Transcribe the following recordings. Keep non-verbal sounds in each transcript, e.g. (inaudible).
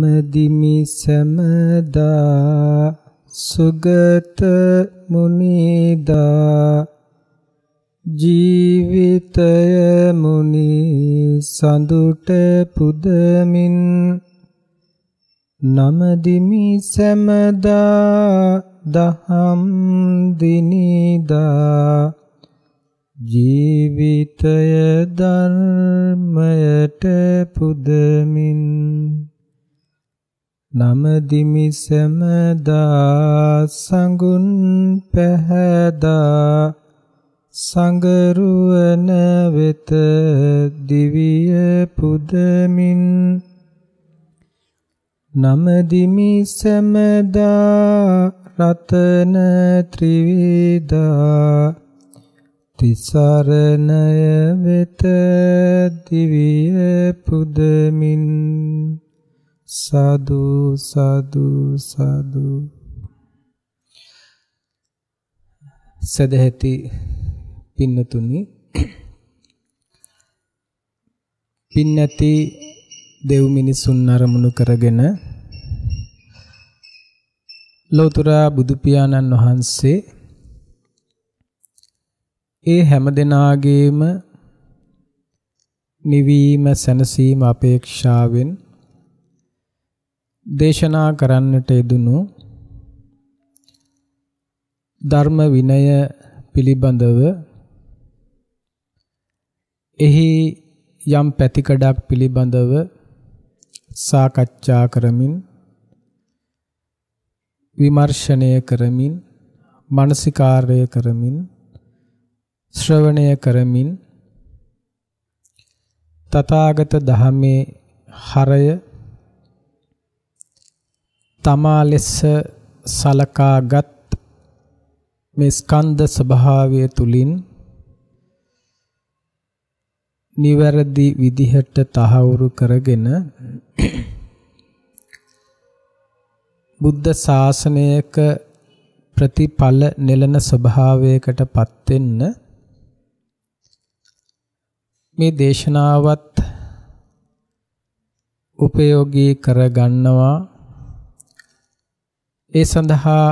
නමදිමි සැමදා සුගත මුනිදා ජීවිතය මුනි සඳුට පුදමින් නමදිමි සැමදා දහම් දිනිදා ජීවිතය ධර්මයට පුදමින් නමදිමිසමදා සඟුන් පැහැදා සංගරුවන වෙත දිවිය පුදමින් නමදිමිසමදා රතන ත්‍රිවිදා තිසරණය වෙත දිවිය පුදමින් සාදු සාදු සාදු සදැහැති පින්නතුනි පින්නති දෙව් මිනිසුන් අරමුණු කරගෙන ලෝතර බුදු පියාණන් වහන්සේ ඒ හැම දිනාගේම නිවීම සැනසීම අපේක්ෂාවෙන් දේශනා කරන්නට යෙදුණු ධර්ම විනය පිළිබඳව එහි යම් පැතිකඩක් පිළිබඳව සාකච්ඡා කරමින් විමර්ශනය කරමින් මානසිකාර්ය කරමින් ශ්‍රවණය කරමින් තථාගත ධර්මයේ හරය තමා ලෙස සලකාගත් මේ ස්කන්ධ ස්වභාවය තුලින් නිවැරදි විදිහට තහවුරු කරගෙන (clears throat) බුද්ධ ශාසනයක ප්‍රතිඵල නෙලන ස්වභාවයකටපත් වෙන්න මේ දේශනාවත් උපයෝගී කරගන්නවා ඒ සඳහා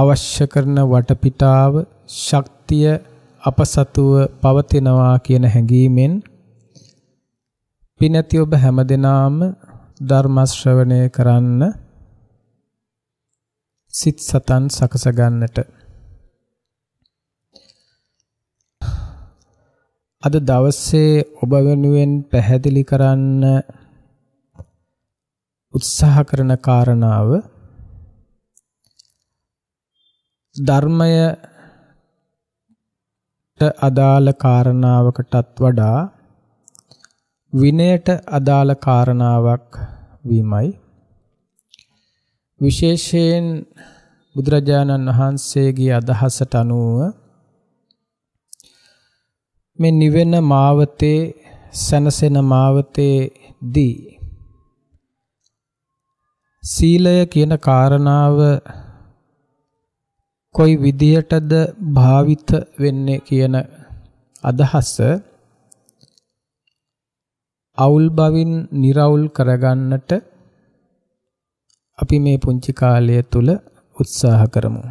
අවශ්‍ය කරන වටපිටාව ශක්තිය අප සතුව පවතිනවා කියන හැඟීමෙන් පිනති ඔබ හැමදෙනාම ධර්ම ශ්‍රවණය කරන්න සිත් සතන් සකස ගන්නට අද දවසේ ඔබ වෙනුවෙන් පැහැදිලි කරන්න උත්සාහ කරන කාරණාව ධර්මයට අදාළ කාරණාවකටත් වඩා විනයට අදාළ කාරණාවක් වීමයි විශේෂයෙන් බුදුරජාණන් වහන්සේගේ අදහසට අනුව මේ නිවෙන මාවතේ සැනසෙන මාවතේදී සීලය කියන කාරණාව කොයි විදියටද භාවිත වෙන්නේ කියන අදහස අවුල් බවින් निराවුල් කරගන්නට අපි මේ පුංචි කාලය තුල උත්සාහ කරමු.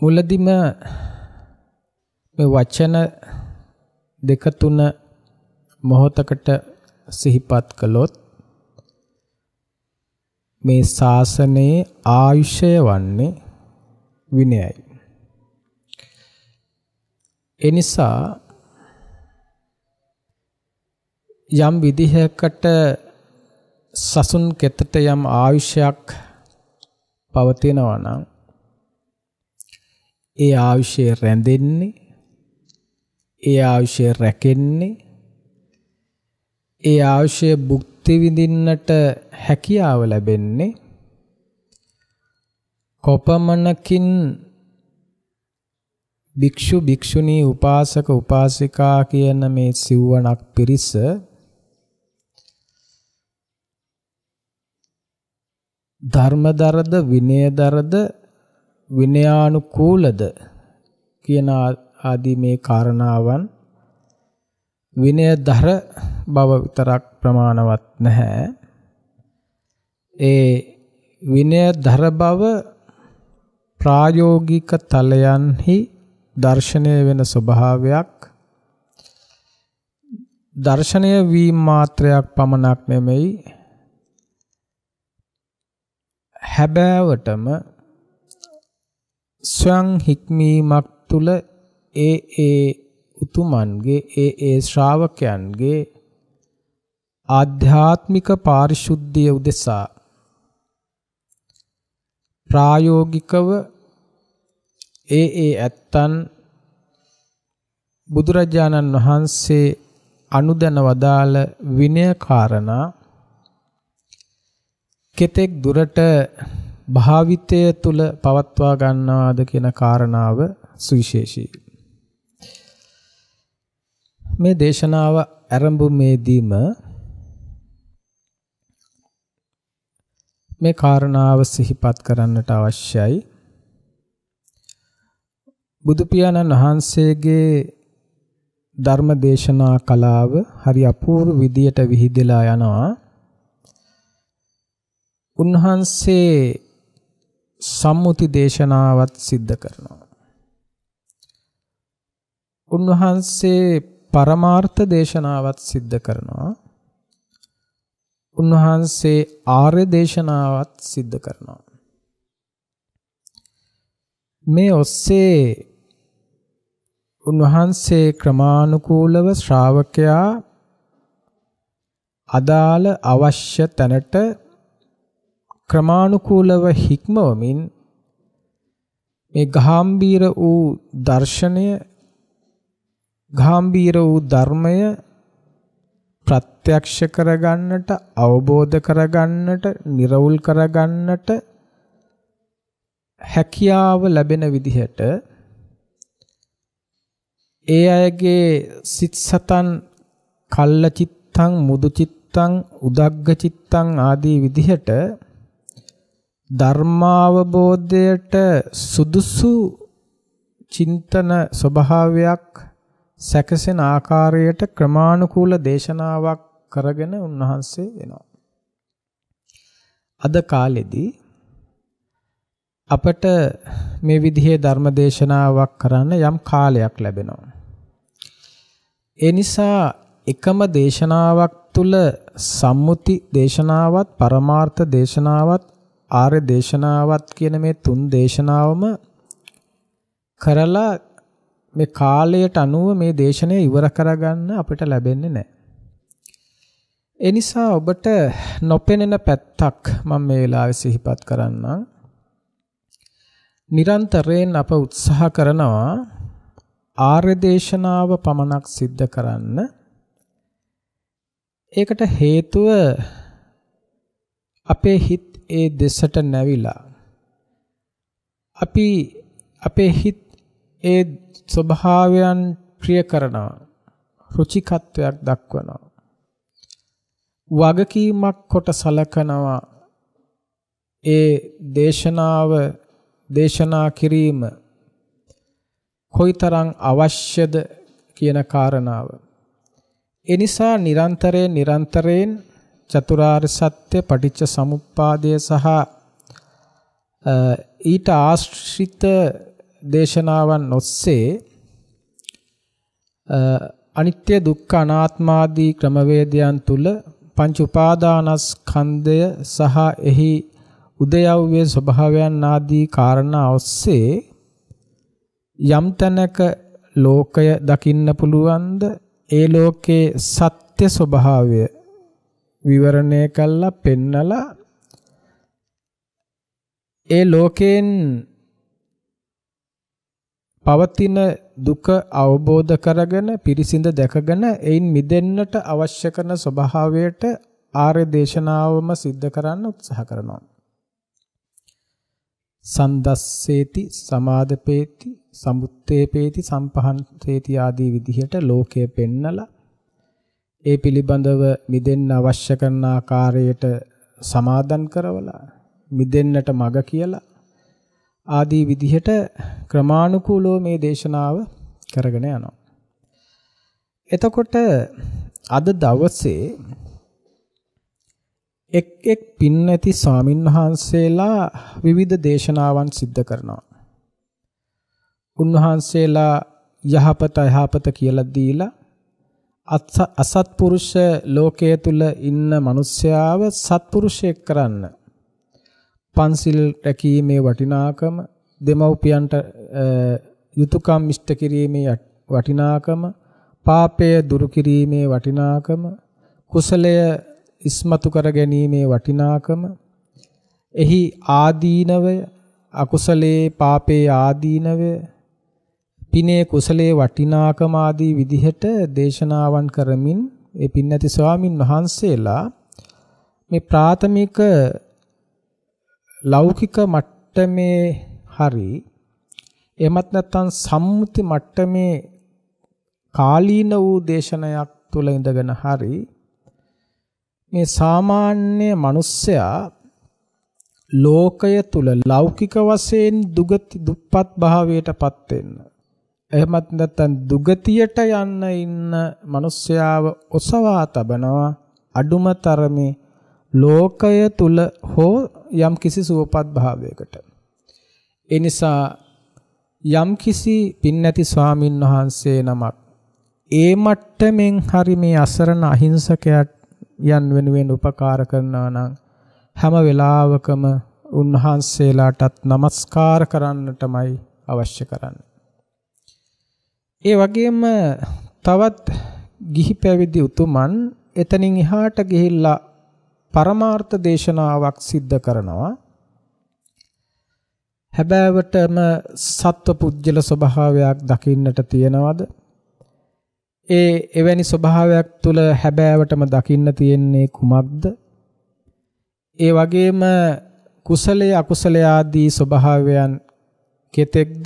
මුලදිම මේ වචන දෙක තුන මොහොතකට සිහිපත් කළොත් මේ ශාසනයේ ආයුෂය වන්නේ විනයයි. එනිසා යම් විදිහකට සසුන් කෙතට යම් ආයුෂයක් පවතිනවා නම් ඒ ආයුෂය රැඳෙන්නේ ඒ ආයුෂය රැකෙන්නේ ඒ ආයුෂය භුක්ති භුක්ති විඳින්නට හැකියාව ලැබෙන්නේ කොපමණකින් භික්ෂු භික්ෂුණී උපාසක උපාසිකා කියන මේ සිව්වණක් පිරිස ධර්මදරද විනයදරද විනයානුකූලද කියන ආදී මේ කාරණාවන් විනයදර බව විතරක් ප්‍රමාණවත් නැහැ. ඒ විනය ධර බව ප්‍රායෝගික තලයන්හි දර්ශනය වෙන ස්වභාවයක් දර්ශනය වීම මාත්‍රයක් පමණක් නෙමෙයි හැබෑවටම ස්වයං හික්මීමක් තුල ඒ ඒ උතුමන්ගේ ඒ ඒ ශ්‍රාවකයන්ගේ ආධ්‍යාත්මික පාරිශුද්ධිය උදෙසා ප්‍රායෝගිකව ඒ ඒ ඇත්තන් බුදුරජාණන් වහන්සේ අනුදැන වදාළ විනය කාරණා කෙතෙක් දුරට භාවිතය තුල පවත්වා ගන්නවාද කියන කාරණාව සුවිශේෂී. මේ දේශනාව ආරම්භ මේදීම මේ කාරණාව සිහිපත් කරන්නට අවශ්‍යයි. බුදු පියාණන් වහන්සේගේ ධර්ම දේශනා කලාව හරි අපූර්ව විදියට විහිදලා යනවා. උන්වහන්සේ සම්මුති දේශනාවත් සිද්ධ කරනවා. උන්වහන්සේ පරමාර්ථ දේශනාවත් සිද්ධ කරනවා. උන්වහන්සේ ආර්ය දේශනාවත් සිද්ධ කරනවා. මේ ඔස්සේ උන්වහන්සේ ක්‍රමානුකූලව ශ්‍රාවකයා අදාළ අවශ්‍ය තැනට ක්‍රමානුකූලව හික්මවමින් මේ ගාම්භීර වූ දර්ශනය ගාම්භීර වූ ධර්මය ප්‍රත්‍යක්ෂ කරගන්නට අවබෝධ කරගන්නට නිර්වුල් කරගන්නට හැකියාව ලැබෙන විදිහට ඒ අයගේ සිත් සතන් කල්ල චිත්තං මුදු චිත්තං උදග්ග චිත්තං ආදී විදිහට ධර්මාවබෝධයට සුදුසු චින්තන ස්වභාවයක් සැකසෙන ආකාරයට ක්‍රමානුකූල දේශනාවක් කරගෙන උන්වහන්සේ වෙනවා. අද කාලෙදී අපට මේ විදිහේ ධර්ම දේශනාවක් කරන්න යම් කාලයක් ලැබෙනවා. ඒ නිසා එකම දේශනාවක් තුළ සම්මුති දේශනාවත් පරමාර්ථ දේශනාවත් ආර්ය දේශනාවත් කියන මේ තුන් දේශනාවම කරලා මේ කාලයට අනුව මේ දේශනය ඉවර කරගන්න අපිට ලැබෙන්නේ නැහැ. ඒ නිසා ඔබට නොපෙනෙන පැත්තක් මම මේ වෙලාවේ සිහිපත් කරන්නම්. නිරන්තරයෙන් අප උත්සාහ කරනවා ආර්ය දේශනාව පමණක් සිද්ධ කරන්න. ඒකට හේතුව අපේ හිත ඒ දෙසට නැවිලා. අපි අපේ හිත ඒ ස්වභාවයන් ප්‍රිය කරනවා. රුචිකත්වයක් දක්වනවා. වගකීමක් කොට සලකනවා. ඒ දේශනාව දේශනා කිරීම කොයිතරම් අවශ්‍යද කියන කාරණාව. එනිසා නිරන්තරයෙන් නිරන්තරයෙන් චතුරාර්ය සත්‍ය පටිච්ච සමුප්පාදය සහ ඊට ආශ්‍රිත දේශනාවන් ඔස්සේ අනිත්‍ය දුක්ඛ අනාත්මාදී ක්‍රමවේදයන් තුල පංච උපාදානස්කන්ධය සහ එහි උදයව්වේ ස්වභාවයන් ආදී කාරණා ඔස්සේ යම් තැනක ලෝකය දකින්න පුළුවන්ද ඒ ලෝකේ සත්‍ය ස්වභාවය විවරණය කළා පෙන්නලා ඒ ලෝකෙන් පවතින දුක අවබෝධ කරගෙන පිරිසිඳ දැකගෙන එයින් මිදෙන්නට අවශ්‍ය කරන ස්වභාවයට ආර්ය දේශනාවම સિદ્ધ කරන්න උත්සාහ කරනවා. සන්දස්සේති සමාදපේති සමුත්තේපේති සම්පහන්තේති ආදී විදිහට ලෝකය පෙන්නලා ඒ පිළිබඳව මිදෙන්න අවශ්‍ය කරන ආකාරයට සමාදන් කරවලා මිදෙන්නට මඟ කියලා ආදී විදිහට ක්‍රමානුකූලව මේ දේශනාව කරගෙන යනවා. එතකොට අද දවසේ එක් එක් පින් නැති ස්වාමින්වහන්සේලා විවිධ දේශනාවන් සිද්ධ කරනවා. උන්වහන්සේලා යහපත අයහපත කියලා දීලා අසත්පුරුෂ ලෝකයේ තුල ඉන්න මිනිස්යාව සත්පුරුෂයෙක් කරන්න පන්සිල් රැකීමේ වටිනාකම දෙමව්පියන්ට යුතුයකම් ඉෂ්ට කිරීමේ වටිනාකම පාපය දුරු කිරීමේ වටිනාකම කුසලය ඉස්මතු කර ගැනීමේ වටිනාකම එහි ආදීනවය අකුසලයේ පාපයේ ආදීනවය පිනේ කුසලයේ වටිනාකම ආදී විදිහට දේශනාවන් කරමින් ඒ පින්නති ස්වාමින් වහන්සේලා මේ ප්‍රාථමික ලෞකික මට්ටමේ හරි එමත් නැත්නම් සම්මුති මට්ටමේ කාලීන වූ දේශනයක් තුල ඉඳගෙන හරි මේ සාමාන්‍ය මිනිස්සයා ලෝකය තුල ලෞකික වශයෙන් දුගති දුප්පත් භාවයටපත් වෙන්න. එහෙමත් නැත්නම් දුගතියට යන්න ඉන්න මිනිස්යාව ඔසවා තබනවා අඩුම තරමේ ලෝකය තුල හෝ යම් කිසි සුවපත් භාවයකට. ඒ නිසා යම් කිසි පින් නැති ස්වාමින් වහන්සේ නමක් ඒ මට්ටමින් හරි මේ අසරණ අහිංසකයන් යන් වෙනුවෙන් උපකාර කරනවා නම් හැම වෙලාවකම උන්වහන්සේලාටත් নমස්කාර කරන්නටමයි අවශ්‍ය කරන්නේ. ඒ වගේම තවත් ගිහි පැවිදි උතුමන් එතනින් එහාට ගිහිල්ලා පරමාර්ථ දේශනාවක් සිද්ධ කරනවා. හැබෑවටම සත්ව පුජ්‍යල ස්වභාවයක් දකින්නට තියනවද? ඒ එවැනි ස්වභාවයක් තුල හැබෑවටම දකින්න තියෙන්නේ කුමක්ද? ඒ වගේම කුසලයේ අකුසලයේ ආදී ස්වභාවයන් කෙතෙක්ද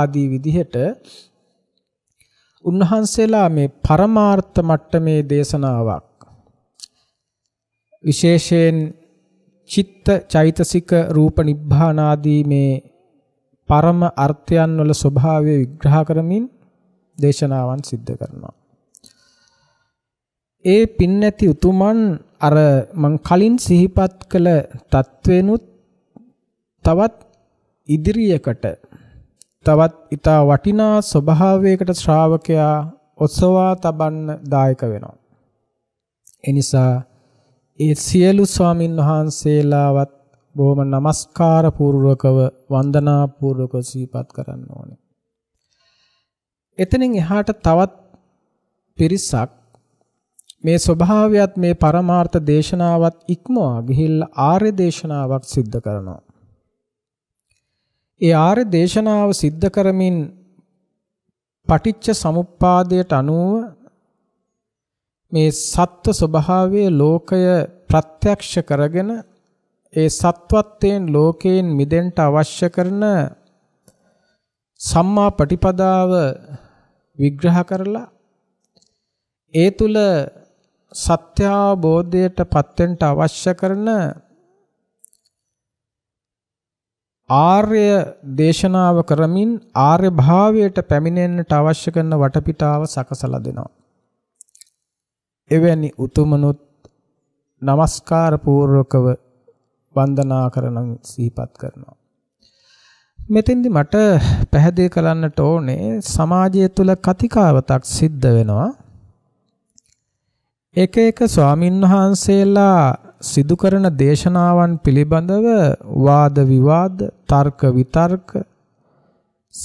ආදී විදිහට උන්වහන්සේලා මේ පරමාර්ථ මට්ටමේ දේශනාවක් විශේෂයෙන් චිත්ත චෛතසික රූප නිබ්බාන ආදී මේ පරම අර්ථයන් වල ස්වභාවය විග්‍රහ කරමින් දේශනාවන් සිද්ධ කරනවා. ඒ පින් නැති උතුමන් අර මං කලින් සිහිපත් කළ තත්වෙනුත් තවත් ඉදිරියකට තවත් ඊතා වටිනා ස්වභාවයකට ශ්‍රාවකයා ඔසවා තබන්න දායක වෙනවා. එනිසා ඒ සියලු ස්වාමින් වහන්සේලාවත් බොහොම নমස්කාර පූර්වකව වන්දනා පූර්වකව සිහිපත් කරන්න ඕනේ. එතනින් එහාට තවත් පිරිසක් මේ ස්වභාවයත් මේ පරමාර්ථ දේශනාවත් ඉක්මවා ගිහිල්ලා ආර්ය දේශනාවක් සිද්ධ කරනවා. ඒ ආර්ය දේශනාව සිද්ධ කරමින් පටිච්ච සමුප්පාදයට අනුව මේ සත්ව ස්වභාවයේ ලෝකය ප්‍රත්‍යක්ෂ කරගෙන ඒ සත්වත්වයෙන් ලෝකයෙන් මිදෙන්ට අවශ්‍ය කරන සම්මා පටිපදාව විග්‍රහ කරලා ඒ තුල සත්‍ය අවබෝධයට පත්වෙන්න අවශ්‍ය කරන ආර්ය දේශනාව කරමින් ආර්ය භාවයට පැමිණෙන්නට අවශ්‍ය කරන වටපිටාව සකසලා දෙනවා. එවැනි උතුමනුත් নমස්කාර පූර්වකව වන්දනා කරන සිහිපත් කරනවා. මෙතෙන්දි මට පැහැදිලි කරන්නට ඕනේ සමාජය තුල කතිකාවතක් සිද්ධ වෙනවා. එක එක ස්වාමින්වහන්සේලා සිදු කරන දේශනාවන් පිළිබඳව වාද විවාද තර්ක විතර්ක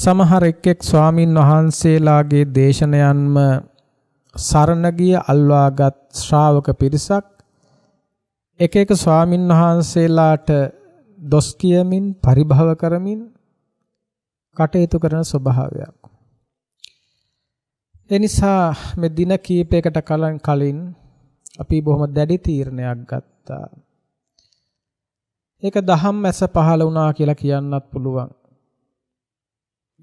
සමහර එක් එක් ස්වාමින් වහන්සේලාගේ දේශනයන්ම සරණ ගිය අල්වාගත් ශ්‍රාවක පිරිසක් එක එක ස්වාමින් වහන්සේලාට දොස් කියමින් පරිභව කරමින් කටයුතු කරන ස්වභාවයක්. එනිසා මේ දින කීපයකට කලින් කලින් අපි බොහොම දැඩි තීරණයක් ගත්තා. ඒක දහම් ඇස පහළ වුණා කියලා කියන්නත් පුළුවන්.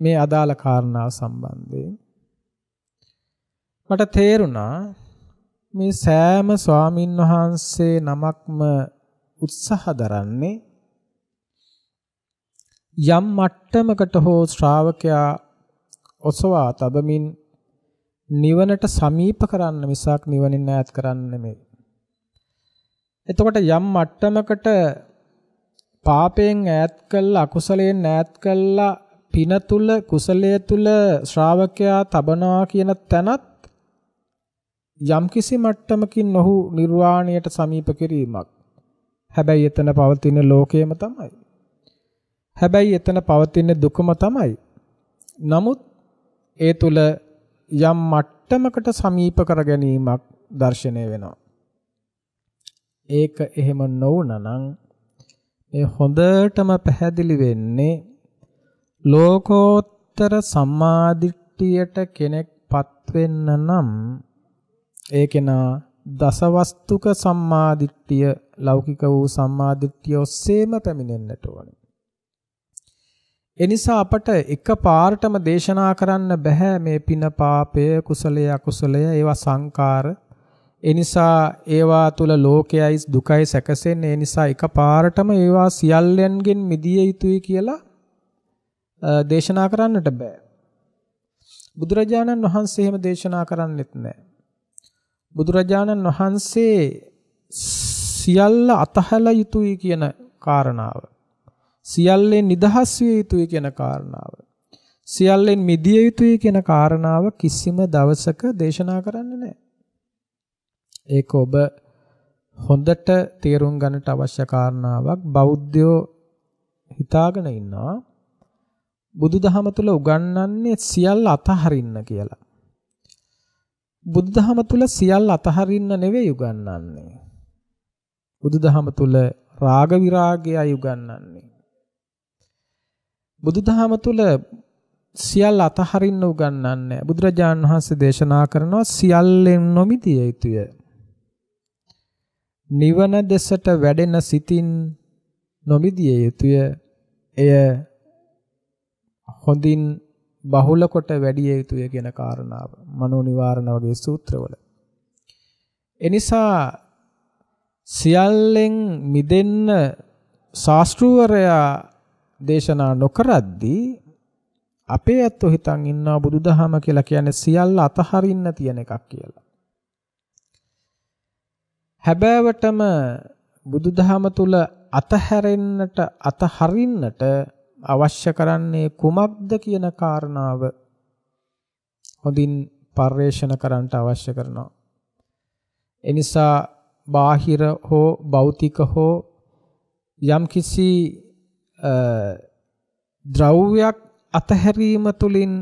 මේ අදාළ කාරණාව සම්බන්ධයෙන් මට තේරුණා මේ සෑම ස්වාමින් වහන්සේ නමක්ම උත්සාහ දරන්නේ යම් මට්ටමකට හෝ ශ්‍රාවකයා ඔසවා තබමින් නිවනට සමීප කරන්න මිසක් නිවනින් ඈත් කරන්න නෙමෙයි. එතකොට යම් මට්ටමකට පාපයෙන් ඈත් කළා අකුසලයෙන් ඈත් කළා පින තුල කුසලයේ තුල ශ්‍රාවකයා තබනවා කියන තැනත් යම්කිසි මට්ටමකින් ඔහු නිර්වාණයට සමීප කිරීමක්. හැබැයි එතන පවතින ලෝකයම තමයි. හැබැයි එතන පවතින දුකම තමයි. නමුත් ඒ තුල යම් මට්ටමකට සමීප කර ගැනීමක් දර්ශනය වෙනවා. ඒක එහෙම නොවුනනම් මේ හොඳටම පැහැදිලි වෙන්නේ ලෝකෝත්තර සම්මාදිට්ඨියට කෙනෙක්පත් වෙන්න නම් ඒ කෙනා දසවස්තුක සම්මාදිට්ඨිය ලෞකික වූ සම්මාදිට්ඨිය ඔස්සේම පැමිණෙන්නට ඕනේ. එනිසා අපට එක පාරටම දේශනා කරන්න බෑ මේ පින පාපය කුසලය අකුසලය ඒවා සංකාර එනිසා ඒවා තුල ලෝකයයි දුකයි සැකසෙන්නේ ඒ නිසා එක පාරටම ඒවා සියල්ලෙන්ගෙන් මිදිය යුතුයි කියලා දේශනා කරන්නට බෑ බුදුරජාණන් වහන්සේ එහෙම දේශනා කරන්නෙත් නෑ බුදුරජාණන් වහන්සේ සියල්ල අතහැල යුතුයි කියන කාරණාව සියල්ලෙන් නිදහස් විය යුතුයි කියන කාරණාව සියල්ලෙන් මිදිය යුතුයි කියන කාරණාව කිසිම දවසක දේශනා කරන්නේ නැහැ. ඒක ඔබ හොඳට තේරුම් ගන්නට අවශ්‍ය කාරණාවක් බෞද්ධයෝ හිතාගෙන ඉන්නවා. බුදුදහම තුල උගන්වන්නේ සියල්ල අතහරින්න කියලා. බුදුදහම තුල සියල් අතහරින්න නෙවෙයි උගන්වන්නේ. බුදුදහම තුල රාග විරාගයයි උගන්වන්නේ. බුදුදහම තුල සියල් අතහරින්න උගන්වන්නේ. බුදුරජාන් වහන්සේ දේශනා කරනවා සියල්ලෙන් නොමිතිය යුතුය. නිවන දෙසට වැඩෙන සිතින් නොමිදිය යුතුය. එය හොඳින් බහුල කොට වැඩි යුතුය කියන කාරණාව මනෝ නිවාරණ වගේ සූත්‍රවල. එනිසා සියල්ලෙන් මිදෙන්න ශාස්ත්‍රූවරයා දේශනා නොකරද්දී අපේ ඇත්තෝ හිතන් ඉන්නා බුදුදහම කියලා කියන්නේ සියල්ල අතහරින්න තියෙන එකක් කියලා. හැබෑවටම බුදුදහම තුල අතහැරෙන්නට අතහරින්නට අවශ්‍ය කරන්නේ කුමක්ද කියන කාරණාව හොඳින් පර්යේෂණ කරන්නට අවශ්‍ය කරනවා. එනිසා බාහිර හෝ භෞතික හෝ යම්කිසි ද්‍රව්‍යයක් අතහැරීම තුලින්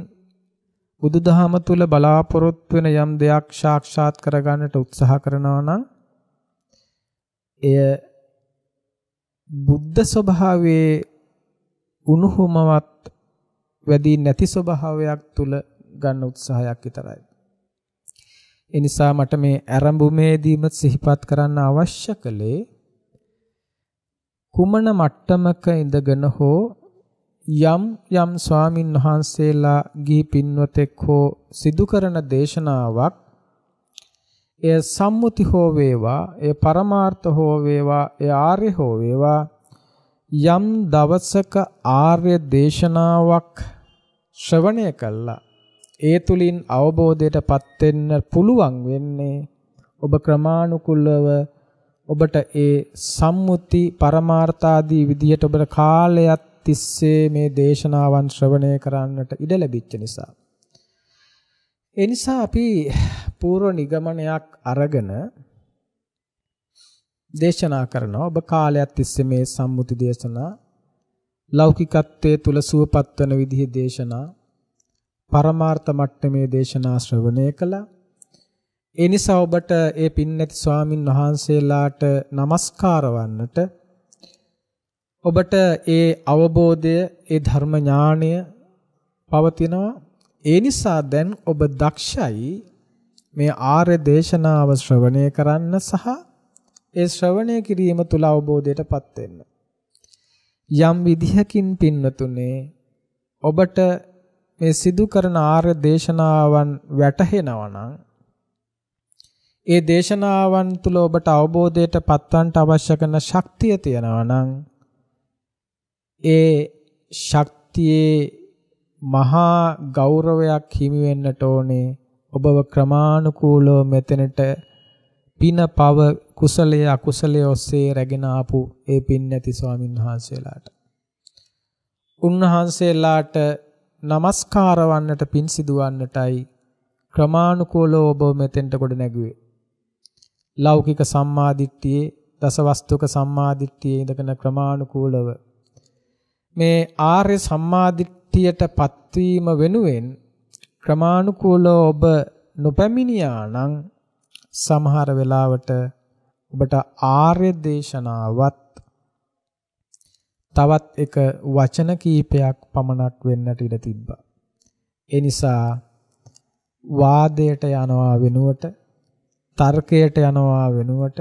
බුදුදහම තුල බලාපොරොත්තු වෙන යම් දෙයක් සාක්ෂාත් කරගන්නට උත්සාහ කරනවා නම් එය බුද්ධ ස්වභාවයේ උණුහුමවත් වැඩි නැති ස්වභාවයක් තුල ගන්න උත්සාහයක් විතරයි. ඒ නිසා මට මේ ආරම්භුමේදීම සිහිපත් කරන්න අවශ්‍ය කළේ කුමන මට්ටමක ඉඳගෙන හෝ යම් යම් ස්වාමින් වහන්සේලා ගිහි පින්වතෙක් හෝ සිදු කරන දේශනාවක් එය සම්මුති හෝ වේවා එය පරමාර්ථ හෝ වේවා එය ආර්ය හෝ වේවා යම් දවසක ආර්ය දේශනාවක් ශ්‍රවණය කළා ඒ තුලින් අවබෝධයටපත් වෙන්න පුළුවන් වෙන්නේ ඔබ ක්‍රමානුකූලව ඔබට ඒ සම්මුති පරමාර්ථාදී විදියට ඔබට කාලයක් තිස්සේ මේ දේශනාවන් ශ්‍රවණය කරන්නට ඉඩ ලැබිච්ච නිසා ඒ නිසා අපි පූර්ව නිගමනයක් අරගෙන දේශනා කරනවා ඔබ කාලයක් තිස්සේ මේ සම්මුති දේශනා ලෞකිකත්වයේ තුල සුවපත් වන විදිහේ දේශනා පරමාර්ථ මට්ටමේ දේශනා ශ්‍රවණය කළා ඒ නිසා ඔබට ඒ පින්නැති ස්වාමින් වහන්සේලාට নমස්කාර වන්නට ඔබට ඒ අවබෝධය ඒ ධර්ම ඥාණය පවතිනවා ඒ නිසා දැන් ඔබ දක්ෂයි මේ ආර්ය දේශනාව ශ්‍රවණය කරන්න සහ ඒ ශ්‍රවණය කිරීම තුල අවබෝධයටපත් වෙන්න. යම් විදිහකින් පින්නතුනේ ඔබට මේ සිදු කරන ආර්ය දේශනාවන් වැටහෙනවා ඒ දේශනාවන් තුල ඔබට අවබෝධයටපත් වන්නට අවශ්‍ය කරන ශක්තිය තියෙනවා ඒ ශක්තියේ මහා ගෞරවයක් හිමි වෙන්නට ඕනේ ඔබව ක්‍රමානුකූලව මෙතනට පින පව කුසලයේ අකුසලයේ ඔස්සේ රැගෙන ආපු ඒ පින් නැති ස්වාමින් වහන්සේලාට උන්වහන්සේලාට নমස්කාර වන්නට පින් සිදුවන්නටයි ක්‍රමානුකූලව ඔබ මෙතෙන්ට ගොඩ නැගුවේ ලෞකික සම්මාදිට්ඨියේ දසවස්තුක සම්මාදිට්ඨියේ ඉඳගෙන ක්‍රමානුකූලව මේ ආර්ය සම්මාදිට්ඨියට පත්වීම වෙනුවෙන් ක්‍රමානුකූලව ඔබ නොපැමිණියා නම් සමහර වෙලාවට ඔබට ආර්ය දේශනාවත් තවත් එක වචන කීපයක් පමණක් වෙන්නට ඉඩ තිබ්බා. ඒ නිසා වාදයට යනවා වෙනුවට තර්කයට යනවා වෙනුවට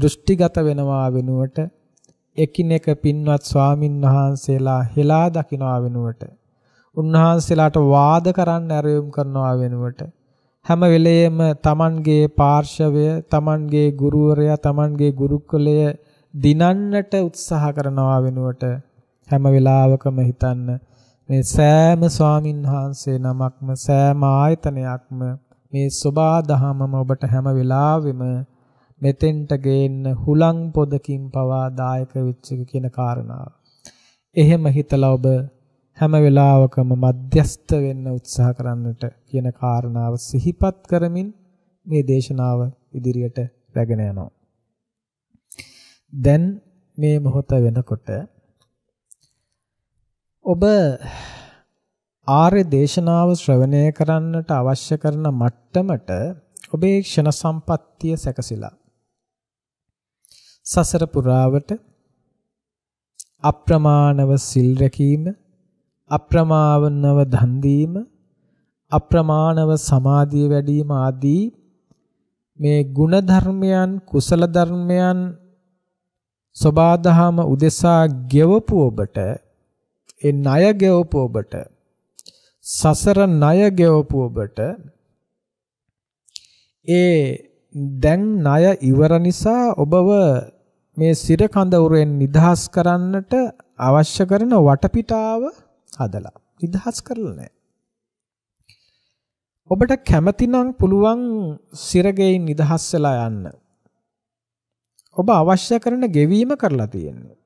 දෘෂ්ටිගත වෙනවා වෙනුවට එකිනෙක පින්වත් ස්වාමින් වහන්සේලා හෙලා දකිනවා වෙනුවට උන්වහන්සේලාට වාද කරන්න ඇරයුම් කරනවා වෙනුවට හැම වෙලෙම තමන්ගේ පාර්ශවය තමන්ගේ ගුරුවරයා තමන්ගේ ගුරුකුලය දිනන්නට උත්සාහ කරනවා වෙනුවට හැම වෙලාවකම හිතන්න මේ සෑම ස්වාමින් වහන්සේ නමක්ම සෑම ආයතනයක්ම මේ සබා දහමම ඔබට හැම වෙලාවෙම මෙතෙන්ට ගේන්න හුලං පොදකින් පවා දායක වෙච්ච කියන කාරණාව. එහෙම හිතලා ඔබ හැම වෙලාවකම මධ්‍යස්ත වෙන්න උත්සාහ කරන්නට කියන කාරණාව සිහිපත් කරමින් මේ දේශනාව ඉදිරියට රැගෙන යනවා. දැන් මේ මොහොත වෙනකොට ඔබ ආර්ය දේශනාව ශ්‍රවණය කරන්නට අවශ්‍ය කරන මට්ටමට ඔබේ ක්ෂණ සම්පත්තිය සැකසিলা. සසර පුරාවට අප්‍රමාණව සිල් රැකීම අප්‍රමාණව දන් දීම අප්‍රමාණව සමාධිය වැඩිම ආදී මේ ගුණ ධර්මයන් කුසල ධර්මයන් සබාධාම උදෙසා ගෙවපු ඔබට ඒ ණය ගෙවපු ඔබට සසර ණය ගෙවපු ඔබට ඒ දැන් ණය ඉවර නිසා ඔබව මේ සිර කඳවුරෙන් නිදහස් කරන්නට අවශ්‍ය කරන වටපිටාව හදලා. නිදහස් කරලා නැහැ. ඔබට කැමතිනම් පුළුවන් සිරගෙයින් නිදහස් වෙලා යන්න. ඔබ අවශ්‍ය කරන ගෙවීම කරලා තියෙන්නේ.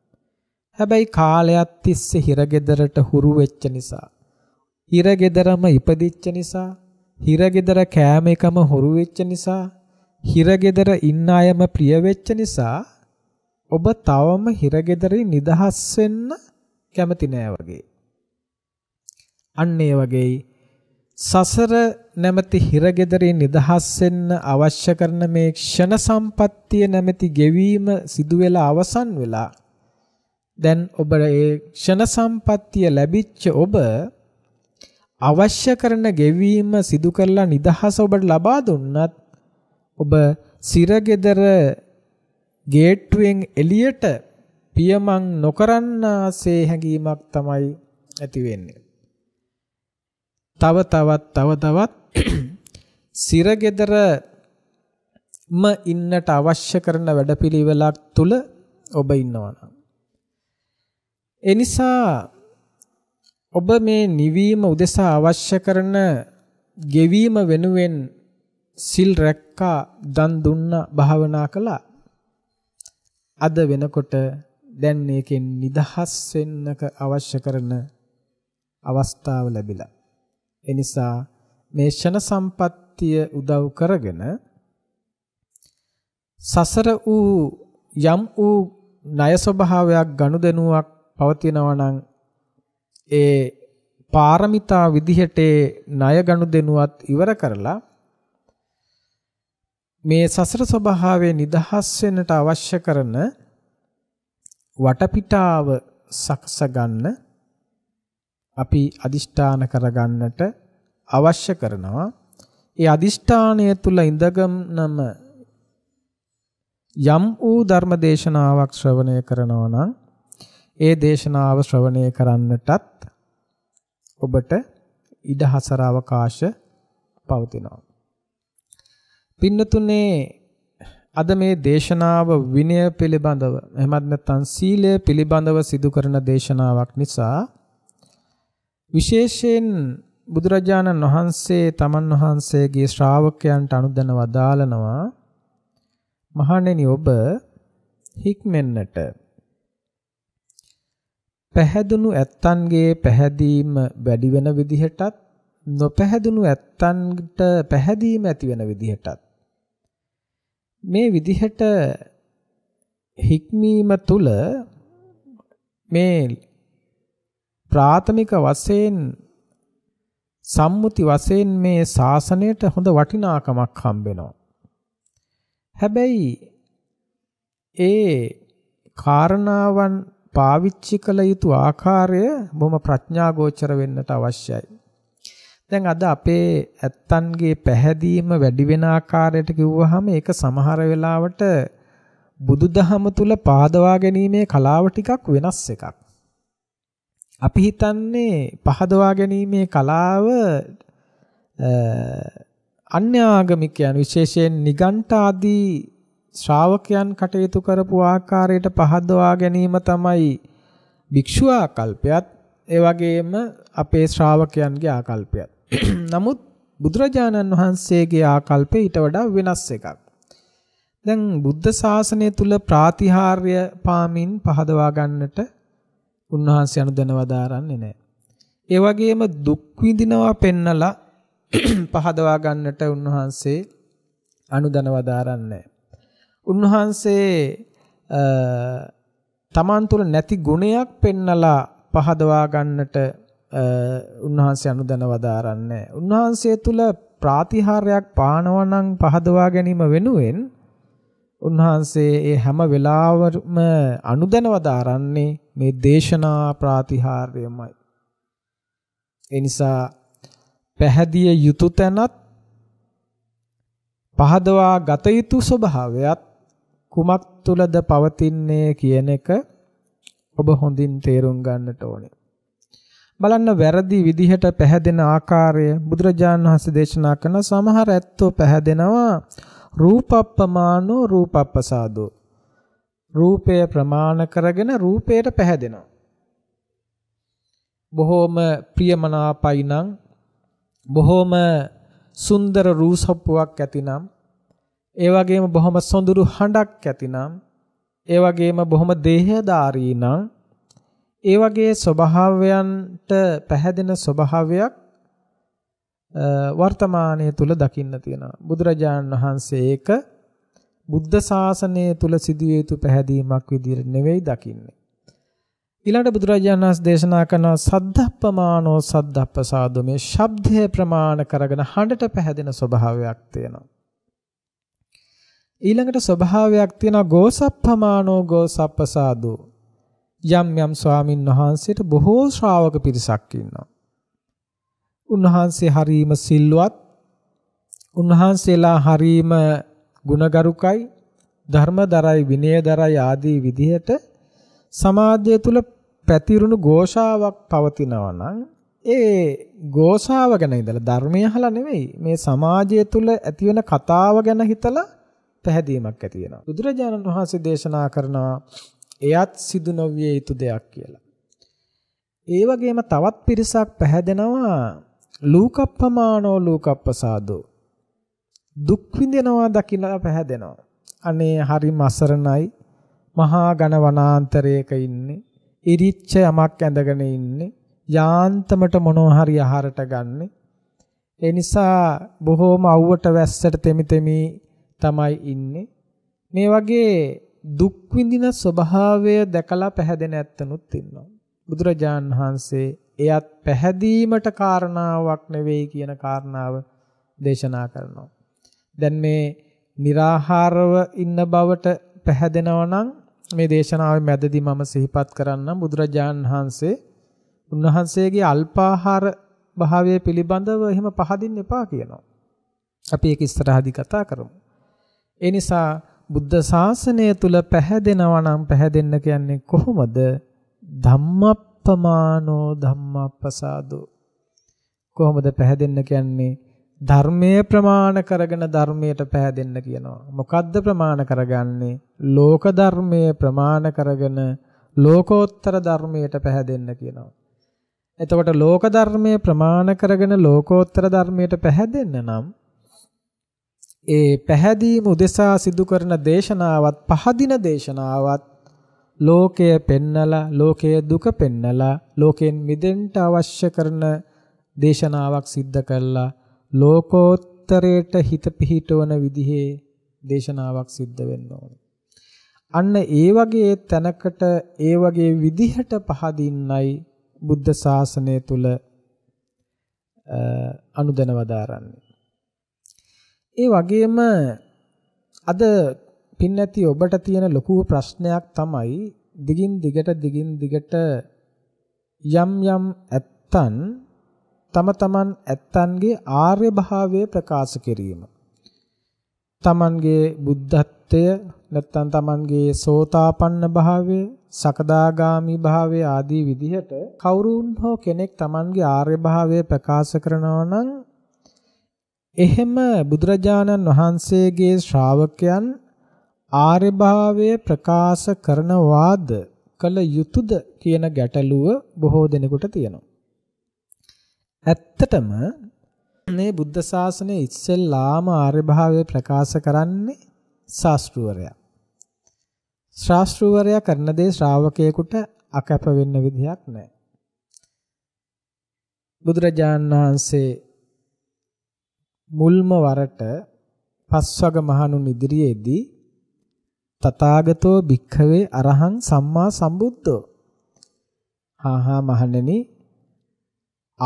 හැබැයි කාලයක් තිස්සේ හිරගෙදරට හුරු වෙච්ච නිසා හිරගෙදරම ඉපදිච්ච නිසා හිරගෙදර කෑම එකම හුරු වෙච්ච නිසා හිරගෙදර ඉන්න අයම ප්‍රිය වෙච්ච නිසා ඔබ තවම හිරගෙදරින් නිදහස් වෙන්න කැමති නෑ වගේ. අන්න ඒ වගේයි සසර නැමැති හිරගෙදරින් නිදහස් වෙන්න අවශ්‍ය කරන මේ ක්ෂණ සම්පත්තිය නැමැති ගෙවීම සිදු වෙලා අවසන් වෙලා දැන් ඔබ ඒ ක්ෂණ සම්පත්තිය ලැබිච්ච ඔබ අවශ්‍ය කරන ගෙවීම සිදු කරලා නිදහස ඔබට ලබා දුන්නත් ඔබ සිරගෙදර ගේට්ටුවෙන් එළියට පියමන් නොකරන්නාසේ හැඟීමක් තමයි ඇති වෙන්නේ තව තවත් තව තවත් (clears throat) සිරගෙදරම ඉන්නට අවශ්‍ය කරන වැඩපිළිවෙලක් තුල ඔබ ඉන්නවා නම් ඒ නිසා ඔබ මේ නිවීම උදෙසා අවශ්‍ය කරන ගෙවීම වෙනුවෙන් සිල් රැක්කා දන් දුන්නා භාවනා කළා අද වෙනකොට දැන් මේකෙන් නිදහස් වෙන්නක අවශ්‍ය කරන අවස්ථාව ලැබිලා එනිසා මේ ෂණ සම්පත්තිය උදව් කරගෙන සසර වූ යම් වූ ණය ස්වභාවයක් ගනුදෙනුවක් පවතිනවා නම් ඒ පාරමිතා විදිහට ණය ගනුදෙනුවත් ඉවර කරලා මේ සසර ස්වභාවයේ නිදහස් වෙන්නට අවශ්‍ය කරන වටපිටාව සකස ගන්න අපි අදිෂ්ඨාන කරගන්නට අවශ්‍ය කරනවා. ඒ අදිෂ්ඨානය තුල ඉඳගම්නම යම් වූ ධර්ම දේශනාවක් ශ්‍රවණය කරනවා නම් ඒ දේශනාව ශ්‍රවණය කරන්නටත් ඔබට ඉඩ හසර අවකාශ පවතිනවා. පින්නතුනේ අද මේ දේශනාව විනය පිළිබඳව එහෙමත් නැත්නම් සීලය පිළිබඳව සිදු කරන දේශනාවක් නිසා විශේෂයෙන් බුදුරජාණන් වහන්සේ තමන් වහන්සේගේ ශ්‍රාවකයන්ට අනුදැන වදාළනවා මහණෙනි ඔබ හික්මෙන්නට පැහැදුණු ඇත්තන්ගේ පැහැදීම වැඩි වෙන විදිහටත් නොපැහැදුණු ඇත්තන්ට පැහැදීම ඇති වෙන විදිහටත් මේ විදිහට හික්මීම තුල මේ ප්‍රාථමික වශයෙන් සම්මුති වශයෙන් මේ ශාසනයට හොඳ වටිනාකමක් හම්බෙනවා. හැබැයි ඒ කාරණාවන් පාවිච්චි කළ යුතු ආකාරය බොහොම ප්‍රඥාගෝචර වෙන්නට අවශ්‍යයි. දැන් අද අපේ ඇත්තන්ගේ පැහැදීම වැඩි වෙන ආකාරයට කිව්වහම ඒක සමහර වෙලාවට බුදුදහම තුල පාදවා ගැනීමේ කලාව ටිකක් වෙනස් එකක්. අපි හිතන්නේ පහදවා ගැනීමේ කලාව අන්‍ය ආගමිකයන් විශේෂයෙන් නිගණ්ඨ ආදී ශ්‍රාවකයන් කටයුතු කරපු ආකාරයට පහදවා ගැනීම තමයි භික්ෂු ආකල්පයත් ඒ වගේම අපේ ශ්‍රාවකයන්ගේ ආකල්පයත්. නමුත් බුදුරජාණන් වහන්සේගේ ආකල්පය ඊට වඩා වෙනස් එකක්. දැන් බුද්ධ ශාසනය තුල ප්‍රාතිහාර්ය පාමින් පහදවා ගන්නට උන්වහන්සේ අනුදැනව දාරන්නේ නැහැ. ඒ වගේම දුක් විඳිනවා පෙන්නලා (clears throat) පහදවා ගන්නට උන්වහන්සේ අනුදැනව දාරන්නේ උන්වහන්සේ තමන් තුළ නැති ගුණයක් පෙන්නලා පහදවා ගන්නට උන්වහන්සේ අනුදැනව දාරන්නේ. උන්වහන්සේ තුළ ප්‍රාතිහාර්යක් පානවා නම් පහදවා ගැනීම වෙනුවෙන් උන්වහන්සේ ඒ හැම වෙලාවම අනුදැනව දාරන්නේ මේ දේශනා ප්‍රාතිහාර්යමයි. ඒ නිසා පැහැදිය යුතු තැනත් පහදවා ගත යුතු ස්වභාවයත් කුමක් තුලද පවතින්නේ කියන එක ඔබ හොඳින් තේරුම් ගන්නට ඕනේ. බලන්න වැරදි විදිහට පැහැදෙන ආකාරය බුදුරජාණන් වහන්සේ දේශනා කරන සමහර ඇත්තෝ පැහැදෙනවා රූපප්පමානෝ රූපප්පසාදෝ රූපය ප්‍රමාණ කරගෙන රූපයට පැහැදෙනවා බොහෝම ප්‍රියමනාපයි නම් බොහෝම සුන්දර රූසප්පුවක් ඇතිනම් ඒ වගේම බොහොම සොඳුරු හඬක් ඇතිනම් ඒ වගේම බොහොම දේහදාරී නම් ඒ වගේ ස්වභාවයන්ට පැහැදෙන ස්වභාවයක් වර්තමානයේ තුල දකින්න තියෙනවා. බුදුරජාණන් වහන්සේ ඒක බුද්ධ ශාසනය තුල සිදුවිය යුතු පැහැදීමක් විදිහට නෙවෙයි දකින්නේ. ඊළඟට බුදුරජාණන් වහන්සේ දේශනා කරන සද්ධප්පමානෝ සද්ධප්පසාදෝ මේ ශබ්දය ප්‍රමාණ කරගෙන හඬට පැහැදෙන ස්වභාවයක් තියෙනවා. ඊළඟට ස්වභාවයක් තියෙනවා ගෝසප්පමානෝ ගෝසප්පසාදෝ යම් යම් ස්වාමින් වහන්සේට බොහෝ ශ්‍රාවක පිරිසක් ඉන්නවා. උන්වහන්සේ හරීම සිල්වත් උන්වහන්සේලා හරීම ගුණගරුකයි ධර්මදරයි විනයදරයි ආදී විදිහට සමාජය තුල පැතිරුණු ഘോഷාවක් පවතිනවා නම් ඒ ഘോഷාව ගැන ඉඳලා ධර්මය අහලා නෙවෙයි මේ සමාජය තුල ඇතිවන කතාව ගැන හිතලා පැහැදීමක් ඇති වෙනවා බුදුරජාණන් වහන්සේ දේශනා කරනවා එයත් සිදු නොවිය යුතු දෙයක් කියලා ඒ වගේම තවත් පිරිසක් පැහැදෙනවා ලූකප්පමානෝ ලූකප්පසාදෝ දුක් විඳිනවා දකිලා පහදෙනවා. අනේ හරි මසරණයි මහා ඝන වනාන්තරයක ඉන්නේ. ඉරිච්ච යමක් ඇඳගෙන ඉන්නේ. යාන්තමට මොනවා හරි ආහාරට ගන්න. ඒ නිසා බොහෝම අවුවට වැස්සට තෙමි තෙමි තමයි ඉන්නේ. මේ වගේ දුක් විඳින ස්වභාවය දැකලා පහදෙන ඇත්තනුත් ඉන්නවා. බුදුරජාන් වහන්සේ එයත් පැහැදීමට කාරණාවක් නෙවෙයි කියන කාරණාව දේශනා කරනවා. දැන් මේ निराහාරව ඉන්න බවට පැහැදෙනවා නම් මේ දේශනාවේ මැදදී මම සිහිපත් කරන්නම් බුදුරජාණන් වහන්සේ උන්වහන්සේගේ අල්පාහාර භාවය පිළිබඳව එහෙම පහදින්න එපා කියනවා. අපි ඒක ඉස්සරහදී කතා කරමු. ඒ නිසා බුද්ධ ශාසනය තුල පැහැදෙනවා නම් පැහැදෙන්න කියන්නේ කොහොමද? ධම්ම අප්පමානෝ ධම්මප්පසාදෝ කොහොමද පැහැදෙන්න කියන්නේ ධර්මයේ ප්‍රමාණ කරගෙන ධර්මයට පැහැදෙන්න කියනවා මොකද්ද ප්‍රමාණ කරගන්නේ ලෝක ධර්මයේ ප්‍රමාණ කරගෙන ලෝකෝත්තර ධර්මයට පැහැදෙන්න කියනවා එතකොට ලෝක ධර්මයේ ප්‍රමාණ කරගෙන ලෝකෝත්තර ධර්මයට පැහැදෙන්න නම් ඒ පැහැදීම උදෙසා සිදු කරන දේශනාවත් පහදින දේශනාවත් ලෝකය පෙන්නලා ලෝකයේ දුක පෙන්නලා ලෝකයෙන් මිදෙන්න අවශ්‍ය කරන දේශනාවක් සිද්ධ කළා ලෝකෝත්තරයට හිත පිහිටවන විදිහේ දේශනාවක් සිද්ධ වෙන්න ඕනේ. අන්න ඒ වගේ තැනකට ඒ වගේ විදිහට පහදින්නයි බුද්ධ ශාසනය තුල අනුදැනවදාරන්නේ. ඒ වගේම අද පින්නැති ඔබට තියෙන ලොකු ප්‍රශ්නයක් තමයි දිගින් දිගට දිගින් දිගට යම් යම් ඇත්තන් තම තමන් ඇත්තන්ගේ ආර්ය භාවය ප්‍රකාශ කිරීම. තමන්ගේ බුද්ධත්වය නැත්නම් තමන්ගේ සෝතාපන්න භාවය, සකදාගාමි භාවය ආදී විදිහට කවුරුන් හෝ කෙනෙක් තමන්ගේ ආර්ය භාවය ප්‍රකාශ කරනවා නම් එහෙම බුදුරජාණන් වහන්සේගේ ශ්‍රාවකයන් ආර්ය භාවය ප්‍රකාශ කරනවාද කළ යුතුයද කියන ගැටලුව බොහෝ දෙනෙකුට තියෙනවා. ඇත්තටම මේ බුද්ධ ශාසනය ඉස්සෙල්ලාම ආර්ය භාවය ප්‍රකාශ කරන්නේ ශාස්ත්‍රූවරයා. ශාස්ත්‍රූවරයා කරන දේ ශ්‍රාවකයෙකුට අකැප වෙන්න විදිහක් නැහැ. බුදුරජාණන් වහන්සේ මුල්ම වරට පස්වග මහණුන් ඉදිරියේදී තථාගතෝ භික්ඛවේ අරහං සම්මා සම්බුද්ධෝ හාහා මහණෙනි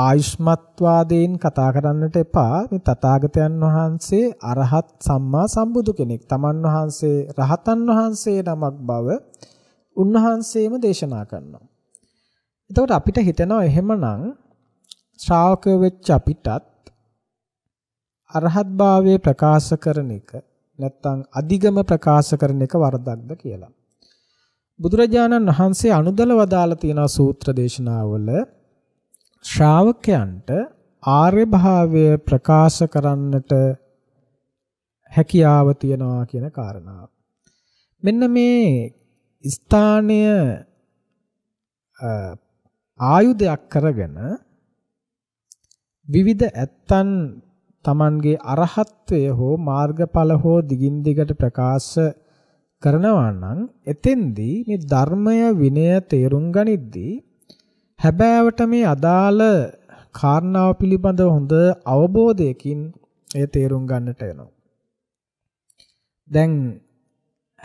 ආයුෂ්මත්වාදයෙන් කතා කරන්නට එපා මේ තථාගතයන් වහන්සේ අරහත් සම්මා සම්බුදු කෙනෙක් තමන් වහන්සේ රහතන් වහන්සේ නමක් බව උන්වහන්සේම දේශනා කරනවා එතකොට අපිට හිතෙනවා එහෙමනම් ශ්‍රාවකයෝ වෙච්ච අපිටත් අරහත්භාවය ප්‍රකාශ කරන එක නැත්තම් අධිගම ප්‍රකාශ කරන එක වරදක්ද කියලා. බුදුරජාණන් වහන්සේ අනුදල වදාලා තියෙන සූත්‍ර දේශනාවල ශ්‍රාවකයන්ට ආර්ය භාවය ප්‍රකාශ කරන්නට හැකියාව තියනවා කියන කාරණාව. මෙන්න මේ ස්ථානය ආයුධයක් කරගෙන විවිධ ඇත්තන් තමන්ගේ අරහත්වය හෝ මාර්ගඵල හෝ දිගින් දිගට ප්‍රකාශ කරනවා නම් එතෙන්දී මේ ධර්මය විනය තේරුම් ගනිද්දී හැබෑවට මේ අදාළ කාරණාව පිළිබඳව හොඳ අවබෝධයකින් එය තේරුම් ගන්නට වෙනවා. දැන්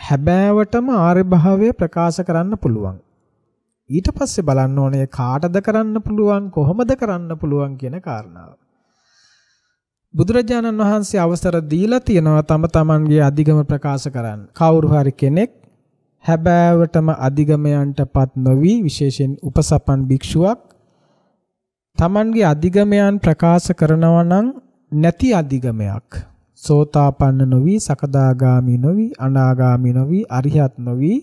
හැබෑවටම ආර්ය භාවය ප්‍රකාශ කරන්න පුළුවන්. ඊට පස්සේ බලන්න ඕනේ කාටද කරන්න පුළුවන් කොහොමද කරන්න පුළුවන් කියන කාරණාව. බුදුරජාණන් වහන්සේ අවසර දීලා තියෙනවා තම තමන්ගේ අධිගම ප්‍රකාශ කරන්න. කවුරු හරි කෙනෙක් හැබෑවටම අධිගමයන්ටපත් නොවි විශේෂයෙන් උපසපන් භික්ෂුවක් තමන්ගේ අධිගමයන් ප්‍රකාශ කරනවා නම් නැති අධිගමයක්. සෝතාපන්න නොවි, සකදාගාමි නොවි, අනාගාමි නොවි, අරිහත් නොවි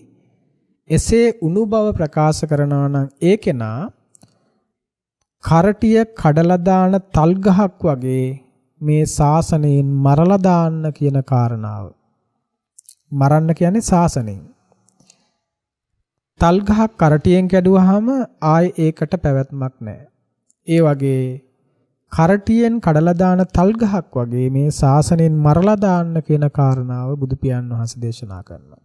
එසේ උණු බව ප්‍රකාශ කරනවා නම් ඒ කෙනා කරටිය කඩලා දාන තල් ගහක් වගේ මේ ශාසනයෙන් මරලා දාන්න කියන කාරණාව. මරන්න කියන්නේ ශාසනයෙන්. තල් ගහක් කරටියෙන් කැඩුවාම ආයේ ඒකට පැවැත්මක් නැහැ. ඒ වගේ කරටියෙන් කඩලා දාන තල් ගහක් වගේ මේ ශාසනයෙන් මරලා දාන්න කියන කාරණාව බුදු පියාණන් වහන්සේ දේශනා කරනවා.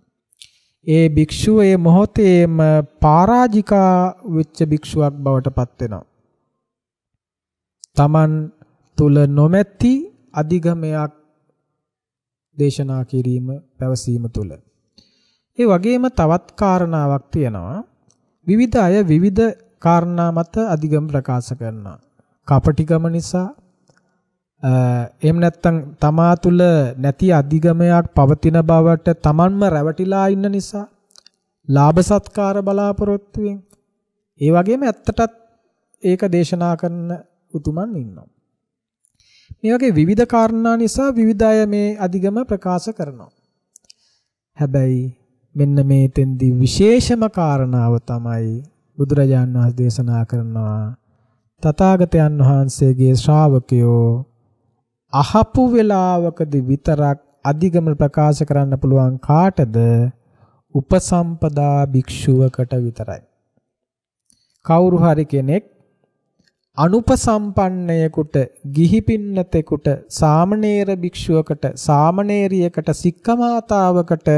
ඒ භික්ෂුව ඒ මොහොතේම පරාජිකා වෙච්ච භික්ෂුවක් බවට පත් වෙනවා. තමන් තුල නොමැති අධිගමයක් දේශනා කිරීම පැවසීම තුල ඒ වගේම තවත් කාරණාවක් තියෙනවා විවිධ අය විවිධ කාරණා මත අධිගම ප්‍රකාශ කරනවා කපටිකම නිසා එහෙම නැත්නම් තමා තුල නැති අධිගමයක් පවතින බවට Tamanම රැවටිලා ඉන්න නිසා ලාභ සත්කාර බලාපොරොත්තුෙන් ඒ වගේම ඇත්තටත් ඒක දේශනා කරන උතුමන් ඉන්නවා මේ වගේ විවිධ කාරණා නිසා විවිධ අය මේ අධිගම ප්‍රකාශ කරනවා. හැබැයි මෙන්න මේ තෙන්දි විශේෂම කාරණාව තමයි බුදුරජාන් වහන්සේ දේශනා කරනවා තථාගතයන් වහන්සේගේ ශ්‍රාවකයෝ අහපු වෙලාවකදී විතරක් අධිගම ප්‍රකාශ කරන්න පුළුවන් කාටද උපසම්පදා භික්ෂුවකට විතරයි කවුරු හරි කෙනෙක් අනුපසම්පන්නයෙකුට ගිහි පින්නතෙකුට සාමණේර භික්ෂුවකට සාමණේරියකට සික්කමාතාවකට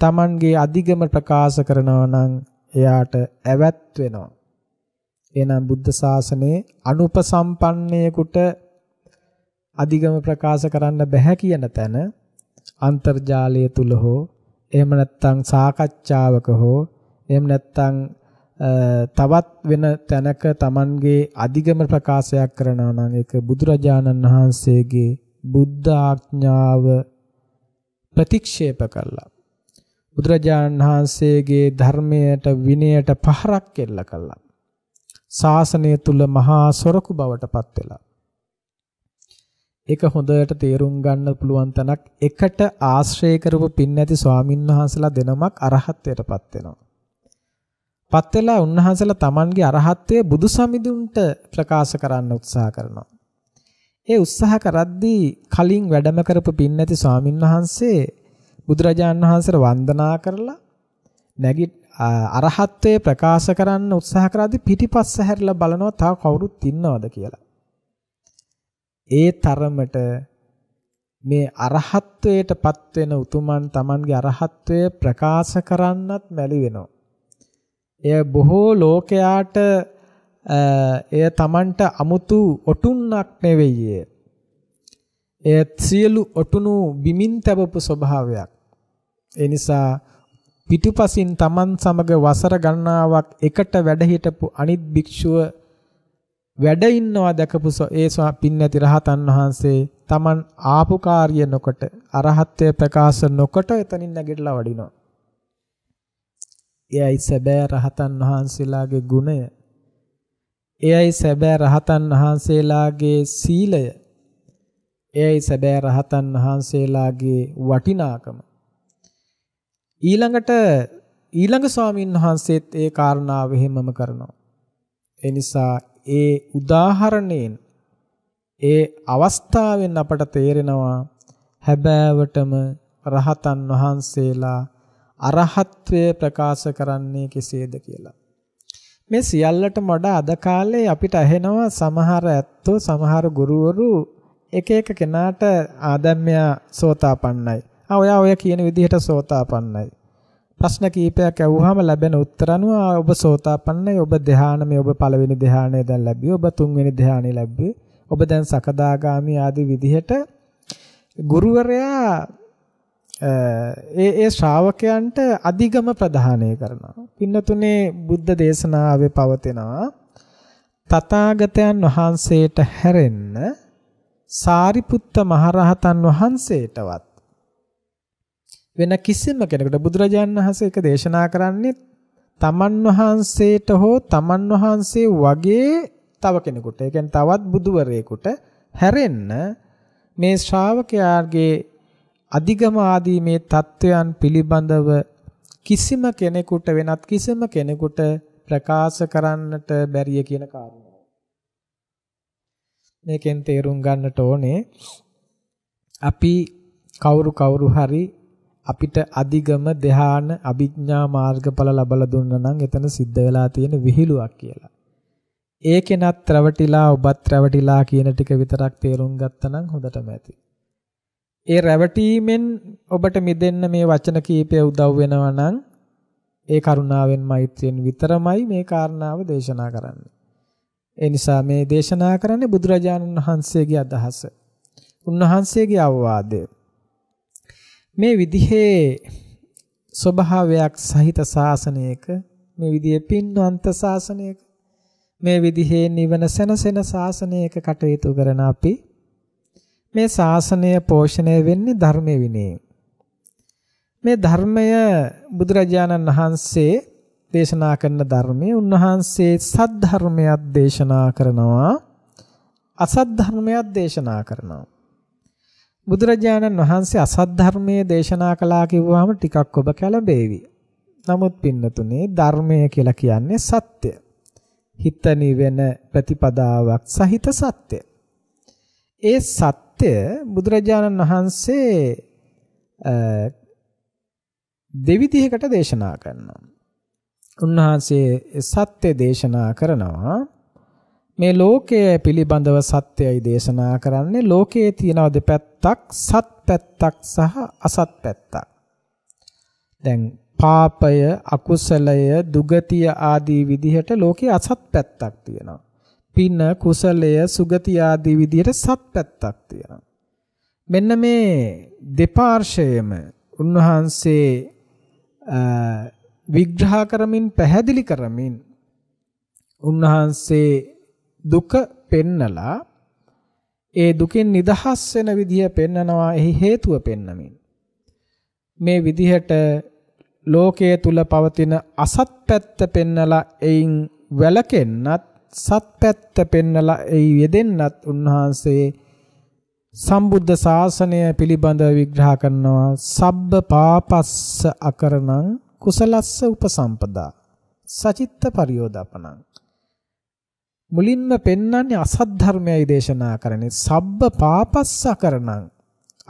Tamanගේ අධිගම ප්‍රකාශ කරනවා නම් එයාට ඇවැත් වෙනවා එහෙනම් බුද්ධ ශාසනයේ අනුපසම්පන්නයෙකුට අධිගම ප්‍රකාශ කරන්න බැහැ කියන තැන අන්තර්ජාලය තුල හෝ එහෙම නැත්නම් සාකච්ඡාවක හෝ එහෙම නැත්නම් තවත් වෙන තැනක Tamanගේ අධිගම ප්‍රකාශයක් කරනවා නම් ඒක බුදුරජාණන් වහන්සේගේ බුද්ධ ආඥාව ප්‍රතික්ෂේප කළා. බුදුරජාණන් වහන්සේගේ ධර්මයට විනයට පහරක් එල්ල කළා. ශාසනය තුල මහා සොරකු බවට පත් වෙලා. ඒක හොඳට තේරුම් ගන්න පුළුවන් තැනක් එකට ආශ්‍රය කරපු පින් නැති ස්වාමින්වහන්සලා දෙනමක් අරහත්ත්වයටපත් වෙනවා. පත් වෙලා උන්වහන්සේලා Tamanගේ අරහත්ත්වය බුදු සමිඳුන්ට ප්‍රකාශ කරන්න උත්සාහ කරනවා. ඒ උත්සාහ කරද්දී කලින් වැඩම කරපු පින්නැති ස්වාමින්වහන්සේ බුදුරජාණන් වහන්සේට වන්දනා කරලා නැගිට අරහත්ත්වය ප්‍රකාශ කරන්න උත්සාහ කරද්දී පිටිපස්ස හැරිලා බලනවා තව කවුරුත් ඉන්නවද කියලා. ඒ තරමට මේ අරහත්ත්වයටපත් වෙන උතුමන් Tamanගේ අරහත්ත්වය ප්‍රකාශ කරන්නත් මැලි වෙනවා. එය බොහෝ ලෝකයාට එය Tamanට අමුතු ඔටුන්නක් නෙවෙයි එය සියලු ඔටුනු බිමින් තබපු ස්වභාවයක් ඒ නිසා පිටුපසින් Taman සමග වසර ගණනාවක් එකට වැඩ හිටපු අනිත් භික්ෂුව වැඩ ඉන්නවා දැකපු ඒ පින්නති රහතන් වහන්සේ Taman ආපු කාර්ය නොකොට අරහත්ත්වය ප්‍රකාශ නොකොට එතනින් නැගිටලා වඩිනවා එයයි සැබෑ රහතන් වහන්සේලාගේ ගුණය. එයයි සැබෑ රහතන් වහන්සේලාගේ සීලය. එයයි සැබෑ රහතන් වහන්සේලාගේ වටිනාකම. ඊළඟට ඊළඟ ස්වාමීන් වහන්සේත් ඒ කාරණාව එහෙමම කරනවා. ඒ නිසා ඒ උදාහරණයෙන් ඒ අවස්ථාවෙන් අපට තේරෙනවා හැබෑවටම රහතන් වහන්සේලා අරහත්වය ප්‍රකාශ කරන්නේ කෙසේද කියලා. මේ සියල්ලටම වඩා අද කාලේ අපිට ඇහෙනවා සමහර ඇත්තෝ සමහර ගුරුවරු එක එක කෙනාට ආදම්මයා සෝතාපන්නයි. ආ ඔයා ඔය කියන විදිහට සෝතාපන්නයි. ප්‍රශ්න කීපයක් ඇහුවාම ලැබෙන උත්තර අනුව ඔබ සෝතාපන්නයි ඔබ ධ්‍යානමය ඔබ පළවෙනි ධ්‍යානය දැන් ලැබුවේ ඔබ තුන්වෙනි ධ්‍යානය ලැබුවේ ඔබ දැන් සකදාගාමි ආදී විදිහට ගුරුවරයා ඒ ඒ ශ්‍රාවකයන්ට අධිගම ප්‍රදානය කරනවා. පින්නතුනේ බුද්ධ දේශනාවේ පවතිනවා තථාගතයන් වහන්සේට හැරෙන්න සාරිපුත්ත මහරහතන් වහන්සේටවත් වෙන කිසිම කෙනෙකුට බුදුරජාණන් වහන්සේ ඒක දේශනා කරන්නේ තමන් වහන්සේට හෝ තමන් වහන්සේ වගේ තව කෙනෙකුට ඒ කියන්නේ තවත් බුදුවරයෙකුට හැරෙන්න මේ ශ්‍රාවකයාගේ අධිගම ආදී මේ தත්වයන් පිළිබඳව කිසිම කෙනෙකුට වෙනත් කිසිම කෙනෙකුට ප්‍රකාශ කරන්නට බැරිය කියන කාරණාව. මේකෙන් තේරුම් ගන්නට ඕනේ අපි කවුරු කවුරු හරි අපිට අධිගම ධ්‍යාන අභිඥා මාර්ගඵල ලබලා දුන්නා නම් එතන සිද්ධ වෙලා තියෙන විහිළුවක් කියලා. ඒ කෙනත් රැවටිලා ඔබත් රැවටිලා කියන ටික විතරක් තේරුම් ගත්තා නම් හොඳටම ඇති. ඒ රැවටීමෙන් ඔබට මිදෙන්න මේ වචන කීපය උදව් වෙනවා නම් ඒ කරුණාවෙන් මෛත්‍රියෙන් විතරමයි මේ කාරණාව දේශනා කරන්නේ. ඒ නිසා මේ දේශනා කරන්නේ බුදුරජාණන් වහන්සේගේ අදහස. උන්වහන්සේගේ අවවාදය. මේ විදිහේ ස්වභාවයක් සහිත ශාසනයක මේ විදිහේ පින්වන්ත ශාසනයක මේ විදිහේ නිවන සැනසෙන ශාසනයක කටයුතු කරන අපි මේ ශාසනය පෝෂණය වෙන්නේ ධර්ම විනයෙන්. මේ ධර්මය බුදුරජාණන් වහන්සේ දේශනා කරන ධර්මයේ උන්වහන්සේ සද්ධර්මයක් දේශනා කරනවා අසද්ධර්මයක් දේශනා කරනවා. බුදුරජාණන් වහන්සේ අසද්ධර්මයේ දේශනා කළා කිව්වහම ටිකක් ඔබ කැළඹේවි. නමුත් පින්නතුනේ ධර්මය කියලා කියන්නේ සත්‍ය. හිත නිවෙන ප්‍රතිපදාවක් සහිත සත්‍ය. ඒ සත්‍ය தත්ත්වය බුදුරජාණන් වහන්සේ දෙවිධයකට දේශනා කරනවා. උන්වහන්සේ සත්‍ය දේශනා කරනවා. මේ ලෝකය පිළිබඳව සත්‍යයි දේශනා කරන්නේ ලෝකයේ තියෙන දෙපැත්තක් සත් පැත්තක් සහ අසත් පැත්තක්. දැන් පාපය, අකුසලය, දුගතිය ආදී විදිහට ලෝකයේ අසත් පැත්තක් තියෙනවා. පින කුසලය සුගති ආදී විදියට සත්පැත්තක් තියෙනවා. මෙන්න මේ දෙපාර්ශයම උන්වහන්සේ විග්‍රහ කරමින් පැහැදිලි කරමින් උන්වහන්සේ දුක පෙන්නලා ඒ දුකෙන් නිදහස් වෙන විදිය පෙන්නනවා එහි හේතුව පෙන්නමින් මේ විදිහට ලෝකයේ තුල පවතින අසත්පැත්ත පෙන්නලා එයින් වැළකෙන්නත් සත්පැත්ත පෙන්නලා එයි යෙදෙන්නත් උන්වහන්සේ සම්බුද්ධ ශාසනය පිළිබඳ විග්‍රහ කරනවා සබ්බ පාපස්ස අකරණං කුසලස්ස උපසම්පදා සචිත්ත පරියෝදපණං මුලින්ම පෙන්වන්නේ අසත් ධර්මයයි දේශනා කරන්නේ සබ්බ පාපස්ස කරණං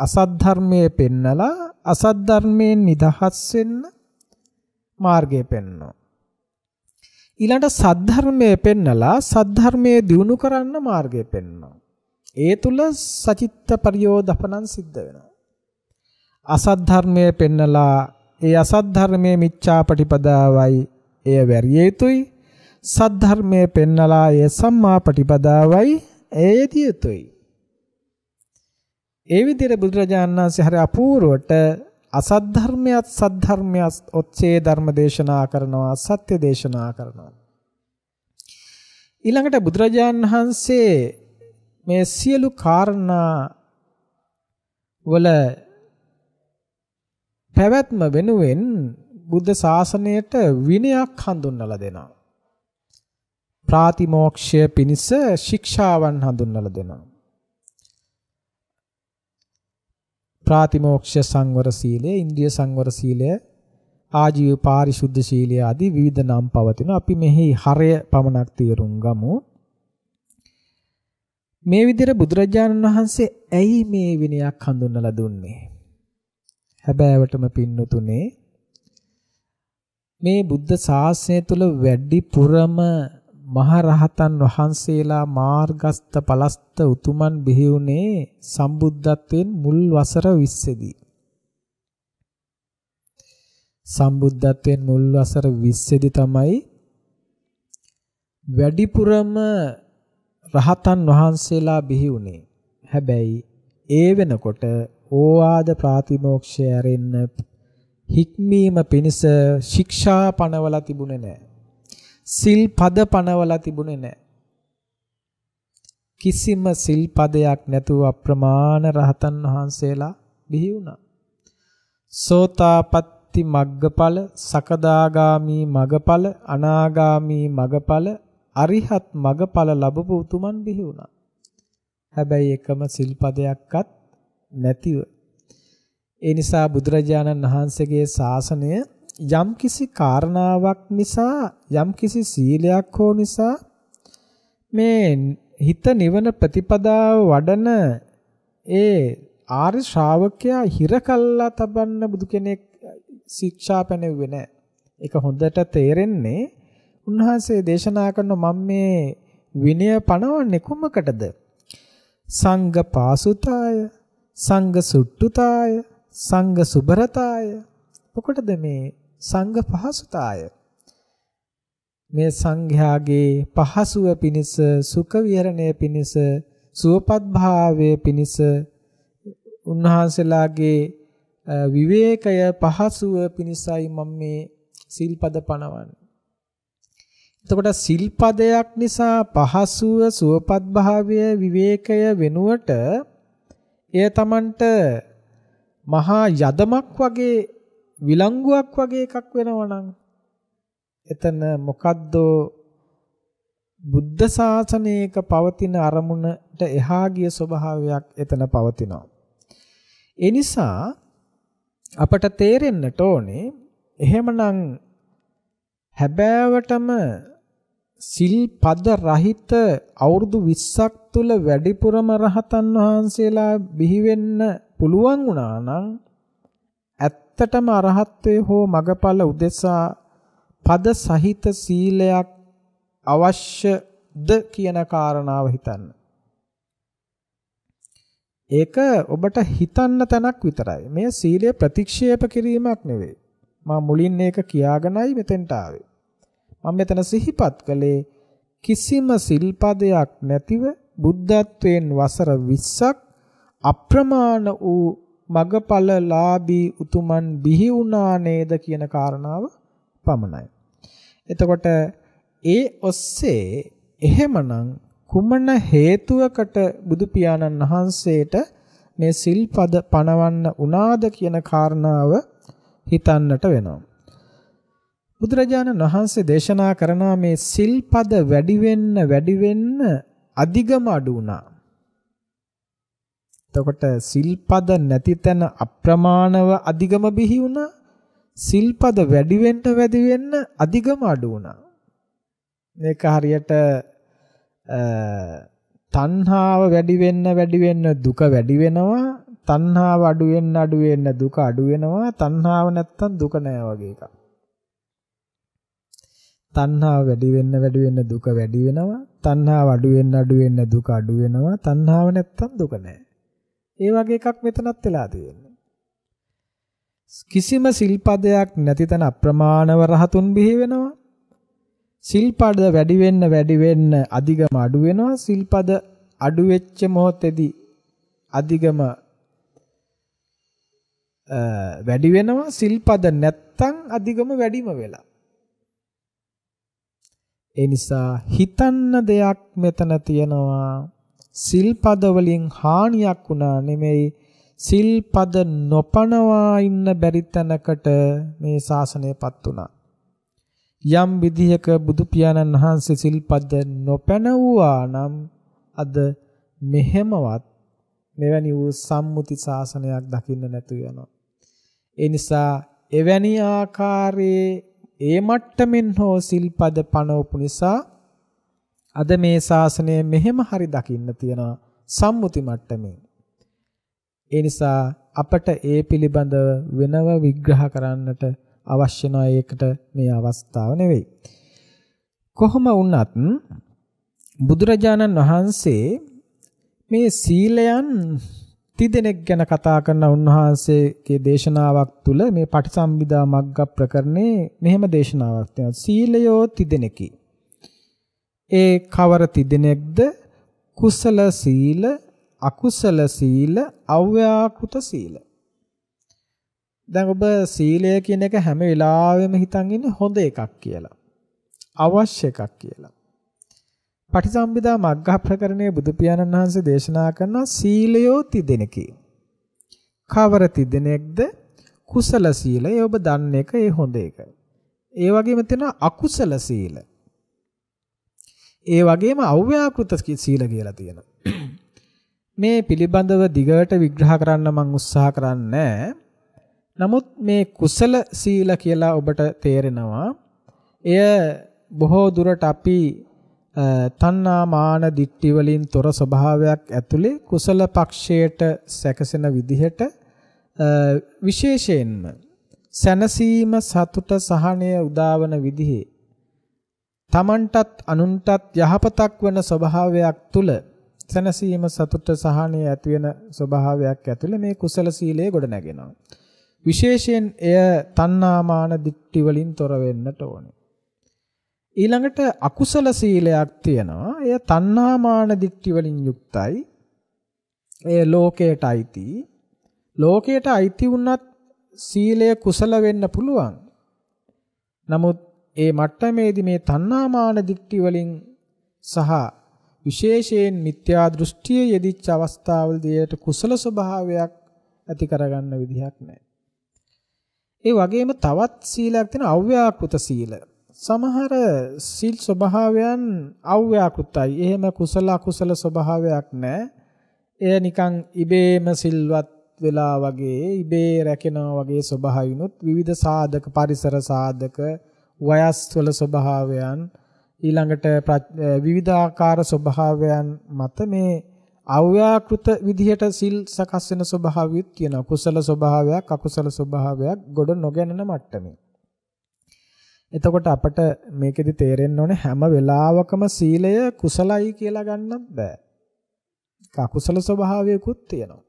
අසත් ධර්මයේ පෙන්නලා අසත් ධර්මයෙන් නිදහස් වෙන්න මාර්ගය පෙන්වනවා ඊළඟට සද්ධර්මය පෙන්නලා සද්ධර්මයේ දියුණු කරන්න මාර්ගය පෙන්වනවා. ඒ තුල සචිත්ත පරියෝධපනං සිද්ධ වෙනවා. අසද්ධර්මයේ පෙන්නලා ඒ අසද්ධර්මයේ මිච්ඡාපටිපදාවයි එය වැරිය යුතුයි. සද්ධර්මයේ පෙන්නලා ඒ සම්මාපටිපදාවයි එයදී යුතුයි. ඒ විදිහට බුදුරජාණන් වහන්සේ හරි අපූර්වට අසත් ධර්මයක් සත් ධර්මයක් ඔච්චේ ධර්ම දේශනා කරනවා සත්‍ය දේශනා කරනවා ඊළඟට බුදුරජාන් වහන්සේ මේ සියලු කාරණා වල පැවැත්ම වෙනුවෙන් බුද්ධ ශාසනයට විනයක් හඳුන්වලා දෙනවා. ප්‍රාතිමෝක්ෂය පිණිස ශික්ෂාවන් හඳුන්වලා දෙනවා. ප්‍රාතිමෝක්ෂ සංවර සීලය, ඉන්ද්‍රිය සංවර සීලය, ආජීව පාරිශුද්ධ සීලය ආදී විවිධ නම් පවතින. අපි මෙහි හරය පමණක් තේරුම් ගමු. මේ විදිහට බුදුරජාණන් වහන්සේ ඇයි මේ විනයක් හඳුන්වලා දුන්නේ? හැබෑවටම පින්නතුනේ මේ බුද්ධ ශාසනය තුල වැඩිපුරම මහරහතන් වහන්සේලා මාර්ගස්ත පලස්ත උතුමන් බිහි වුණේ සම්බුද්ධත්වයෙන් මුල් වසර 20 දී. සම්බුද්ධත්වයෙන් මුල් වසර 20 දී තමයි වැඩිපුරම රහතන් වහන්සේලා බිහි වුණේ. හැබැයි ඒ වෙනකොට ඕවාද ප්‍රාතිමෝක්ෂය ඇරෙන්න හික්මීම පිණිස ශික්ෂා පනවලා තිබුණේ නැහැ. සිල් පද පනවලා තිබුණේ නැහැ. කිසිම සිල් පදයක් නැතුව අප්‍රමාණ රහතන් වහන්සේලා බිහි වුණා. සෝතාපට්ටි මග්ගඵල, සකදාගාමි මගඵල, අනාගාමි මගඵල, අරිහත් මගඵල ලැබපු උතුමන් බිහි වුණා. හැබැයි එකම සිල් පදයක්වත් නැතිව ඒ නිසා බුදුරජාණන් වහන්සේගේ ශාසනය යම්කිසි කාරණාවක් නිසා යම්කිසි සීලයක් හෝ නිසා මේ හිත නිවන ප්‍රතිපදාව වඩන ඒ ආර්ය ශ්‍රාවකයා හිරකල්ලා තබන්න බුදු කෙනෙක් ශික්ෂා පැනෙව්වේ නැහැ. ඒක හොඳට තේරෙන්නේ උන්වහන්සේ දේශනා කරන මම මේ විනය පනවන්නේ කුමකටද? සංඝ පාසුතාය, සංඝ සුට්ටුතාය, සංඝ සුබරතාය. මොකටද මේ සංඝ පහසුතාය මේ සංඝයාගේ පහසුව පිණිස සුඛ විහරණය පිණිස සුවපත් භාවයේ පිණිස උන්වහන්සේලාගේ විවේකය පහසුව පිණිසයි මම මේ සිල්පද පනවන්නේ. එතකොට සිල්පදයක් නිසා පහසුව සුවපත් භාවය විවේකය වෙනුවට එය Tamanට මහා යදමක් වගේ විලංගුවක් වගේ එකක් වෙනවනම් එතන මොකද්ද බුද්ධ ශාසනයක පවතින අරමුණට එහා ගිය ස්වභාවයක් එතන පවතිනවා. ඒ නිසා අපට තේරෙන්නට ඕනේ එහෙමනම් හැබෑවටම සිල් පද රහිත අවුරුදු 20ක් තුල වැඩිපුරම රහතන් වහන්සේලා බිහි වෙන්න පුළුවන් වුණා නම් ඇත්තටම අරහත්ත්වයේ හෝ මගඵල උදෙසා පද සහිත සීලයක් අවශ්‍යද කියන කාරණාව හිතන්න. ඒක ඔබට හිතන්න තැනක් විතරයි. මේ සීලය ප්‍රතික්ෂේප කිරීමක් නෙවෙයි. මම මුලින් ඒක කියාගෙනයි මෙතෙන්ට ආවේ. මම මෙතන සිහිපත් කළේ කිසිම සිල්පදයක් නැතිව බුද්ධත්වයෙන් වසර 20ක් අප්‍රමාණ වූ මගඵල ලාභී උතුමන් බිහි වුණා නේද කියන කාරණාව පමණයි. එතකොට ඒ ඔස්සේ එහෙමනම් කුමන හේතුවකට බුදු පියාණන් වහන්සේට මේ සිල්පද පනවන්න උනාද කියන කාරණාව හිතන්නට වෙනවා. බුදුරජාණන් වහන්සේ දේශනා කරනා මේ සිල්පද වැඩි වෙන්න වැඩි වෙන්න අධිගම අඩු වුණා. එතකොට සිල්පද නැති තැන අප්‍රමාණව අධිගම බිහි වුණා. සිල්පද වැඩි වෙන්න වැඩි වෙන්න අධිගම අඩු වුණා. මේක හරියට තණ්හාව වැඩි වෙන්න වැඩි වෙන්න දුක වැඩි වෙනවා තණ්හාව අඩු වෙන්න අඩු වෙන්න දුක අඩු වෙනවා තණ්හාව නැත්තම් දුක නෑ වගේ එකක් තණ්හාව වැඩි වෙන්න වැඩි වෙන්න දුක වැඩි වෙනවා තණ්හාව අඩු වෙන්න අඩු වෙන්න දුක අඩු වෙනවා තණ්හාව නැත්තම් දුක නෑ ඒ වගේ එකක් මෙතනත් වෙලා තියෙන්නේ. කිසිම සිල්පදයක් නැති තන අප්‍රමාණව රහතුන් බිහි වෙනවා. සිල්පද වැඩි වෙන්න වැඩි වෙන්න අධිගම අඩු වෙනවා. සිල්පද අඩු වෙච්ච මොහොතේදී අධිගම වැඩි වෙනවා. සිල්පද නැත්තම් අධිගම වැඩිම වෙලා. ඒ නිසා හිතන්න දෙයක් මෙතන තියෙනවා. සිල්පද වලින් හානියක් වුණා නෙමෙයි සිල්පද නොපනවා ඉන්න බැරි තැනකට මේ ශාසනයපත් වුණා යම් විදිහක බුදු පියාණන් වහන්සේ සිල්පද නොපැනවුවා නම් අද මෙහෙමවත් මෙවැනි වූ සම්මුති ශාසනයක් දකින්න නැතු වෙනවා. ඒ නිසා එවැනි ආකාරයේ ඒ මට්ටමින් හෝ සිල්පද පනවපු නිසා අද මේ ශාසනය මෙහෙම හරි දකින්න තියෙනවා සම්මුති මට්ටමේ. ඒ නිසා අපට ඒ පිළිබඳව වෙනව විග්‍රහ කරන්නට අවශ්‍ය ඒකට මේ අවස්ථාව නෙවෙයි. කොහොම වුණත් බුදුරජාණන් වහන්සේ මේ සීලයන් තිදෙනෙක් ගැන කතා කරන උන්වහන්සේගේ දේශනාවක් තුළ මේ පටිසම්භිදා මග්ග ප්‍රකරණේ මෙහෙම දේශනාවක් තියෙනවා. සීලයෝ තිදෙනෙකි. ඒ කවර තිදෙනෙක්ද? කුසල සීල, අකුසල සීල, අව්‍යාකෘත සීල. දැන් ඔබ සීලය කියන එක හැම වෙලාවෙම හිතන් ඉන්නේ හොඳ එකක් කියලා. අවශ්‍ය එකක් කියලා. පටිසම්භිදා මග්ගහ ප්‍රකරණයේ බුදු පියාණන් වහන්සේ දේශනා කරන සීලයෝ තිදෙනකි. කවර තිදෙනෙක්ද? කුසල සීලය ඔබ දන්න එක ඒ හොඳ එක. ඒ වගේම තියෙනවා අකුසල සීල. ඒ වගේම අව්‍යාකෘත සීල කියලා තියෙනවා. මේ පිළිබඳව දිගට විග්‍රහ කරන්න මම උත්සාහ කරන්නේ නමුත් මේ කුසල සීල කියලා ඔබට තේරෙනවා. එය බොහෝ දුරට අපි තණ්හා මාන දිට්ටි වලින් තොර ස්වභාවයක් ඇතුලේ කුසල පක්ෂයට සැකසෙන විදිහට විශේෂයෙන්ම සැනසීම සතුට සහනය උදාවන විදිහේ තමන්ටත් අනුන්ටත් යහපතක් වන ස්වභාවයක් තුල සැනසීම සතුට සහනය ඇති වෙන ස්වභාවයක් ඇතුළේ මේ කුසල සීලය ගොඩ නැගෙනවා. විශේෂයෙන් එය තණ්හාමාන දික්ටි වලින් තොර වෙන්නට ඕනේ. ඊළඟට අකුසල සීලයක් තියෙනවා. එය තණ්හාමාන දික්ටි වලින් යුක්තයි. එය ලෝකයට අයිති. ලෝකයට අයිති වුණත් සීලය කුසල වෙන්න පුළුවන්. නමුත් ඒ මට්ටමේදී මේ තණ්හාමාන දික්ටි වලින් සහ විශේෂයෙන් මිත්‍යා දෘෂ්ටිය යෙදිච්ච අවස්ථාවලදීට කුසල ස්වභාවයක් ඇති කරගන්න විදිහක් නැහැ. ඒ වගේම තවත් සීලයක් තියෙන අව්‍යාකෘත සීල. සමහර සීල් ස්වභාවයන් අව්‍යාකෘතයි. එහෙම කුසල අකුසල ස්වභාවයක් නැහැ. එය නිකන් ඉබේම සිල්වත් වෙලා වගේ ඉබේ රැකෙනා වගේ ස්වභාවිනුත් විවිධ සාධක පරිසර සාධක වයස්වල ස්වභාවයන් ඊළඟට විවිධාකාර ස්වභාවයන් මත මේ අව්‍යාකෘත විදිහට සිල් සකස් වෙන ස්වභාවයත් කියන කුසල ස්වභාවයක් අකුසල ස්වභාවයක් ගොඩ නොගැනෙන මට්ටමේ. එතකොට අපට මේකෙදි තේරෙන්න ඕනේ හැම වෙලාවකම සීලය කුසලයි කියලා ගන්නත් බෑ. ඒක අකුසල ස්වභාවයකුත් තියෙනවා.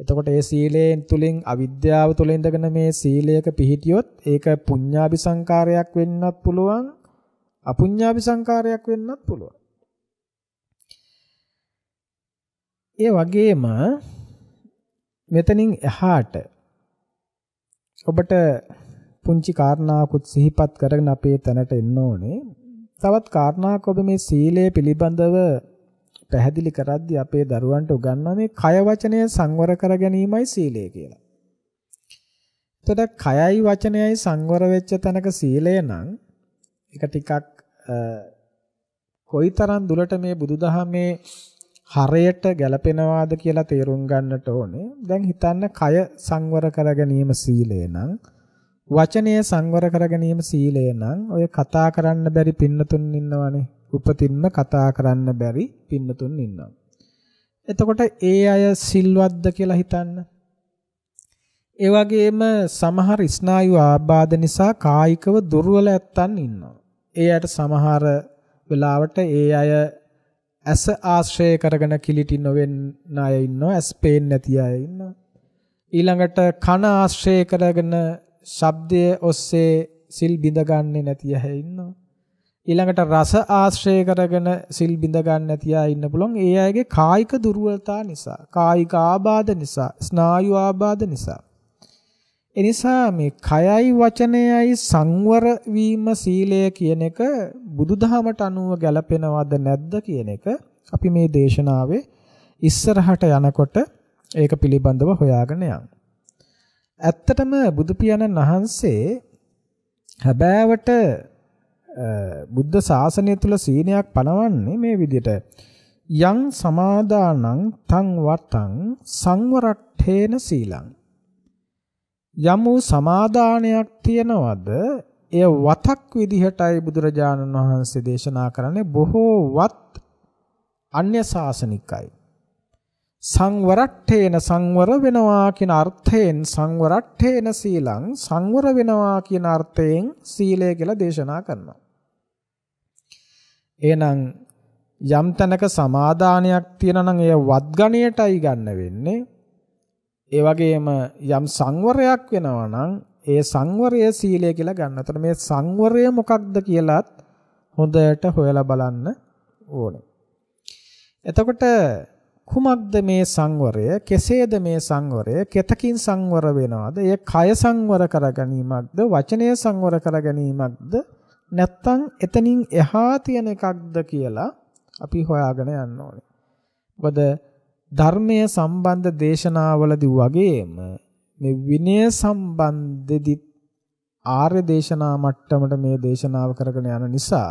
එතකොට ඒ සීලයෙන් තුලින් අවිද්‍යාව තුල ඉඳගෙන මේ සීලයක පිහිටියොත් ඒක පුඤ්ඤාභි සංකාරයක් වෙන්නත් පුළුවන් අපුඤ්ඤාභි සංකාරයක් වෙන්නත් පුළුවන්. ඒ වගේම මෙතනින් එහාට ඔබට පුංචි කාරණාවකුත් සිහිපත් කරගෙන අපේ තැනට එන්න ඕනේ. තවත් කාරණාවක් ඔබ මේ සීලය පිළිබඳව පැහැදිලි කරද්දී අපේ දරුවන්ට උගන්වනවා මේ කය වචනය සංවර කර ගැනීමයි සීලය කියලා. එතකොට කයයි වචනයයි සංවර වෙච්ච තැනක සීලය නම් ඒක ටිකක් කොයිතරම් දුරට මේ බුදුදහමේ හරයට ගැලපෙනවාද කියලා තේරුම් ගන්නට ඕනේ. දැන් හිතන්න කය සංවර කර ගැනීම සීලය නම් වචනය සංවර කර ගැනීම සීලය නම් ඔය කතා කරන්න බැරි පින්නතුන් ඉන්නවනේ. උපතින්ම කතා කරන්න බැරි පින්නතුන් ඉන්නවා. එතකොට ඒ අය සිල්වත්ද කියලා හිතන්න. ඒ වගේම සමහර ස්නායු ආබාධ නිසා කායිකව දුර්වල ඇත්තන් ඉන්නවා. ඒ අයට සමහර වෙලාවට ඒ අය ඇස ආශ්‍රය කරගෙන කිලිටි නොවෙන්න අය ඉන්නවා. ඇස් පේන්නේ නැති අය ඉන්නවා. ඊළඟට කන ආශ්‍රය කරගෙන ශබ්දය ඔස්සේ සිල් බිඳ ගන්නේ නැති අය ඉන්නවා. ඊළඟට රස ආශ්‍රය කරගෙන සිල් බිඳ ගන්න නැති අය ඉන්න පුළුවන්. ඒ අයගේ කායික දුර්වලතා නිසා, කායික ආබාධ නිසා, ස්නායු ආබාධ නිසා. එනිසා මේ කයයි වචනයයි සංවර වීම සීලය කියන එක බුදුදහමට අනුව ගැලපෙනවද නැද්ද කියන එක අපි මේ දේශනාවේ ඉස්සරහට යනකොට ඒක පිළිබඳව හොයාගෙන යමු. ඇත්තටම බුදු පියාණන් වහන්සේ හැබෑවට බුද්ධ ශාසනය තුල සීනයක් පනවන්නේ මේ විදිහට යං සමාදානං තං වතං සංවරට්ඨේන සීලං යම් වූ සමාදානයක් තියනවද එය වතක් විදිහටයි බුදුරජාණන් වහන්සේ දේශනා කරන්නේ බොහෝ වත් අන්‍ය ශාසනිකයි සංවරට්ඨේන සංවර වෙනවා කියන අර්ථයෙන් සංවරට්ඨේන සීලං සංවර වෙනවා කියන අර්ථයෙන් සීලය කියලා දේශනා කරනවා. එහෙනම් යම් තැනක සමාදානයක් තියෙනවා නම් එය වත්ගණයටයි ගන්න වෙන්නේ. ඒ වගේම යම් සංවරයක් වෙනවා නම් ඒ සංවරය සීලය කියලා ගන්න. එතකොට මේ සංවරය මොකක්ද කියලාත් හොඳට හොයලා බලන්න ඕනේ. එතකොට කුමක්ද මේ සංවරය කෙසේද මේ සංවරය කෙතකින් සංවර වෙනවද ඒ කය සංවර කර ගැනීමක්ද වචනය සංවර කර ගැනීමක්ද නැත්නම් එතනින් එහා තියෙන එකක්ද කියලා අපි හොයාගෙන යන්න ඕනේ මොකද ධර්මයේ සම්බන්ධ දේශනාවලදී වගේම මේ විනය සම්බන්ධෙදි ආර්ය දේශනා මට්ටමට මේ දේශනාව කරගෙන යන නිසා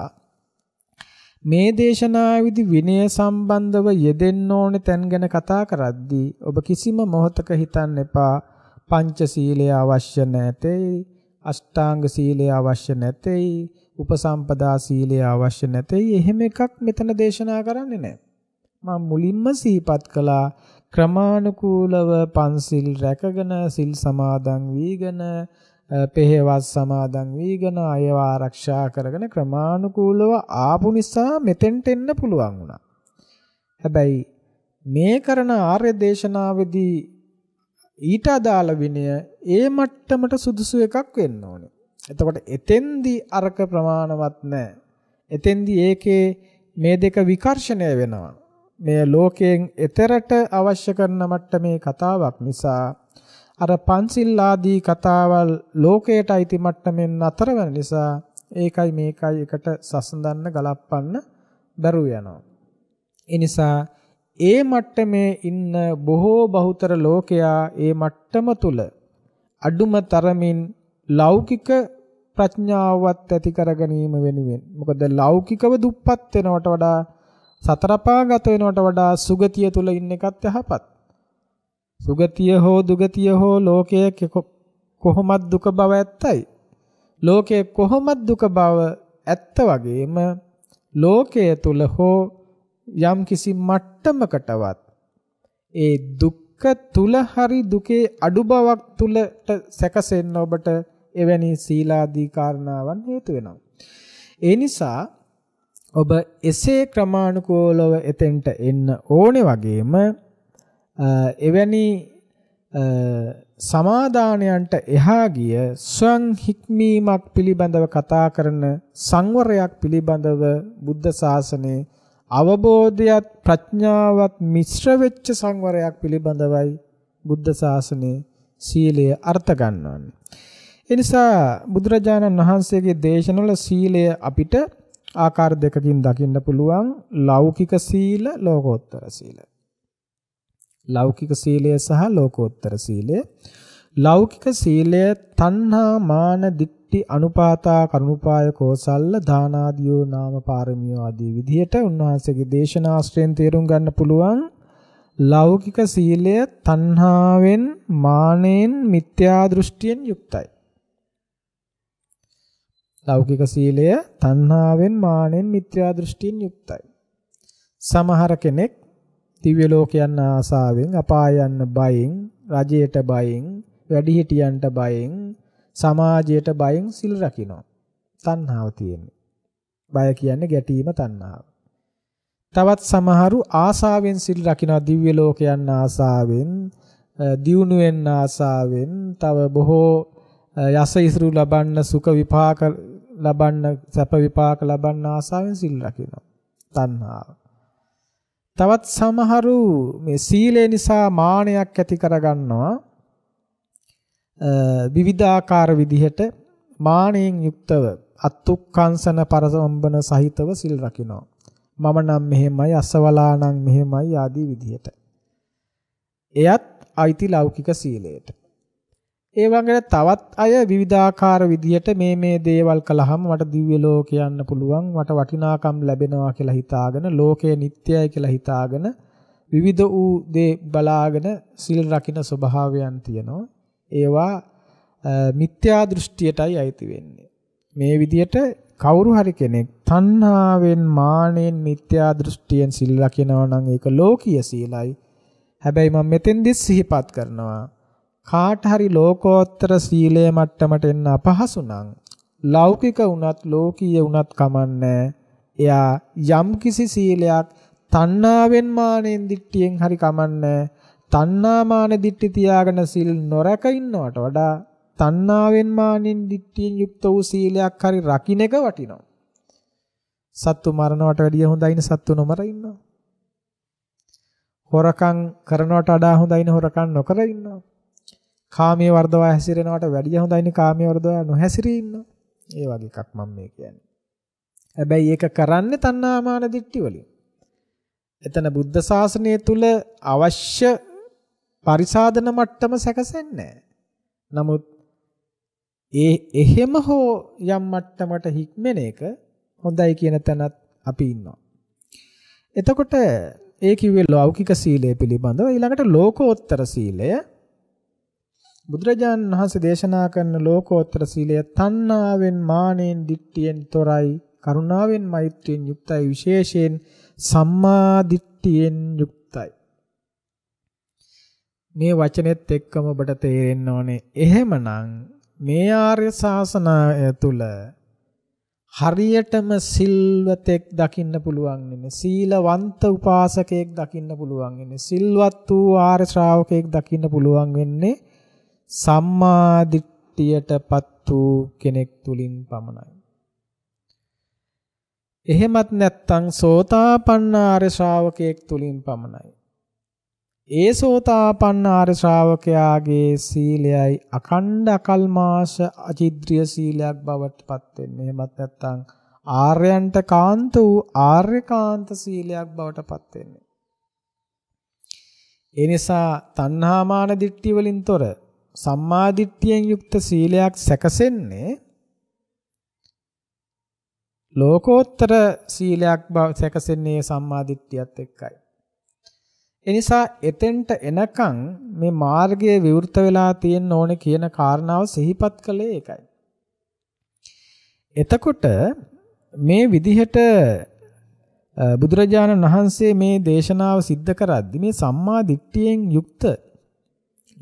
මේ දේශනාවේදී විනය සම්බන්ධව යෙදෙන්න ඕනේ තැන් ගැන කතා කරද්දී ඔබ කිසිම මොහතක හිතන්න එපා පංච සීලය අවශ්‍ය නැතේයි අෂ්ටාංග සීලය අවශ්‍ය නැතේයි උපසම්පදා සීලය අවශ්‍ය නැතේයි එහෙම එකක් මෙතන දේශනා කරන්නේ නැහැ මම මුලින්ම සිහිපත් කළා ක්‍රමානුකූලව පන්සිල් රැකගෙන සිල් සමාදන් වීගෙන පෙහෙවස් සමාදන් වීගෙන අයව ආරක්ෂා කරගෙන ක්‍රමානුකූලව ආපු නිසා මෙතෙන්ට එන්න පුළුවන් වුණා. හැබැයි මේ කරන ආර්ය දේශනාවේදී ඊට අදාළ විනය ඒ මට්ටමට සුදුසු එකක් වෙන්න ඕනේ. එතකොට එතෙන්දී අරක ප්‍රමාණවත් නැහැ. එතෙන්දී ඒකේ මේ දෙක විකර්ෂණය වෙනවා. මේ ලෝකයෙන් එතරට අවශ්‍ය කරන මට්ටමේ කතාවක් නිසා අර පන්සිල් ආදී කතාවල් ලෝකයට අයිති මට්ටමින් නතර වෙන නිසා ඒකයි මේකයි එකට සසඳන්න ගලප්පන්න බැරුව යනවා. ඒ නිසා ඒ මට්ටමේ ඉන්න බොහෝ බහුතර ලෝකයා ඒ මට්ටම තුල අඩුම තරමින් ලෞකික ප්‍රඥාවවත් ඇති කර ගැනීම වෙනුවෙන් මොකද ලෞකිකව දුප්පත් වෙනවට වඩා සතරපාගත වෙනවට වඩා සුගතිය තුල ඉන්න එකත් යහපත් සුගතිය හෝ දුගතිය හෝ ලෝකයේ කොහොමත් දුක බව ඇත්තයි. ලෝකයේ කොහොමත් දුක බව ඇත්ත වගේම ලෝකයේ තුල හෝ යම් කිසි මට්ටමකටවත් ඒ දුක්ඛ තුල හරි දුකේ අඩු බවක් තුලට සැකසෙන්න ඔබට එවැනි සීලාදී කාරණාවන් හේතු වෙනවා. ඒ නිසා ඔබ එසේ ක්‍රමානුකූලව එතෙන්ට එන්න ඕනේ වගේම එවැනි සමාදානයන්ට එහා ගිය ස්වං හික්මීමක් පිළිබඳව කතා කරන සංවරයක් පිළිබඳව බුද්ධ ශාසනයේ අවබෝධයත් ප්‍රඥාවත් මිශ්‍ර වෙච්ච සංවරයක් පිළිබඳවයි බුද්ධ ශාසනයේ සීලය අර්ථ ගන්නවන්නේ. ඒ නිසා බුදුරජාණන් වහන්සේගේ දේශනවල සීලය අපිට ආකාර දෙකකින් දකින්න පුළුවන් ලෞකික සීල ලෝකෝත්තර සීල. ලෞකික සීලය සහ ලෝකෝත්තර සීලය. ලෞකික සීලය තණ්හා මාන දික්ටි අනුපාතා කරුණාපාය කෝසල්ල දානාදියෝ නාම පාරමියෝ ආදී විදිහට උන්වහන්සේගේ දේශනාස්ත්‍රයෙන් තේරුම් ගන්න පුළුවන් ලෞකික සීලය තණ්හාවෙන් මානෙන් මිත්‍යා දෘෂ්ටියෙන් යුක්තයි. ලෞකික සීලය තණ්හාවෙන් මානෙන් මිත්‍යා දෘෂ්ටියෙන් යුක්තයි. සමහර කෙනෙක් දිව්‍ය ලෝකයන් ආසාවෙන් අපාය යන්න බයෙන් රජයට බයෙන් වැඩිහිටියන්ට බයෙන් සමාජයට බයෙන් සිල් රකින්නවා තණ්හාව තියෙන්නේ බය කියන්නේ ගැටීම තණ්හාව තවත් සමහරු ආසාවෙන් සිල් රකින්නවා දිව්‍ය ලෝකයන් ආසාවෙන් දියුණු වෙන්න ආසාවෙන් තව බොහෝ යස ඉසුරු ලබන්න සුඛ විපාක ලබන්න සැප විපාක ලබන්න ආසාවෙන් සිල් රකින්නවා තණ්හාව තවත් සමහරු මේ සීලය නිසා මානයක් ඇති කරගන්නවා. විවිධාකාර විදිහට මාණයෙන් යුක්තව අත්ුක්කංශන පරසම්බන සහිතව සිල් රකිනවා. මම නම් මෙහෙමයි අසවලා නම් මෙහෙමයි ආදී විදිහට. එයත් අයිති ලෞකික සීලයට. ඒ වගේ තවත් අය විවිධාකාර විදියට මේ මේ දේවල් කළාම මට දිව්‍ය ලෝක යන්න පුළුවන් මට වටිනාකම් ලැබෙනවා කියලා හිතාගෙන ලෝකය නිත්‍යයි කියලා හිතාගෙන විවිධ වූ දේ බලාගෙන සිල් රකින්න ස්වභාවයන් තියෙනවා ඒවා මිත්‍යා දෘෂ්ටියටයි අයිති වෙන්නේ මේ විදියට කවුරු හරි කෙනෙක් තණ්හාවෙන් මානෙන් මිත්‍යා දෘෂ්ටියෙන් සිල් රකිනවා නම් ඒක ලෝකීය සීලයි. හැබැයි මම මෙතෙන්දි සිහිපත් කරනවා කාට හරි ලෝකෝත්තර සීලය මට්ටමට එන්න අපහසු නම් ලෞකික වුණත් ලෝකීය වුණත් කමන්නේ එයා යම්කිසි සීලයක් තණ්හාවෙන් මානෙන් දිට්ටියෙන් හරි කමන්නේ තණ්හා මාන දිට්ටි තියාගෙන සිල් නොරැක ඉන්නවට වඩා තණ්හාවෙන් මානෙන් දිට්ටියෙන් යුක්ත වූ සීලයක් හරි රකින්න එක වටිනවා. සත්තු මරණවට වැඩිය හොඳයිනේ සත්තු නොමර ඉන්නවා. හොරකම් කරනවට වඩා හොඳයිනේ හොරකම් නොකර ඉන්නවා. කාමයේ වර්ධවා හැසිරෙනවට වැඩිය හොඳයිනේ කාමයේ වර්ධවා නොහැසිරී ඉන්න. ඒ වගේ එකක් මම මේ කියන්නේ. හැබැයි ඒක කරන්නේ තණ්හාමාන දිට්ටි වලින්. එතන බුද්ධ ශාසනය තුල අවශ්‍ය පරිසාදන මට්ටම සැකසෙන්නේ නමුත් ඒ එහෙම හෝ යම් මට්ටමට හික්මෙන එක හොඳයි කියන තැනත් අපි ඉන්නවා. එතකොට ඒ කිව්වේ ලෞකික සීලය පිළිබඳව ඊළඟට ලෝකෝත්තර සීලය බුදුරජාණන් වහන්සේ දේශනා කරන ලෝකෝත්තර සීලය තණ්හාවෙන් මානෙන් දිට්ඨියෙන් තොරයි කරුණාවෙන් මෛත්‍රියෙන් යුක්තයි විශේෂයෙන් සම්මා දිට්ඨියෙන් යුක්තයි මේ වචනේත් එක්කම ඔබට තේරෙන්න ඕනේ එහෙමනම් මේ ආර්ය ශාසනය තුල හරියටම සිල්වතෙක් දකින්න පුළුවන් ඉන්නේ සීලවන්ත උපාසකයෙක් දකින්න පුළුවන් ඉන්නේ සිල්වත් වූ ආර්ය ශ්‍රාවකයෙක් දකින්න පුළුවන් වෙන්නේ සම්මා දිට්ඨියටපත් වූ කෙනෙක් තුලින් පමණයි. එහෙමත් නැත්නම් සෝතාපන්න ආර්ය ශ්‍රාවකයෙක් තුලින් පමණයි. ඒ සෝතාපන්න ආර්ය ශ්‍රාවකයාගේ සීලයයි අකණ්ඩ අකල්මාශ අචිද්‍රිය සීලයක් බවට පත් වෙන්නේ. එහෙමත් නැත්නම් ආර්යයන්ට කාන්ත වූ ආර්යකාන්ත සීලයක් බවට පත් වෙන්නේ. ඒ නිසා තණ්හාමාන දිට්ඨි වලින් තොර සම්මාදිට්ඨියෙන් යුක්ත සීලයක් සැකසෙන්නේ ලෝකෝත්තර සීලයක් බව සැකසෙන්නේ සම්මාදිට්ඨියත් එක්කයි. එනිසා එතෙන්ට එනකන් මේ මාර්ගයේ විවෘත වෙලා තියෙන්න ඕනේ කියන කාරණාව සිහිපත් කළේ ඒකයි. එතකොට මේ විදිහට බුදුරජාණන් වහන්සේ මේ දේශනාව සිද්ධ කරද්දී මේ සම්මා දිට්ඨියෙන් යුක්ත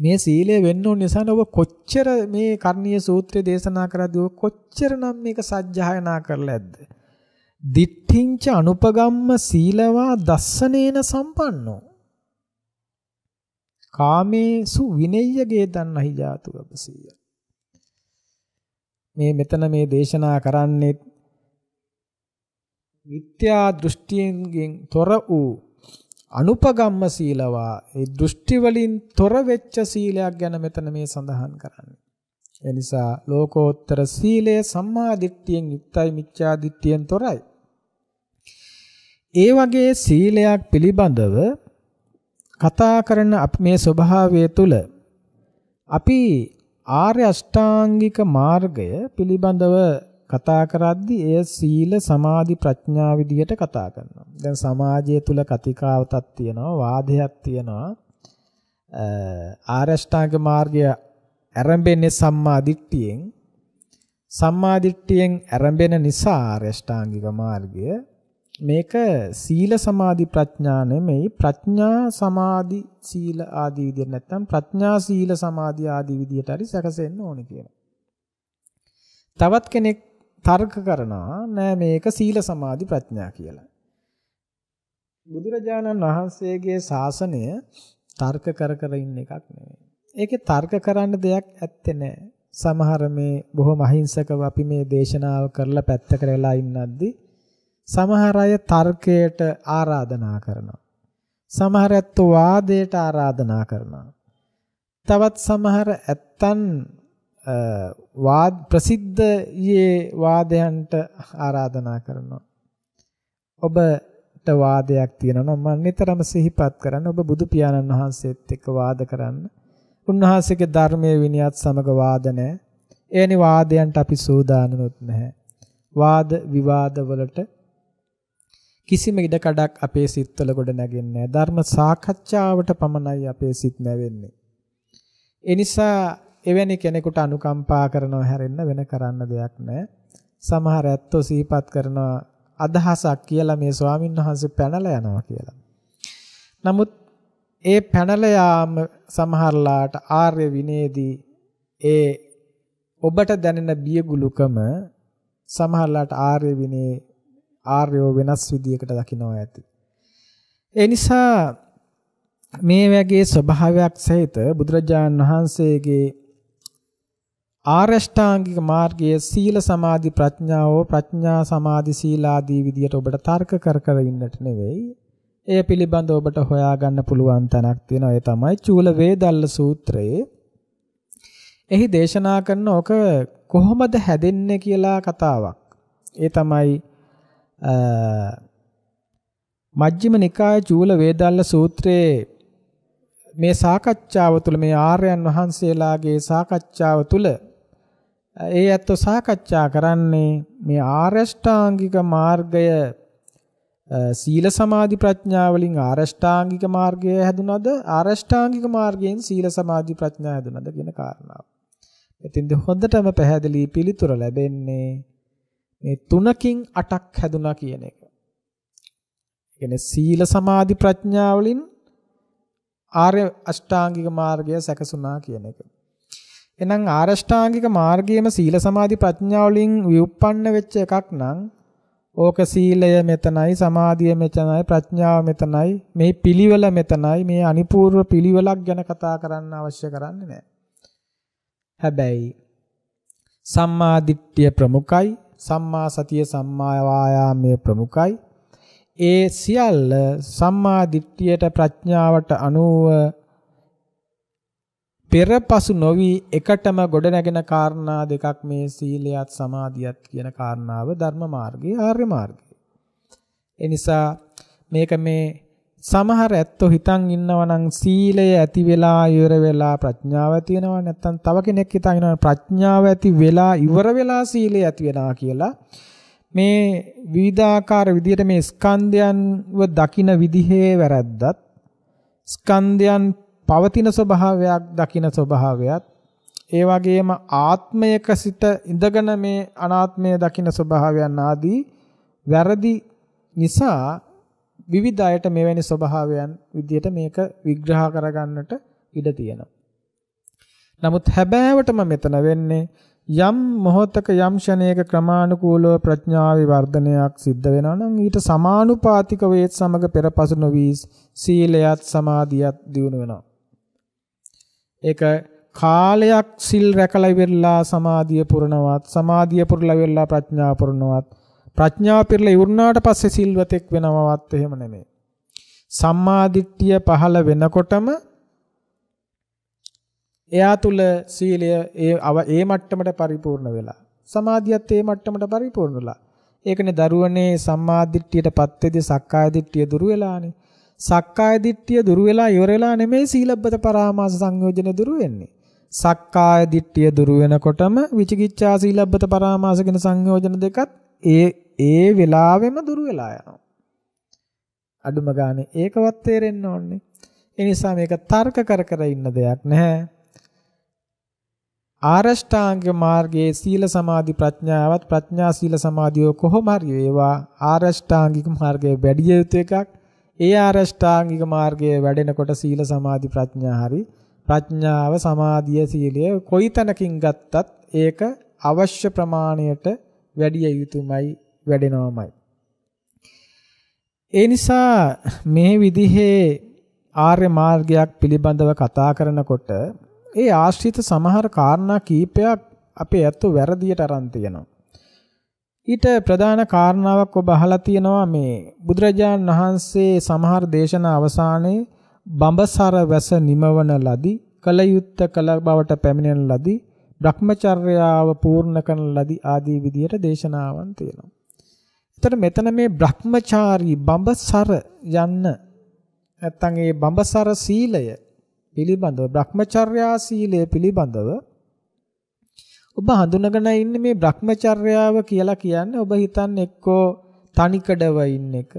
මේ සීලය වෙන්න ඕන නිසා ඔබ කොච්චර මේ කර්ණීය සූත්‍රය දේශනා කරද්දී ඔබ කොච්චරනම් මේක සජ්ජායනා කරලා ඇද්ද? දිට්ඨින්ච අනුපගම්ම සීලවා දස්සනේන සම්පන්නෝ. කාමේසු විනෙය්‍යගේ දන්නහි ජාතු අපසීය. මේ මෙතන මේ දේශනා කරන්නේ මිත්‍යා දෘෂ්ටියෙන් තොර වූ අනුපගම්ම සීලවා ඒ දෘෂ්ටි වලින් තොර වෙච්ච සීලයක් ගැන මෙතන මේ සඳහන් කරන්නේ. ඒ නිසා ලෝකෝත්තර සීලය සම්මා දිට්ඨියෙන් යුක්තයි මිච්ඡා දිට්ඨියෙන් තොරයි. ඒ වගේ සීලයක් පිළිබඳව කතා කරන මේ ස්වභාවය තුළ අපි ආර්ය අෂ්ටාංගික මාර්ගය පිළිබඳව කතා කරද්දී එය සීල සමාධි ප්‍රඥා විදියට කතා කරනවා. දැන් සමාජය තුල කතිකාවතක් තියෙනවා, වාදයක් තියෙනවා. ආරෂ්ඨාංග මාර්ගය ඇරඹෙන්නේ සම්මා දිට්ඨියෙන්. සම්මා දිට්ඨියෙන් ඇරඹෙන නිසා ආරෂ්ඨාංගික මාර්ගය මේක සීල සමාධි ප්‍රඥා නෙමෙයි ප්‍රඥා සමාධි සීල ආදී විදියට නැත්නම් ප්‍රඥා සීල සමාධි ආදී විදියට හරි සැකසෙන්න ඕනේ කියලා. තවත් කෙනෙක් තර්ක කරනවා නෑ මේක සීල සමාධි ප්‍රඥා කියලා. බුදුරජාණන් වහන්සේගේ ශාසනය තර්ක කර කර ඉන්න එකක් නෙවෙයි. ඒකේ තර්ක කරන්න දෙයක් ඇත්තේ නෑ. සමහර මේ බොහොම අහිංසකව අපි මේ දේශනාව කරලා පැත්තකට වෙලා ඉන්නද්දී සමහර අය තර්කයට ආරාධනා කරනවා. සමහර ඇත්තෝ වාදයට ආරාධනා කරනවා. තවත් සමහර ඇත්තන් වාද ප්‍රසිද්ධයේ වාදයන්ට ආරාධනා කරනවා. ඔබට වාදයක් තියෙනවා නම් මම නිතරම සිහිපත් කරන්න ඔබ බුදු පියාණන් වහන්සේත් එක්ක වාද කරන්න. උන්වහන්සේගේ ධර්මයේ විනයත් සමග වාද නැහැ. ඒනි වාදයන්ට අපි සූදානම්වත් නැහැ. වාද විවාද වලට කිසිම ඉඩ කඩක් අපේ සිත්වල ගොඩ නැගෙන්නේ නැහැ. ධර්ම සාකච්ඡාවට පමණයි අපේ සිත් නැවෙන්නේ. ඒ නිසා එවැනි කෙනෙකුට අනුකම්පා කරනව හැරෙන්න වෙන කරන්න දෙයක් නැහැ. සමහර ඇත්තෝ සිහිපත් කරන අදහසක් කියලා මේ ස්වාමීන් වහන්සේ පැනලා යනවා කියලා. නමුත් ඒ පැනලා යාම සමහරලාට ආර්ය විනේදී ඒ ඔබට දැනෙන බියගුලුකම සමහරලාට ආර්ය විනේ ආර්යෝ වෙනස් විදියකට දකිනවා ඇති. ඒ නිසා මේ වගේ ස්වභාවයක් සහිත බුදුරජාන් වහන්සේගේ ආරෂ්ඨාංගික මාර්ගයේ සීල සමාධි ප්‍රඥාව ප්‍රඥා සමාධි සීලාදී විදියට ඔබට තර්ක කර කර ඉන්නට නෙවෙයි එය පිළිබඳව ඔබට හොයාගන්න පුළුවන් තැනක් තියෙනවා ඒ තමයි චූල වේදල්ල සූත්‍රයේ එහි දේශනා කරන ඔක කොහොමද හැදෙන්නේ කියලා කතාවක් ඒ තමයි මජ්ක්‍ධිම නිකාය චූල වේදල්ල සූත්‍රයේ මේ සාකච්ඡාව තුළ මේ ආර්යයන් වහන්සේලාගේ සාකච්ඡාව තුළ ඒ ඇත්ත සාකච්ඡා කරන්නේ මේ ආරෂ්ඨාංගික මාර්ගය සීල සමාධි ප්‍රඥා වලින් ආරෂ්ඨාංගික මාර්ගය හැදුනද ආරෂ්ඨාංගික මාර්ගයෙන් සීල සමාධි ප්‍රඥා හැදුනද කියන කාරණාව. මෙතින්ද හොඳටම පැහැදිලි පිළිතුර ලැබෙන්නේ මේ තුනකින් අටක් හැදුනා කියන එක. ඒ කියන්නේ සීල සමාධි ප්‍රඥා වලින් ආර්ය අෂ්ටාංගික මාර්ගය සැකසුණා කියන එක. එහෙනම් ආරෂ්ඨාංගික මාර්ගයේම සීල සමාධි ප්‍රඥා වලින් ව්‍යුප්පන්න වෙච්ච එකක් නම් ඕක සීලය මෙතනයි සමාධිය මෙතනයි ප්‍රඥාව මෙතනයි මේ පිළිවෙල මෙතනයි මේ අනිපූර්ව පිළිවෙලක් ගැන කතා කරන්න අවශ්‍ය කරන්නේ නැහැ. හැබැයි සම්මා දිට්ඨිය ප්‍රමුඛයි සම්මා සතිය සම්මා වායාමයේ ප්‍රමුඛයි ඒ සියල්ල සම්මා දිට්ඨියට ප්‍රඥාවට අනුව පෙර පසු නොවි එකටම ගොඩ නැගෙන කාරණා දෙකක් මේ සීලයත් සමාධියත් කියන කාරණාව ධර්ම මාර්ගයේ ආර්ය මාර්ගයේ. ඒ නිසා මේක මේ සමහර ඇත්තෝ හිතන් ඉන්නවා නම් සීලය ඇති වෙලා ඉවර වෙලා ප්‍රඥාව තියෙනවා නැත්නම් තව කෙනෙක් හිතන් ඉන්නවා ප්‍රඥාව ඇති වෙලා ඉවර වෙලා සීලය ඇති වෙනවා කියලා මේ විවිධාකාර විදිහට මේ ස්කන්ධයන්ව දකින විදිහේ වැරද්දත් ස්කන්ධයන් පවතින ස්වභාවයක් දකින ස්වභාවයත් ඒ වගේම ආත්මයක සිට ඉඳගෙන මේ අනාත්මය දකින ස්වභාවයන් ආදී වැරදි නිසා විවිධ අයට මෙවැනි ස්වභාවයන් විදියට මේක විග්‍රහ කරගන්නට ඉඩ තියෙනවා. නමුත් හැබෑවටම මෙතන වෙන්නේ යම් මොහතක යම් ෂණයක ක්‍රමානුකූලව ප්‍රඥාවේ වර්ධනයක් සිද්ධ වෙනවා නම් ඊට සමානුපාතික වේත් සමග පෙරපසු නොවි සීලයත් සමාධියත් දියුණු වෙනවා. ඒක කාලයක් සිල් රැකලා ඉවරලා සමාධිය පුරනවත් සමාධිය පුරලා ඉවරලා ප්‍රඥා පුරනවත් ප්‍රඥාව පිරලා ඉවරනාට පස්සේ සිල්වතෙක් වෙනවවත් එහෙම නෙමෙයි සම්මාදිට්ඨිය පහළ වෙනකොටම එයා තුල සීලය ඒ ඒ මට්ටමට පරිපූර්ණ වෙලා සමාධියත් ඒ මට්ටමට පරිපූර්ණ වෙලා ඒකනේ දරුවනේ සම්මාදිට්ඨියටපත් වෙදී සක්කාය දිට්ඨිය දුරු වෙලානේ සක්කාය දිට්ඨිය දුරු වෙලා ඉවර වෙලා නෙමෙයි සීලබ්බත පරාමාස සංයෝජන දුරු වෙන්නේ. සක්කාය දිට්ඨිය දුරු වෙනකොටම විචිකිච්ඡා සීලබ්බත පරාමාස කියන සංයෝජන දෙකත් ඒ ඒ වෙලාවෙම දුරු වෙලා යනවා. අඩුම ගානේ ඒකවත් තේරෙන්න ඕනේ. ඒ නිසා මේක තර්ක කර කර ඉන්න දෙයක් නැහැ. ආරෂ්ඨාංග මාර්ගයේ සීල සමාධි ප්‍රඥාවත් ප්‍රඥා සීල සමාධිය කොහොම හරි ඒවා ආරෂ්ඨාංගික මාර්ගයේ වැඩි යුතු එකක්. ඒ ආරෂ්ඨාංගික මාර්ගයේ වැඩෙනකොට සීල සමාධි ප්‍රඥා හරි ප්‍රඥාව සමාධිය සීලය කොයි තැනකින් ගත්තත් ඒක අවශ්‍ය ප්‍රමාණයට වැඩි යුතුයමයි වැඩෙනවමයි ඒ නිසා මේ විදිහේ ආර්ය මාර්ගයක් පිළිබඳව කතා කරනකොට ඒ ආශ්‍රිත සමහර කාරණා කීපයක් අපේ ඇත්ත වැරදියට අරන් තියෙනවා ඊට ප්‍රධාන කාරණාවක් ඔබ අහලා තියෙනවා මේ බුදුරජාණන් වහන්සේ සමහර දේශනා අවසානයේ බඹසර වැස නිමවන ලදී කලයුත්ත කල බවට පැමිණෙන ලදී භ්‍රමචර්යාව පූර්ණ කරන ලදී ආදී විදියට දේශනාවන් තියෙනවා. එතකොට මෙතන මේ භ්‍රමචාරී බඹසර යන්න නැත්තම් ඒ බඹසර සීලය පිළිබඳව භ්‍රමචර්යා සීලය පිළිබඳව ඔබ හඳුනගෙන ඉන්නේ මේ Brahmacharyaව කියලා කියන්නේ ඔබ හිතන්නේ එක්කෝ තනිකඩව ඉන්න එක.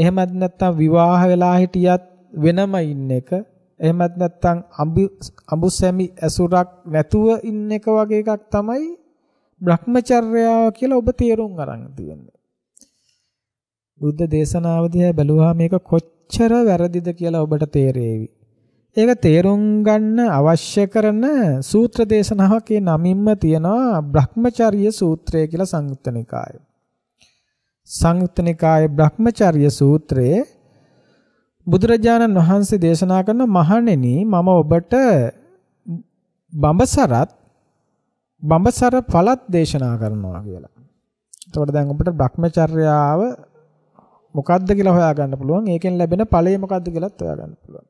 එහෙමත් නැත්නම් විවාහ වෙලා හිටියත් වෙනම ඉන්න එක. එහෙමත් නැත්නම් අඹු සැමි ඇසුරක් නැතුව ඉන්න එක වගේ එකක් තමයි Brahmacharyaව කියලා ඔබ තේරුම් අරන් තියෙන්නේ. බුද්ධ දේශනාවදී බැලුවා මේක කොච්චර වැරදිද කියලා ඔබට තේරෙවි. ඒක තේරුම් ගන්න අවශ්‍ය කරන සූත්‍ර දේශනාවක් ඒ නමින්ම තියෙනවා Brahmacharya සූත්‍රය කියලා සංයුත්ත නිකායේ. සංයුත්ත නිකායේ Brahmacharya සූත්‍රයේ බුදුරජාණන් වහන්සේ දේශනා කරන මහණෙනි මම ඔබට බඹසරත් බඹසර ඵලත් දේශනා කරනවා කියලා. එතකොට දැන් ඔබට Brahmacharyaව මොකද්ද කියලා හොයාගන්න පුළුවන්. ඒකෙන් ලැබෙන ඵලය මොකද්ද කියලාත් හොයාගන්න පුළුවන්.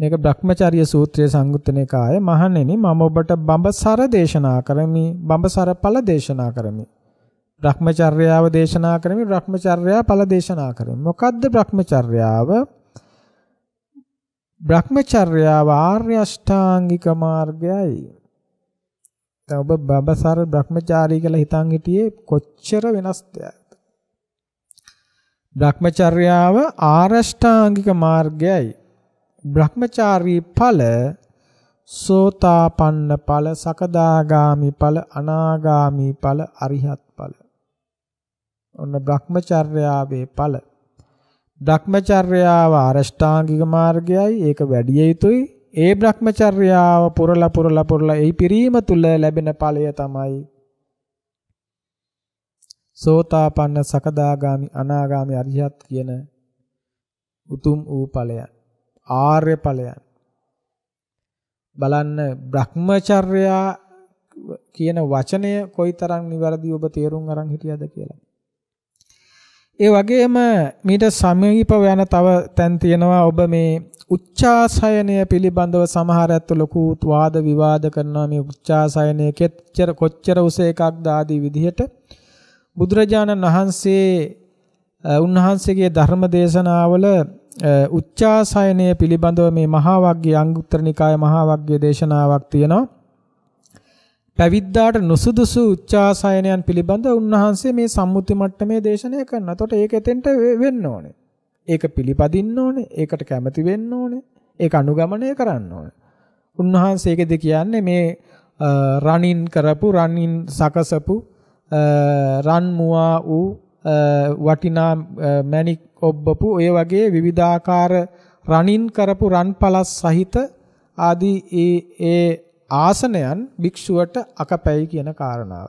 මේක Brahmacharya සූත්‍රයේ සංගුත්තන කාය මහණෙනි මම ඔබට බඹසර දේශනා කරමි බඹසර ඵල දේශනා කරමි Brahmacharyaව දේශනා කරමි Brahmacharya ඵල දේශනා කරමි මොකද්ද Brahmacharyaව Brahmacharyaව ආර්ය අෂ්ටාංගික මාර්ගයයි දැන් ඔබ බඹසර Brahmachari කියලා හිතන් හිටියේ කොච්චර වෙනස්ද Brahmacharyaව ආර්ය අෂ්ටාංගික මාර්ගයයි බ්‍රහ්මචාරී ඵල සෝතාපන්න ඵල සකදාගාමි ඵල අනාගාමි ඵල අරිහත් ඵල ඔන්න බ්‍රහ්මචර්යාවේ ඵල බ්‍රහ්මචර්යාව අරෂ්ඨාංගික මාර්ගයයි ඒක වැඩි යුතුයි ඒ බ්‍රහ්මචර්යාව පුරලා පුරලා පුරලා ඒ පිරීම තුල ලැබෙන ඵලය තමයි සෝතාපන්න සකදාගාමි අනාගාමි අරිහත් කියන උතුම් වූ ඵලයන් ආර්ය ඵලයන්. බලන්න Brahmacharya කියන වචනය කොයිතරම් නිවැරදි ඔබ තේරුම් අරන් හිටියද කියලා. ඒ වගේම මීට සමීපව යන තව තැන් තියෙනවා ඔබ මේ උච්චාසයනය පිළිබඳව සමහර ඇත්ත ලොකු වාද විවාද කරනවා මේ උච්චාසයනය කෙච්චර කොච්චර උස එකක්ද ආදී විදිහට බුදුරජාණන් වහන්සේ උන්වහන්සේගේ ධර්ම දේශනාවල උච්චාසයනය පිළිබඳව මේ මහා වග්ගයේ අංගුත්තර නිකාය මහා වග්ගයේ දේශනාවක් තියෙනවා. පැවිද්දාට නුසුදුසු උච්චාසයනයන් පිළිබඳ උන්වහන්සේ මේ සම්මුති මට්ටමේ දේශනය කරනවා. එතකොට ඒක එතෙන්ට වෙන්න ඕනේ. ඒක පිළිපදින්න ඕනේ. ඒකට කැමති වෙන්න ඕනේ. ඒක අනුගමනය කරන්න ඕනේ. උන්වහන්සේකද කියන්නේ මේ රණින් කරපු රණින් සකසපු රන් මුවා වූ වටිනා මණික් ඔබ්බපු ඔය වගේ විවිධාකාර රණින් කරපු රන් පලස් සහිත ආදී ඒ ඒ ආසනයන් භික්ෂුවට අකපැයි කියන කාරණාව.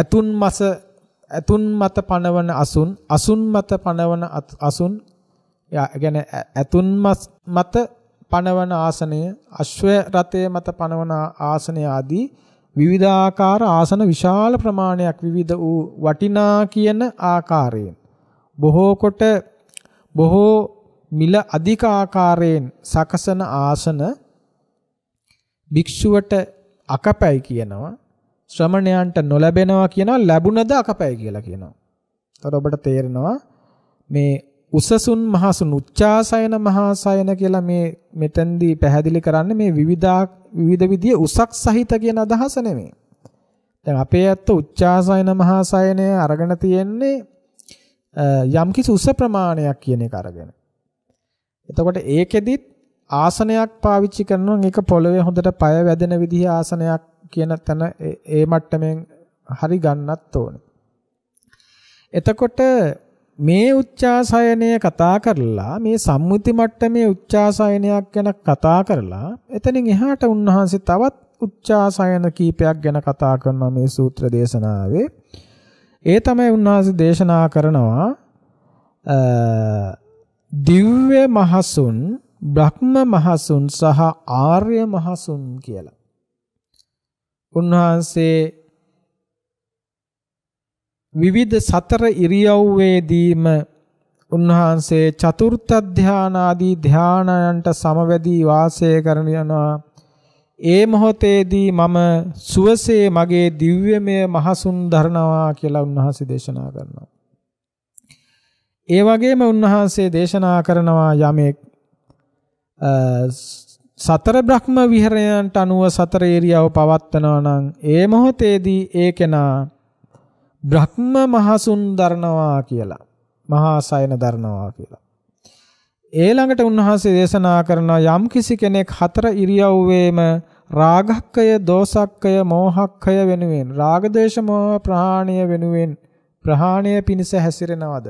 ඇතුන් මස ඇතුන් මත පනවන අසුන් අසුන් මත පනවන අසුන් يعني ඇතුන් මත පනවන ආසනය අශ්ව රතයේ මත පනවන ආසනය ආදී විවිධාකාර ආසන විශාල ප්‍රමාණයක් විවිධ වූ වටිනා කියන ආකාරයෙන් බොහෝ කොට බොහෝ මිල අධික ආකාරයෙන් සකසන ආසන භික්ෂුවට අකපැයි කියනවා ශ්‍රමණයන්ට නොලැබෙනවා කියනවා ලැබුණද අකපැයි කියලා කියනවා. එතකොට ඔබට තේරෙනවා මේ උසසුන් මහසුන් උච්චාසයන මහාසයන කියලා මේ මෙතෙන්දී පැහැදිලි කරන්නේ මේ විවිධා විවිධ විදිය උසක් සහිත කියන අදහස නෙමෙයි. දැන් අපේ ඇත්ත උච්චාසයන මහාසයනය අරගෙන තියෙන්නේ යම්කිසි උස ප්‍රමාණයක් කියන එක අරගෙන. එතකොට ඒකෙදිත් ආසනයක් පාවිච්චි කරනවා මේක පොළවේ හොඳට পায় වැදෙන විදිහ ආසනයක් කියන තැන ඒ මට්ටමෙන් හරි ගන්නත් ඕනේ. එතකොට මේ උච්චාසයනය කතා කරලා මේ සම්මුති මට්ටමේ උච්චාසයනයක් ගැන කතා කරලා එතනින් එහාට උන්වහන්සේ තවත් උච්චාසයන කීපයක් ගැන කතා කරනවා මේ සූත්‍ර දේශනාවේ. ඒ තමයි උන්වහන්සේ දේශනා කරනවා දිව්‍ය මහසුන්, බ්‍රහ්ම මහසුන් සහ ආර්ය මහසුන් කියලා. උන්වහන්සේ විවිධ සතර ඉරියව්වේදීම උන්වහන්සේ චතුර්ථ ධානාදී ධානයන්ට සමවැදී වාසය කරන යනවා ඒ මොහොතේදී මම සුවසේ මගේ දිව්‍යමය මහසුන් දරනවා කියලා උන්වහන්සේ දේශනා කරනවා ඒ වගේම උන්වහන්සේ දේශනා කරනවා යමෙක් සතර බ්‍රහ්ම විහරයන්ට අනුව සතර ඒරියාව පවත්වනවා නම් ඒ මොහොතේදී ඒ කෙනා බ්‍රහ්ම මහසුන් දරනවා කියලා. මහා සයන දරනවා කියලා. ඊළඟට උන්වහන්සේ දේශනා කරන යම් කිසි කෙනෙක් හතර ඉරියව්වේම රාගක්කය, දෝසක්කය, මෝහක්කය වෙනුවෙන් රාග දේශ ප්‍රහාණය වෙනුවෙන් ප්‍රහාණය පිණිස හැසිරෙනවද?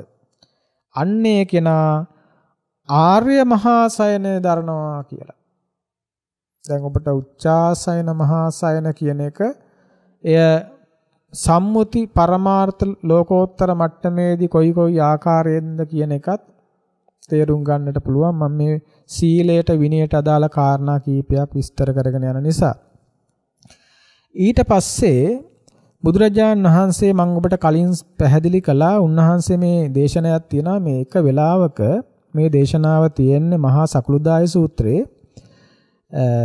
අන්නේ කෙනා ආර්ය මහා සයනය දරනවා කියලා. දැන් ඔබට උච්චාසයන මහා සයන කියන එක එය සම්මුති පරමාර්ථ ලෝකෝත්තර මට්ටමේදී කොයි කොයි ආකාරයෙන්ද කියන එකත් තේරුම් ගන්නට පුළුවන් මම මේ සීලයට විනයට අදාළ කාරණා කීපයක් විස්තර කරගෙන යන නිසා ඊට පස්සේ බුදුරජාණන් වහන්සේ මම ඔබට කලින් පැහැදිලි කළා උන්වහන්සේ මේ දේශනාවක් තියෙනවා මේ එක වෙලාවක මේ දේශනාව තියෙන්නේ මහා සකලුදාය සූත්‍රයේ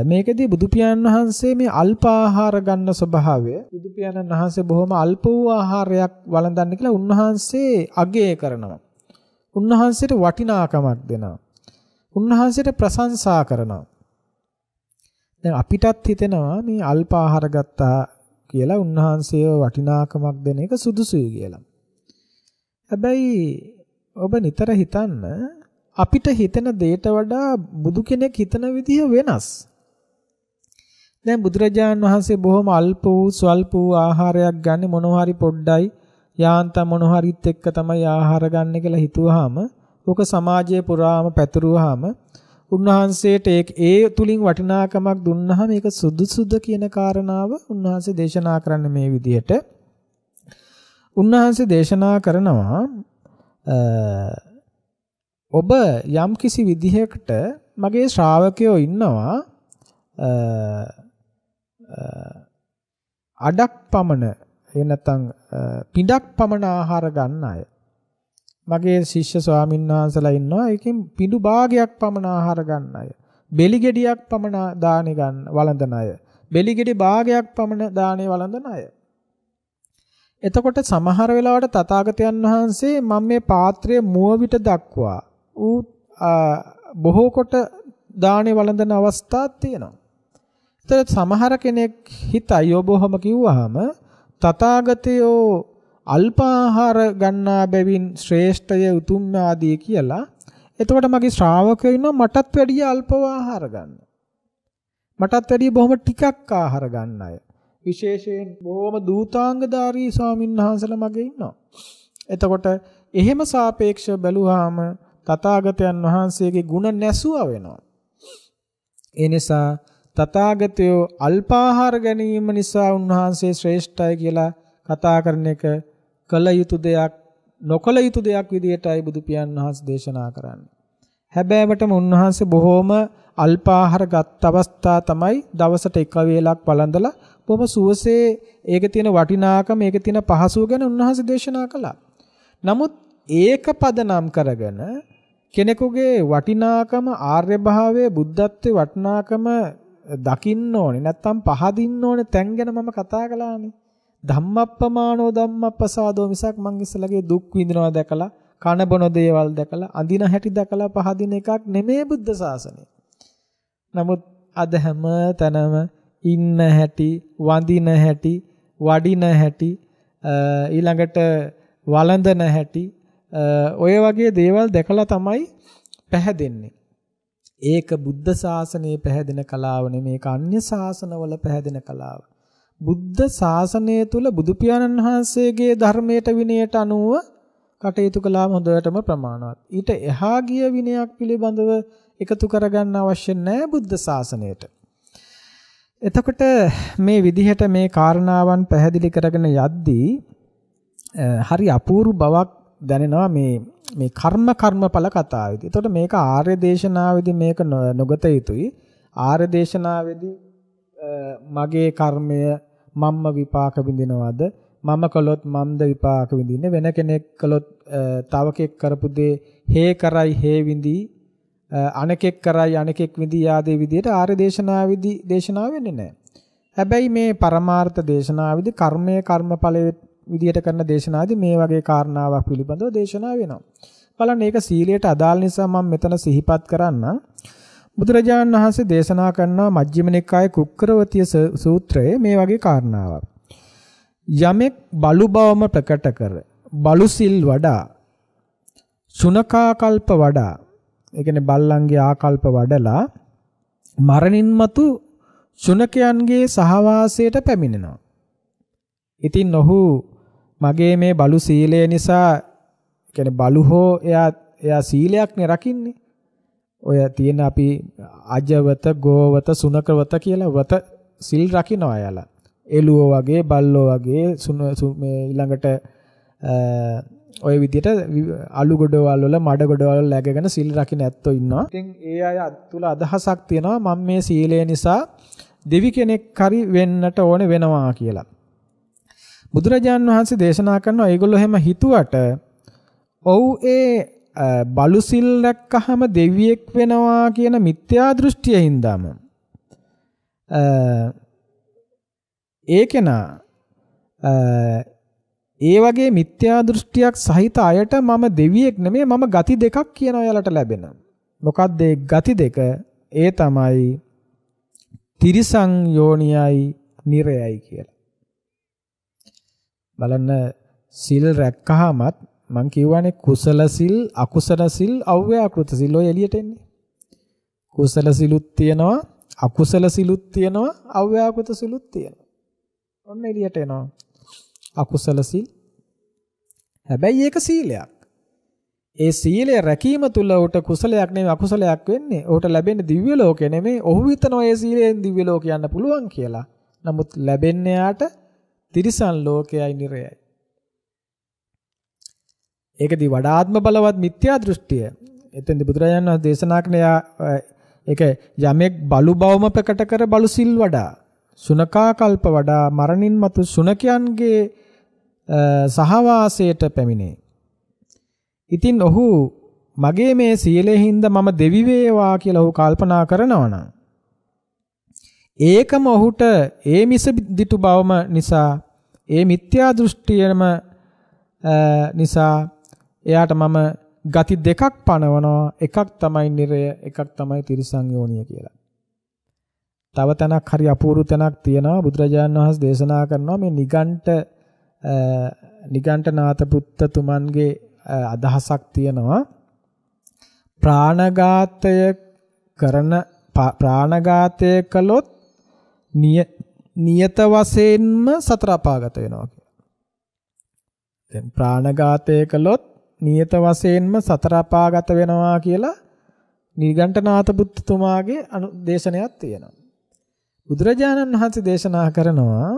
මේකදී බුදු පියාණන් වහන්සේ මේ අල්ප ආහාර ගන්න ස්වභාවය බුදු පියාණන් වහන්සේ බොහොම අල්ප වූ ආහාරයක් වළඳන්න කියලා උන්වහන්සේ අගය කරනවා. උන්වහන්සේට වටිනාකමක් දෙනවා. උන්වහන්සේට ප්‍රශංසා කරනවා. දැන් අපිටත් හිතෙනවා මේ අල්ප ආහාර ගත්තා කියලා උන්වහන්සේව වටිනාකමක් දෙන එක සුදුසුයි කියලා. හැබැයි ඔබ නිතර හිතන්න අපිට හිතෙන දේට වඩා බුදු කෙනෙක් හිතන විදිහ වෙනස්. දැන් බුදුරජාණන් වහන්සේ බොහොම අල්ප වූ ස්වල්ප වූ ආහාරයක් ගන්න මොනවා හරි පොඩ්ඩයි යාන්තම් මොනවා හරිත් එක්ක තමයි ආහාර ගන්න කියලා හිතුවාම ඕක සමාජයේ පුරාම පැතිරුවාම උන්වහන්සේට ඒ ඒ තුලින් වටිනාකමක් දුන්නාම ඒක සුදුසුද කියන කාරණාව උන්වහන්සේ දේශනා කරන්න මේ විදිහට උන්වහන්සේ දේශනා කරනවා ඔබ යම් කිසි විදිහකට මගේ ශ්‍රාවකයෝ ඉන්නවා අඩක් පමණ එහෙ නැත්නම් පිඩක් පමණ ආහාර ගන්න අය මගේ ශිෂ්‍ය ස්වාමීන් වහන්සලා ඉන්නවා ඒකෙන් පිඩු භාගයක් පමණ ආහාර ගන්න අය බෙලි ගෙඩියක් පමණ දානෙ ගන්න වළඳන අය බෙලි ගෙඩි භාගයක් පමණ දානෙ වළඳන අය එතකොට සමහර වෙලාවට තථාගතයන් වහන්සේ මම මේ පාත්‍රය මුව විට දක්වා ඌ බොහෝ කොට දාණය වළඳන අවස්ථාත් තියෙනවා. ඒතර සමහර කෙනෙක් හිතයි ඔබ ඔහම කිව්වහම තථාගතයෝ අල්පාහාර ගන්නා බැවින් ශ්‍රේෂ්ඨය උතුම් ආදී කියලා. එතකොට මගේ ශ්‍රාවකයෝ ඉන්නවා මටත් වැඩිය අල්පව ආහාර ගන්න. මටත් වැඩිය බොහොම ටිකක් ආහාර ගන්න අය. විශේෂයෙන් බොහොම දූතාංගධාරී ස්වාමින්වහන්සේලා මගේ ඉන්නවා. එතකොට එහෙම සාපේක්ෂව බැලුවාම තථාගතයන් වහන්සේගේ ගුණ නැසුවා වෙනවා. ඒ නිසා තථාගතය අල්පාහාර ගැනීම නිසා උන්වහන්සේ ශ්‍රේෂ්ඨයි කියලා කතා කරන එක කල යුතු දෙයක් නොකල යුතු දෙයක් විදියටයි බුදු පියාණන් වහන්සේ දේශනා කරන්නේ. හැබෑවටම උන්වහන්සේ බොහෝම අල්පාහාර ගත් අවස්ථා තමයි දවසට එක වේලක් වළඳලා බොහොම සුවසේ ඒක තියෙන වටිනාකම ඒක තියෙන පහසුව ගැන උන්වහන්සේ දේශනා කළා. නමුත් ඒක පදනම් කරගෙන කෙනෙකුගේ වටිනාකම ආර්යභාවයේ බුද්ධත්වයේ වටිනාකම දකින්න ඕනේ නැත්තම් පහදින්න ඕනේ තැන් ගැන මම කතා කළානේ ධම්මප්පමානෝ ධම්මප්පසාදෝ මිසක් මං ඉස්සලගේ දුක් විඳිනවා දැකලා කන බොන දේවල් දැකලා අඳින හැටි දැකලා පහදින එකක් නෙමේ බුද්ධ ශාසනය. නමුත් අද හැම තැනම ඉන්න හැටි, වඳින හැටි, වඩින හැටි ඊළඟට වළඳන හැටි ඔය වගේ දේවල් දැකලා තමයි පැහැදෙන්නේ. ඒක බුද්ධ ශාසනයේ පැහැදෙන කලාව නෙමේ ඒක අන්‍ය ශාසනවල පැහැදෙන කලාව. බුද්ධ ශාසනය තුල බුදු පියාණන් වහන්සේගේ ධර්මයට විනයට අනුව කටයුතු කළාම හොඳටම ප්‍රමාණවත්. ඊට එහා ගිය විනයක් පිළිබඳව එකතු කරගන්න අවශ්‍ය නැහැ බුද්ධ ශාසනයට. එතකොට මේ විදිහට මේ කාරණාවන් පැහැදිලි කරගෙන යද්දී හරි අපූර්ව බවක් දැනෙනවා මේ මේ කර්ම කර්මඵල කතාවේදී. එතකොට මේක ආර්ය දේශනාවේදී මේක නොගත යුතුයි. ආර්ය දේශනාවේදී මගේ කර්මය මම්ම විපාක විඳිනවද? මම කළොත් මම්ද විපාක විඳින්නේ? වෙන කෙනෙක් කළොත් තව කෙක් කරපු දේ හේ කරයි හේ විඳි අනෙකෙක් කරයි අනෙකෙක් විඳි ආදී විදිහට ආර්ය දේශනාවේදී දේශනාව වෙන්නේ නැහැ. හැබැයි මේ පරමාර්ථ දේශනාවේදී කර්මය කර්මඵලයේ විදියට කරන දේශනාදී මේ වගේ කාරණාවක් පිළිබඳව දේශනා වෙනවා. බලන්න මේක සීලයට අදාළ නිසා මම මෙතන සිහිපත් කරන්නම්. බුදුරජාණන් වහන්සේ දේශනා කරන මජ්ක්‍ධිම නිකායේ කුක්කරවතිය සූත්‍රයේ මේ වගේ කාරණාවක්. යමෙක් බලු බවම ප්‍රකට කර බලු සිල් වඩා සුනකාකල්ප වඩා ඒ කියන්නේ බල්ලන්ගේ ආකල්ප වඩලා මරණින් මතු සුනකයන්ගේ සහවාසයට පැමිණෙනවා. ඉතින් ඔහු මගේ මේ බලු සීලය නිසා කියන්නේ බලු හෝ එයා එයා සීලයක් නේ රකින්නේ. ඔය තියෙන අපි අජවත, ගෝවත, සුනකවත කියලා වත සිල් රකිනවා යාලා. එළුවෝ වගේ, බල්ලෝ වගේ මේ ඊළඟට ඔය විදිහට අලු ගොඩවල් වල මඩ ගොඩවල් වල läගගෙන සීල් රකින්න ඇත්තෝ ඉන්නවා. ඉතින් ඒ අය තුල අදහසක් තියෙනවා මම මේ සීලය නිසා දෙවි කෙනෙක් හරි වෙන්නට ඕනේ වෙනවා කියලා. බුදුරජාන් වහන්සේ දේශනා කරනවා ඒගොල්ලෝ හැම හිතුවට ඔව් ඒ බලු සිල් දැක්කහම දෙවියෙක් වෙනවා කියන මිත්‍යා දෘෂ්ටිය හින්දාම ඒකෙනා ඒ වගේ මිත්‍යා දෘෂ්ටියක් සහිත අයට මම දෙවියෙක් නෙමෙයි මම ගති දෙකක් කියන ඔයාලට ලැබෙන. මොකක්ද ඒ ගති දෙක? ඒ තමයි තිරිසං යෝනියයි නිරයයි කියලා. බලන්න සිල් රැක්කහමත් මං කියවනේ කුසල සිල් අකුසල සිල් අව්‍යාකෘත සිල් ඔය එළියට එන්නේ. කුසල සිලුත් තියෙනවා අකුසල සිලුත් තියෙනවා අව්‍යාකෘත සිලුත් තියෙනවා. ඔන්න එළියට එනවා. අකුසල සිල්. හැබැයි ඒක සීලයක්. ඒ සීලය රැකීම තුල උට කුසලයක් නෙමෙයි අකුසලයක් වෙන්නේ. උට ලැබෙන දිව්‍ය ලෝකේ නෙමෙයි. ඔහු හිතනවා ඒ සීලයෙන් දිව්‍ය ලෝක යන්න පුළුවන් කියලා. නමුත් ලැබෙන්නේ යාට තිරිසන් ලෝකයයි නිරයයි. ඒකදී වඩාත්ම බලවත් මිත්‍යා දෘෂ්ටිය. එතෙන්දී බුදුරජාණන් වහන්සේ දේශනා කරන ඒක යමෙක් බලු බවම ප්‍රකට කර බලු සිල් වඩා සුනකා කල්ප වඩා මරණින් මතු සුනකයන්ගේ සහවාසයට පැමිණේ. ඉතින් ඔහු මගේ මේ සීලෙහිඳ මම දෙවි වේවා කියලා ඔහු කල්පනා කරනවා නම් ඒකම ඔහුට ඒ මිස දිතු බවම නිසා ඒ මිත්‍යා දෘෂ්ටියම නිසා එයාට මම ගති දෙකක් පනවනවා එකක් තමයි නිරය එකක් තමයි තිරිසං යෝනිය කියලා. තව තැනක් හරි අපූර්ව තැනක් තියෙනවා බුදුරජාණන් වහන්සේ දේශනා කරනවා මේ නිගණ්ඨ නිගණ්ඨ නාතපුත්ත තුමන්ගේ අදහසක් තියෙනවා ප්‍රාණඝාතය කරන ප්‍රාණඝාතය කළොත් නියත වශයෙන්ම සතර අපාගත වෙනවා කියලා. දැන් ප්‍රාණඝාතය කළොත් නියත වශයෙන්ම සතර අපාගත වෙනවා කියලා නිගණ්ඨනාථ බුද්ධතුමාගේ දේශනයක් තියෙනවා. බුදුරජාණන් වහන්සේ දේශනා කරනවා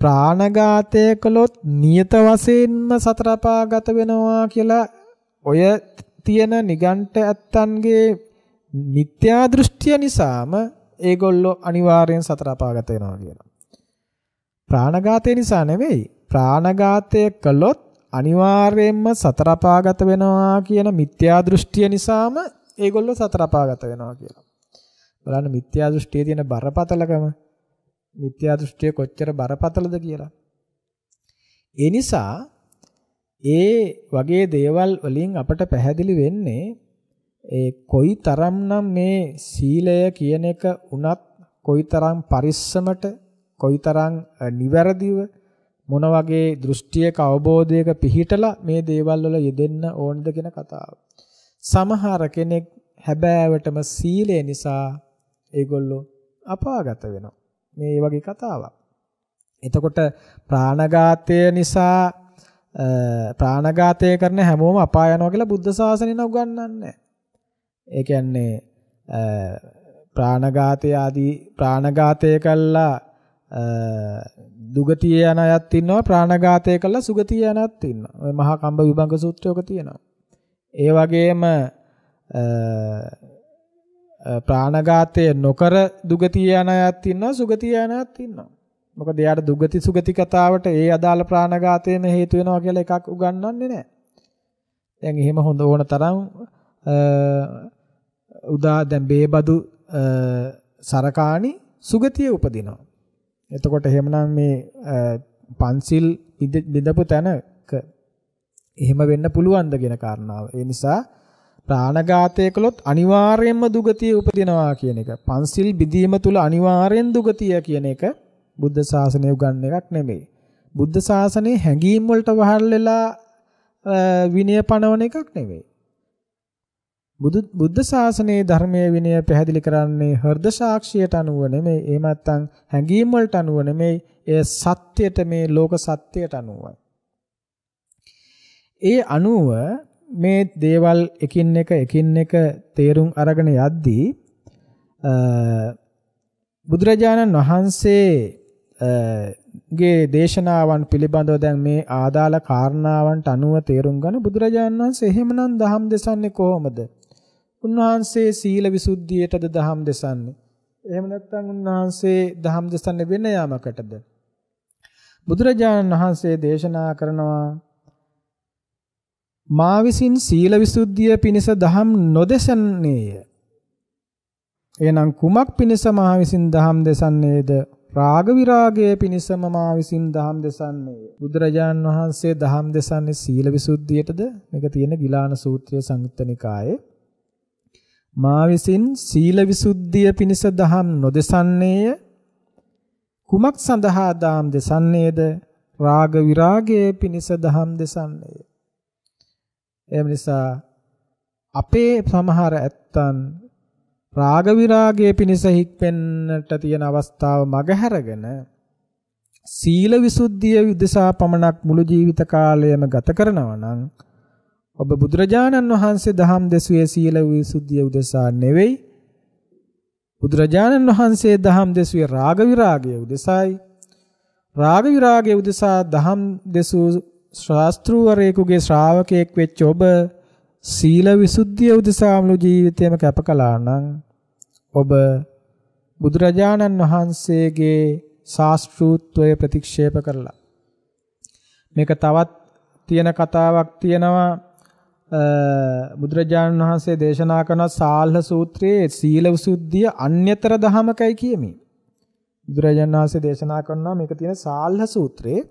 ප්‍රාණඝාතය කළොත් නියත වශයෙන්ම සතර අපාගත වෙනවා කියලා ඔය තියෙන නිගණ්ඨ ඇත්තන්ගේ මිත්‍යා දෘෂ්ටිය නිසාම ඒගොල්ලෝ අනිවාර්යෙන් සතර අපාගත වෙනවා කියලා. ප්‍රාණඝාතය නිසා නෙවෙයි. ප්‍රාණඝාතය කළොත් අනිවාර්යයෙන්ම සතර අපාගත වෙනවා කියන මිත්‍යා දෘෂ්ටිය නිසාම ඒගොල්ලෝ සතර අපාගත වෙනවා කියලා. බලන්න මිත්‍යා දෘෂ්ටියේ තියෙන බරපතලකම මිත්‍යා දෘෂ්ටිය කොච්චර බරපතලද කියලා. ඒ නිසා ඒ වගේ දේවල් වලින් අපට පැහැදිලි වෙන්නේ ඒ කොයි තරම්නම් මේ සීලය කියන එක උනත් කොයි තරම් පරිස්සමට කොයි තරම් නිවැරදිව මොන වගේ දෘෂ්ටියක අවබෝධයක පිහිටලා මේ දේවල් වල යෙදෙන්න ඕනද කියන කතාව. සමහර කෙනෙක් හැබෑවටම සීලය නිසා ඒගොල්ලෝ අපාගත වෙනවා. මේ වගේ කතාවක්. එතකොට ප්‍රාණඝාතය නිසා ප්‍රාණඝාතය කරන හැමෝම අපාය යනවා කියලා බුද්ධ ශාසනය නඋගන්වන්නේ නැහැ. ඒ කියන්නේ ප්‍රාණඝාතය ආදී ප්‍රාණඝාතය කළා දුගතිය යන අයත් ඉන්නවා ප්‍රාණඝාතය කළා සුගතිය යනත් ඉන්නවා. ওই මහා කම්බ විභංග සූත්‍රයක තියෙනවා. ඒ වගේම ප්‍රාණඝාතය නොකර දුගතිය යන අයත් ඉන්නවා සුගතිය යන අයත් ඉන්නවා. මොකද එයාට දුගති සුගති කතාවට ඒ අදාළ ප්‍රාණඝාතයම හේතු වෙනවා කියලා එකක් උගන්වන්නේ නැහැ. දැන් එහෙම හොඳ ඕන තරම් උදා දැන් බේබදු සරකාණි සුගතිය උපදිනවා. එතකොට එහෙමනම් මේ පන්සිල් බිඳපු තැනක එහෙම වෙන්න පුළුවන්ද කියන කාරණාව. ඒ නිසා ප්‍රාණඝාතය කළොත් අනිවාර්යයෙන්ම දුගතිය උපදිනවා කියන එක. පන්සිල් බිඳීම තුල අනිවාර්යෙන් දුගතිය කියන එක බුද්ධ ශාසනය උගන්වන එකක් නෙමෙයි. බුද්ධ ශාසනයේ හැඟීම් වලට වහල් වෙලා විනය පනවන එකක් නෙමෙයි. බුද්ධ ශාසනයේ ධර්මයේ විනය පැහැදිලි කරන්නේ හෘද සාක්ෂියට අනුව නෙමෙයි එහෙම නැත්නම් හැඟීම් වලට අනුව නෙමෙයි ඒ සත්‍යයට මේ ලෝක සත්‍යයට අනුවයි. ඒ අනුව මේ දේවල් එකින් එක එකින් එක තේරුම් අරගෙන යද්දී බුදුරජාණන් වහන්සේ ගේ දේශනාවන් පිළිබඳව දැන් මේ ආදාළ කාරණාවන්ට අනුව තේරුම් ගන්න බුදුරජාණන් වහන්සේ එහෙමනම් දහම් දෙසන්නේ කොහොමද? උන්වහන්සේ සීල විසුද්ධියටද දහම් දෙසන්නේ. එහෙම නැත්නම් උන්වහන්සේ දහම් දෙසන්නේ වෙන යාමකටද? බුදුරජාණන් වහන්සේ දේශනා කරනවා මා විසින් සීල විසුද්ධිය පිණිස දහම් නොදෙසන්නේය. එහෙනම් කුමක් පිණිස මා විසින් දහම් දෙසන්නේද? රාග විරාගයේ පිණිසම මා විසින් දහම් දෙසන්නේ. බුදුරජාන් වහන්සේ දහම් දෙසන්නේ සීල විසුද්ධියටද? මේක තියෙන ගිලාන සූත්‍රයේ සංයුත්ත නිකායේ මා විසින් සීල විසුද්ධිය පිණිස දහම් නොදසන්නේය කුමක් සඳහා දාම් දසන්නේද රාග විරාගයේ පිණිස දහම් දසන්නේය එම නිසා අපේ සමහර ඇත්තන් රාග විරාගයේ පිණිස හික්පෙන්නට තියෙන අවස්ථාව මගහැරගෙන සීල විසුද්ධිය විදසා පමණක් මුළු ජීවිත කාලයම ගත කරනවා නම් ඔබ බුදුරජාණන් වහන්සේ දහම් දෙසුවේ සීල විසුද්ධිය උදෙසා නෙවෙයි බුදුරජාණන් වහන්සේ දහම් දෙසුවේ රාග විරාගය උදෙසායි රාග විරාගය උදෙසා දහම් දෙසූ ශාස්ත්‍රූවරයෙකුගේ ශ්‍රාවකයෙක් වෙච්ච ඔබ සීල විසුද්ධිය උදෙසා මුළු ජීවිතයම කැප කළා නම් ඔබ බුදුරජාණන් වහන්සේගේ ශාස්ත්‍රූත්වය ප්‍රතික්ෂේප කරලා මේක තවත් තියෙන කතාවක් තියෙනවා බුදුරජාණන් වහන්සේ දේශනා කරන සාල්හ සූත්‍රයේ සීල විසුද්ධිය අන්‍යතර දහමකයි කියමින් බුදුරජාණන් වහන්සේ දේශනා කරනවා මේක තියෙන සාල්හ සූත්‍රයේ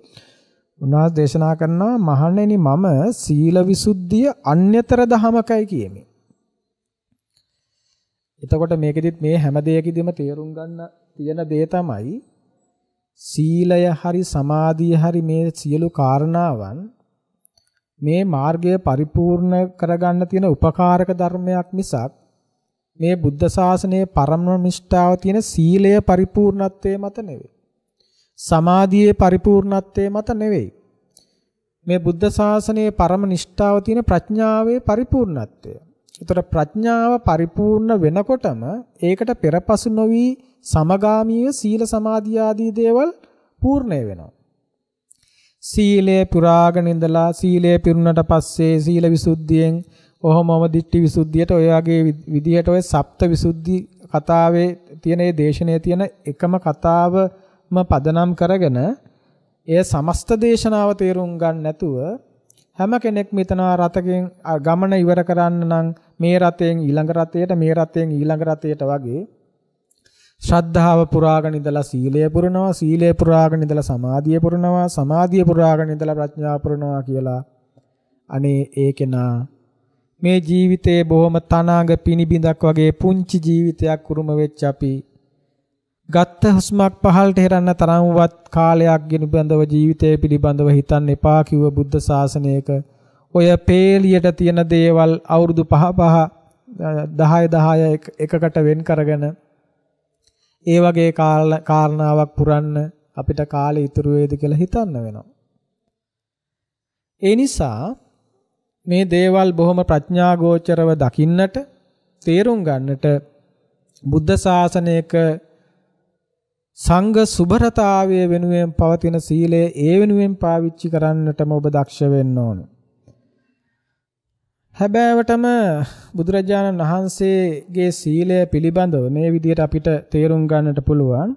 උන්වහන්සේ දේශනා කරනවා මහණෙනි මම සීල විසුද්ධිය අන්‍යතර දහමකයි කියමින් එතකොට මේකෙදිත් මේ හැම දෙයකදීම තේරුම් ගන්න තියෙන දේ තමයි සීලය හරි සමාධිය හරි මේ සියලු කාරණාවන් මේ මාර්ගය පරිපූර්ණ කරගන්න තියෙන උපකාරක ධර්මයක් මිසක් මේ බුද්ධ ශාසනයේ පරම නිෂ්ඨාව තියෙන සීලය පරිපූර්ණත්වයේ මත නෙවෙයි. සමාධියේ පරිපූර්ණත්වයේ මත නෙවෙයි. මේ බුද්ධ ශාසනයේ පරම නිෂ්ඨාව තියෙන ප්‍රඥාවේ පරිපූර්ණත්වය. ඒතර ප්‍රඥාව පරිපූර්ණ වෙනකොටම ඒකට පෙරපසු නොවි සමගාමීව සීල සමාධිය ආදී දේවල් පූර්ණේ වෙනවා. සීලය පුරාගෙන ඉඳලා සීලය පිරුණට පස්සේ සීල විසුද්ධියෙන් ඔහොමම දිට්ටි විසුද්ධියට ඔය වගේ විදිහට ඔය සප්ත විසුද්ධි කතාවේ තියෙන මේ දේශනාවේ තියෙන එකම කතාවම පදනම් කරගෙන එය සමස්ත දේශනාව තේරුම් ගන්න නැතුව හැම කෙනෙක් මෙතනවා රතකින් ගමන ඉවර කරන්න නම් මේ රතෙන් ඊළඟ රතයට මේ රතෙන් ඊළඟ රතයට වගේ ශ්‍රද්ධාව පුරාගෙන ඉඳලා සීලය පුරනවා සීලය පුරාගෙන ඉඳලා සමාධිය පුරනවා සමාධිය පුරාගෙන ඉඳලා ප්‍රඥාව පුරනවා කියලා අනේ ඒ කෙනා මේ ජීවිතේ බොහොම තනාග පිනිබිඳක් වගේ පුංචි ජීවිතයක් උරුම වෙච්ච අපි ගත්ත හුස්මක් පහළට හෙරන්න තරම්වත් කාලයක් ගෙනුබඳව ජීවිතය පිළිබඳව හිතන්න එපා කිව්ව බුද්ධ ශාසනයක ඔය පේලියට තියෙන දේවල් අවුරුදු 5 5 10 10 එකකට වෙන් කරගෙන ඒ වගේ කාරණාවක් පුරන්න අපිට කාලය ඉතුරු වේද කියලා හිතන්න වෙනවා. ඒ නිසා මේ දේවල් බොහොම ප්‍රඥාගෝචරව දකින්නට තේරුම් ගන්නට බුද්ධ ශාසනයක සංඝ සුබරතාවය වෙනුවෙන් පවතින සීලය ඒ වෙනුවෙන් පාවිච්චි කරන්නටම ඔබ දක්ෂ වෙන්න ඕනේ. හැබෑවටම බුදුරජාණන් වහන්සේගේ සීලය පිළිබඳව මේ විදිහට අපිට තේරුම් ගන්නට පුළුවන්.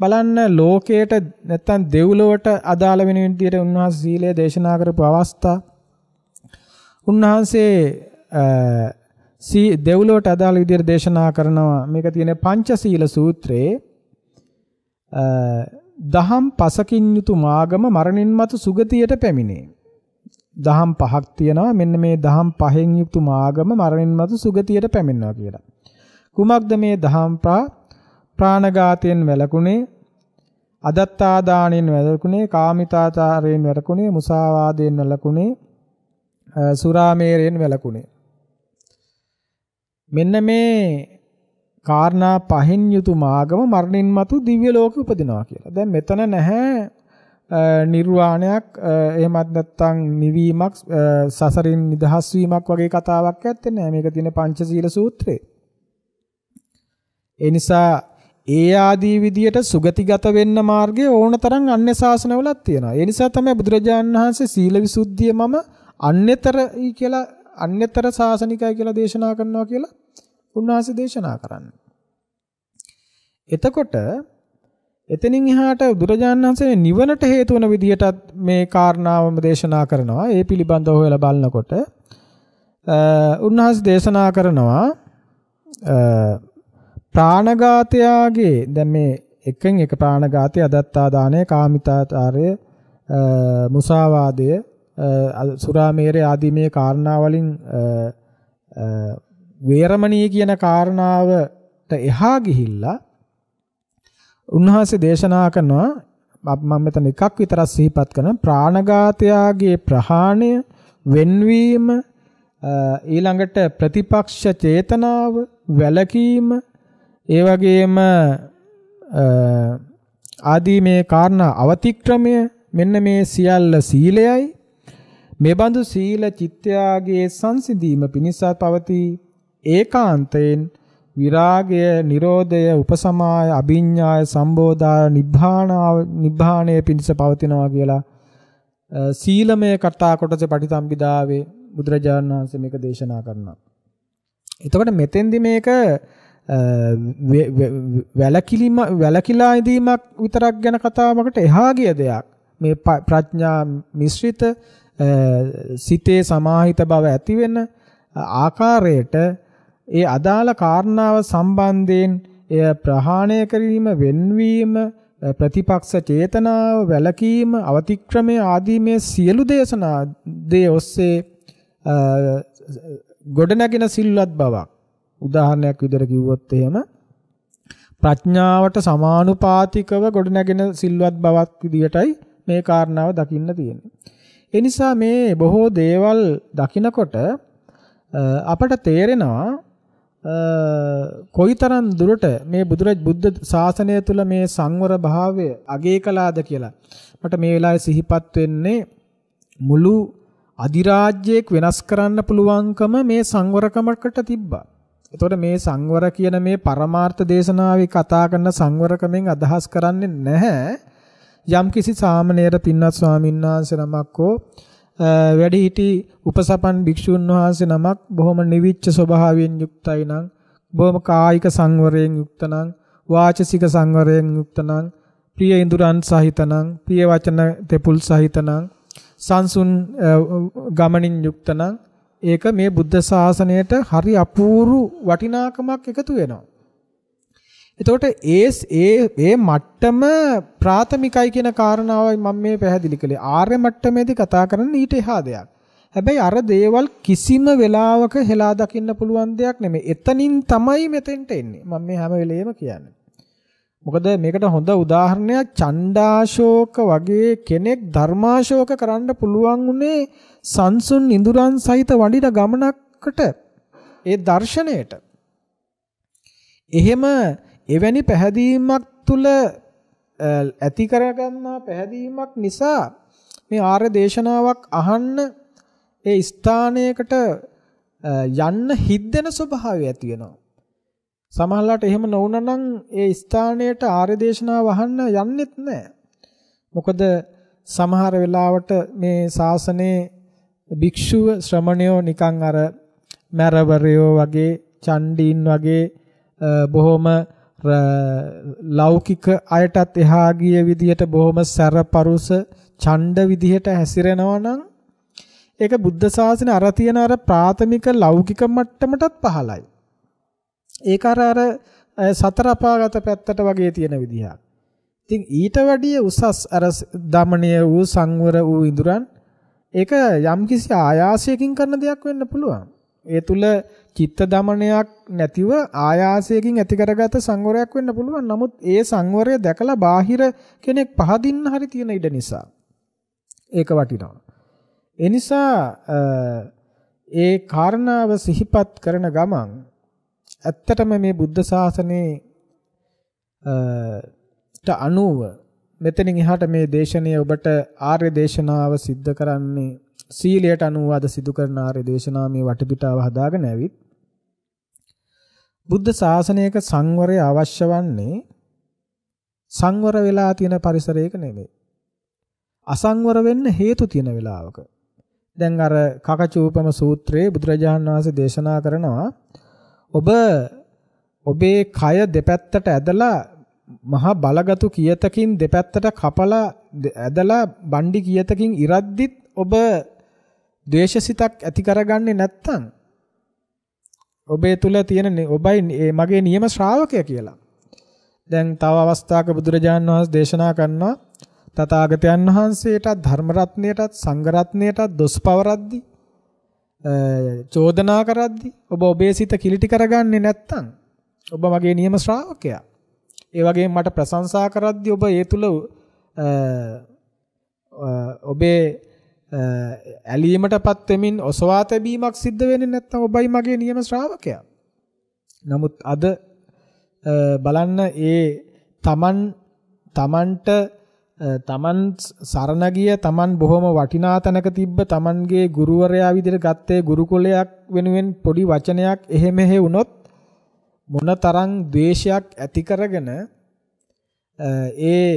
බලන්න ලෝකයට නැත්තම් දෙව්ලොවට අදාළ වෙන විදිහට උන්වහන්සේ සීලය දේශනා කරපු අවස්ථා. උන්වහන්සේ දෙව්ලොවට අදාළ විදිහට දේශනා කරනවා. මේක තියෙන පංචශීල සූත්‍රයේ දහම් පසකින් යුතු මාගම මරණින් මතු සුගතියට පැමිණේ. දහම් පහක් තියෙනවා. මෙන්න මේ දහම් පහෙන් යුක්ත මාගම මරණින් මතු සුගතියට පැමිණෙනවා කියලා. කුමක්ද මේ දහම් ප්‍රාණඝාතයෙන් වැළකුණේ? අදත්තාදාණයෙන් වැළකුණේ, කාමිතාචාරයෙන් වැළකුණේ, මුසාවාදයෙන් වැළකුණේ, සුරාමේරයෙන් වැළකුණේ. මෙන්න මේ කාරණා පහෙන් යුතු මාගම මරණින් මතු දිව්‍ය ලෝකෙ උපදිනවා කියලා. දැන් මෙතන නැහැ නිර්වාණයක් එහෙමත් නැත්නම් නිවීමක් සසරින් නිදහස් වීමක් වගේ කතාවක් ඇත්තේ නැහැ. මේක තියෙන පංචශීල සූත්‍රයේ. ඒ නිසා ඒ ආදී විදියට සුගතිගත වෙන්න මාර්ගය ඕනතරම් අන්‍ය ශාසනවලත් තියෙනවා. ඒ නිසා තමයි බුදුරජාණන් වහන්සේ සීල විසුද්ධිය මම අන්‍යතරයි කියලා අන්‍යතර ශාසනිකයි කියලා දේශනා කරනවා කියලා උන්වහන්සේ දේශනා කරන්නේ. එතකොට එතනින් එහාට බුදුරජාණන් වහන්සේ නිවනට හේතු වන විදියටත් මේ කාරණාවම දේශනා කරනවා. ඒ පිළිබඳව හොයලා බලනකොට උන්වහන්සේ දේශනා කරනවා ප්‍රාණඝාතයාගේ දැන් මේ එකෙන් එක ප්‍රාණඝාතය අදත්තා දානය කාමිතාචාරය මුසාවාදය සුරාමේරය ආදී මේ කාරණා වලින් වේරමණී කියන කාරණාවට එහා ගිහිල්ලා උන්වහන්සේ දේශනා කරනවා මම මෙතන එකක් විතරක් සිහිපත් කරන ප්‍රාණඝාතයාගේ ප්‍රහාණය වෙන්වීම ඊළඟට ප්‍රතිපක්ෂ චේතනාව වැළකීම ඒ වගේම ආදී මේ කාරණා අවතික්‍රමය මෙන්න මේ සියල්ල සීලයයි මෙබඳු සීල චිත්තයාගේ සංසිඳීම පිණිස පවති ඒකාන්තයෙන් විරාගය, නිරෝධය, උපසමාය, අභිඤ්ඤාය, සම්බෝධාය, නිබ්බානාව නිබ්බාණය පිණිස පවතිනවා කියලා සීලමය කතා කොටසේ පටිසම්භිදාවේ බුදුරජාණන් වහන්සේ මේක දේශනා කරනවා. එතකොට මෙතෙන්දි මේක වැලකිලිම වැලකිලා ඉදීමක් විතරක් ගැන කතාවකට එහා ගිය දෙයක්. මේ ප්‍රඥා මිශ්‍රිත සිතේ සමාහිත බව ඇති වෙන ආකාරයට ඒ අදාළ කාරණාව සම්බන්ධයෙන් එය ප්‍රහාණය කිරීම වෙන්වීම ප්‍රතිපක්ෂ චේතනාව වැළකීම අවතික්‍රමය ආදී මේ සියලු දේශනා දේ ඔස්සේ ගොඩනැගෙන සිල්වත් බවක් උදාහරණයක් විදිහට කිව්වොත් එහෙම ප්‍රඥාවට සමානුපාතිකව ගොඩනැගෙන සිල්වත් බවක් විදිහටයි මේ කාරණාව දකින්න තියෙන්නේ. ඒ නිසා මේ බොහෝ දේවල් දකිනකොට අපට තේරෙනවා කොයිතරම් දුරට මේ බුදුරජ බුද්ධ ශාසනය තුල මේ සංවර භාවය අගය කළාද කියලා මට මේ වෙලාවේ සිහිපත් වෙන්නේ මුළු අධිරාජ්‍යයක් වෙනස් කරන්න පුළුවන්කම මේ සංවරකමකට තිබ්බා. එතකොට මේ සංවර කියන මේ පරමාර්ථ දේශනාවේ කතා කරන සංවරකමෙන් අදහස් කරන්නේ නැහැ යම්කිසි සාමණේර පින්වත් ස්වාමීන් වහන්සේ නමක් හෝ වැඩිහිටි උපසපන් භික්ෂුන් වහන්සේ නමක් බොහොම නිවිච්ච ස්වභාවයෙන් යුක්තයි නම් බොහොම කායික සංවරයෙන් යුක්ත නම් වාචසික සංවරයෙන් යුක්ත නම් ප්‍රිය ඉඳුරන් සහිත නම් ප්‍රිය වචන තෙපුල් සහිත නම් සංසුන් ගමනින් යුක්ත නම් ඒක මේ බුද්ධ ශාසනයට හරි අපූරු වටිනාකමක් එකතු වෙනවා එතකොට ඒස් ඒ ඒ මට්ටම ප්‍රාථමිකයි කියන කාරණාවයි මම මේ පැහැදිලි කළේ. ආර්ය මට්ටමේදී කතා කරන්නේ ඊට එහා දෙයක්. හැබැයි අර දේවල් කිසිම වෙලාවක හෙලා දකින්න පුළුවන් දෙයක් නෙමෙයි. එතනින් තමයි මෙතෙන්ට එන්නේ. මම මේ හැම වෙලෙම කියන්නේ. මොකද මේකට හොඳ උදාහරණයක් චණ්ඩාශෝක වගේ කෙනෙක් ධර්මාශෝක කරන්න පුළුවන් උනේ සංසුන් ඉඳුරන් සහිත වඩින ගමනකට ඒ දර්ශණයට. එහෙම එවැනි පැහැදීමක් තුල ඇති කරගන්නා පැහැදීමක් නිසා මේ ආර්ය දේශනාවක් අහන්න ඒ ස්ථානයකට යන්න හිද්දෙන ස්වභාවය ඇති වෙනවා. සමහරලාට එහෙම නොවුනනම් ඒ ස්ථානයට ආර්ය දේශනාව අහන්න යන්නෙත් නැහැ. මොකද සමහර වෙලාවට මේ ශාසනයේ භික්ෂුව ශ්‍රමණයෝ නිකන් අර මැරවරයෝ වගේ චණ්ඩීන් වගේ බොහොම ලෞකික අයටත් එහා ගිය විදියට බොහොම සැරපරුස ඡණ්ඩ විදියට හැසිරෙනවා නම් ඒක බුද්ධ ශාසනය අර තියෙන අර ප්‍රාථමික ලෞකික මට්ටමටත් පහළයි. ඒක අර අර සතර අපාගත පැත්තට වගේ තියෙන විදිහක්. ඉතින් ඊට වැඩිය උසස් අර දමණය වූ සංවර වූ ඉඳුරන් ඒක යම්කිසි ආයාසයකින් කරන දෙයක් වෙන්න පුළුවන්. ඒ තුල චිත්ත දමනයක් නැතිව ආයාසයෙන් ඇති කරගත සංවරයක් වෙන්න පුළුවන්. නමුත් ඒ සංවරය දැකලා බාහිර කෙනෙක් පහදින්න හරි තියෙන ඉඩ නිසා ඒක වටිනවා. ඒ නිසා ඒ කාරණාව සිහිපත් කරන ගමන් ඇත්තටම මේ බුද්ධ ශාසනයේ ට අනුව මෙතනින් එහාට මේ දේශනය ඔබට ආර්ය දේශනාව සිද්ධ කරන්නේ සීලයට අනුව අද සිදු කරන ආර්ය දේශනාමය වටපිටාව හදාගෙන ඇවිත් බුද්ධ ශාසනයක සංවරය අවශ්‍ය වන්නේ සංවර වෙලා තියෙන පරිසරයක නෙමෙයි. අසංවර වෙන්න හේතු තියෙන වෙලාවක. දැන් අර කකචූපම සූත්‍රයේ බුදුරජාණන් වහන්සේ දේශනා කරනවා ඔබ ඔබේ කය දෙපැත්තට ඇදලා මහා බලගතු කියතකින් දෙපැත්තට කපලා ඇදලා බණ්ඩි කියතකින් ඉරද්දිත් ඔබ ද්වේෂසිතක් ඇති කරගන්නේ නැත්නම් ඔබේ තුල තියෙන ඔබයි මගේ නියම ශ්‍රාවකය කියලා. දැන් තව අවස්ථාවක බුදුරජාන් වහන්සේ දේශනා කරනවා තථාගතයන් වහන්සේටත් ධර්ම රත්නයටත් සංඝ රත්නයටත් දොස් පවරද්දී චෝදනා කරද්දී ඔබ ඔබේ සිත කිලිටි කරගන්නේ නැත්නම් ඔබ මගේ නියම ශ්‍රාවකයා. ඒ වගේම මට ප්‍රශංසා කරද්දී ඔබ ඒ තුල ඔබේ ඇලීමටපත් වෙමින් ඔසවා තැබීමක් සිද්ධ වෙන්නේ නැත්නම් ඔබයි මගේ නියම ශ්‍රාවකයා. නමුත් අද බලන්න ඒ තමන් තමන්ට තමන් සරණ ගිය තමන් බොහොම වටිනා තැනක තිබ්බ තමන්ගේ ගුරුවරයා විදිහට ගත්තේ ගුරුකුලයක් වෙනුවෙන් පොඩි වචනයක් එහෙ මෙහෙ වුණොත් මොනතරම් ද්වේෂයක් ඇති කරගෙන ඒ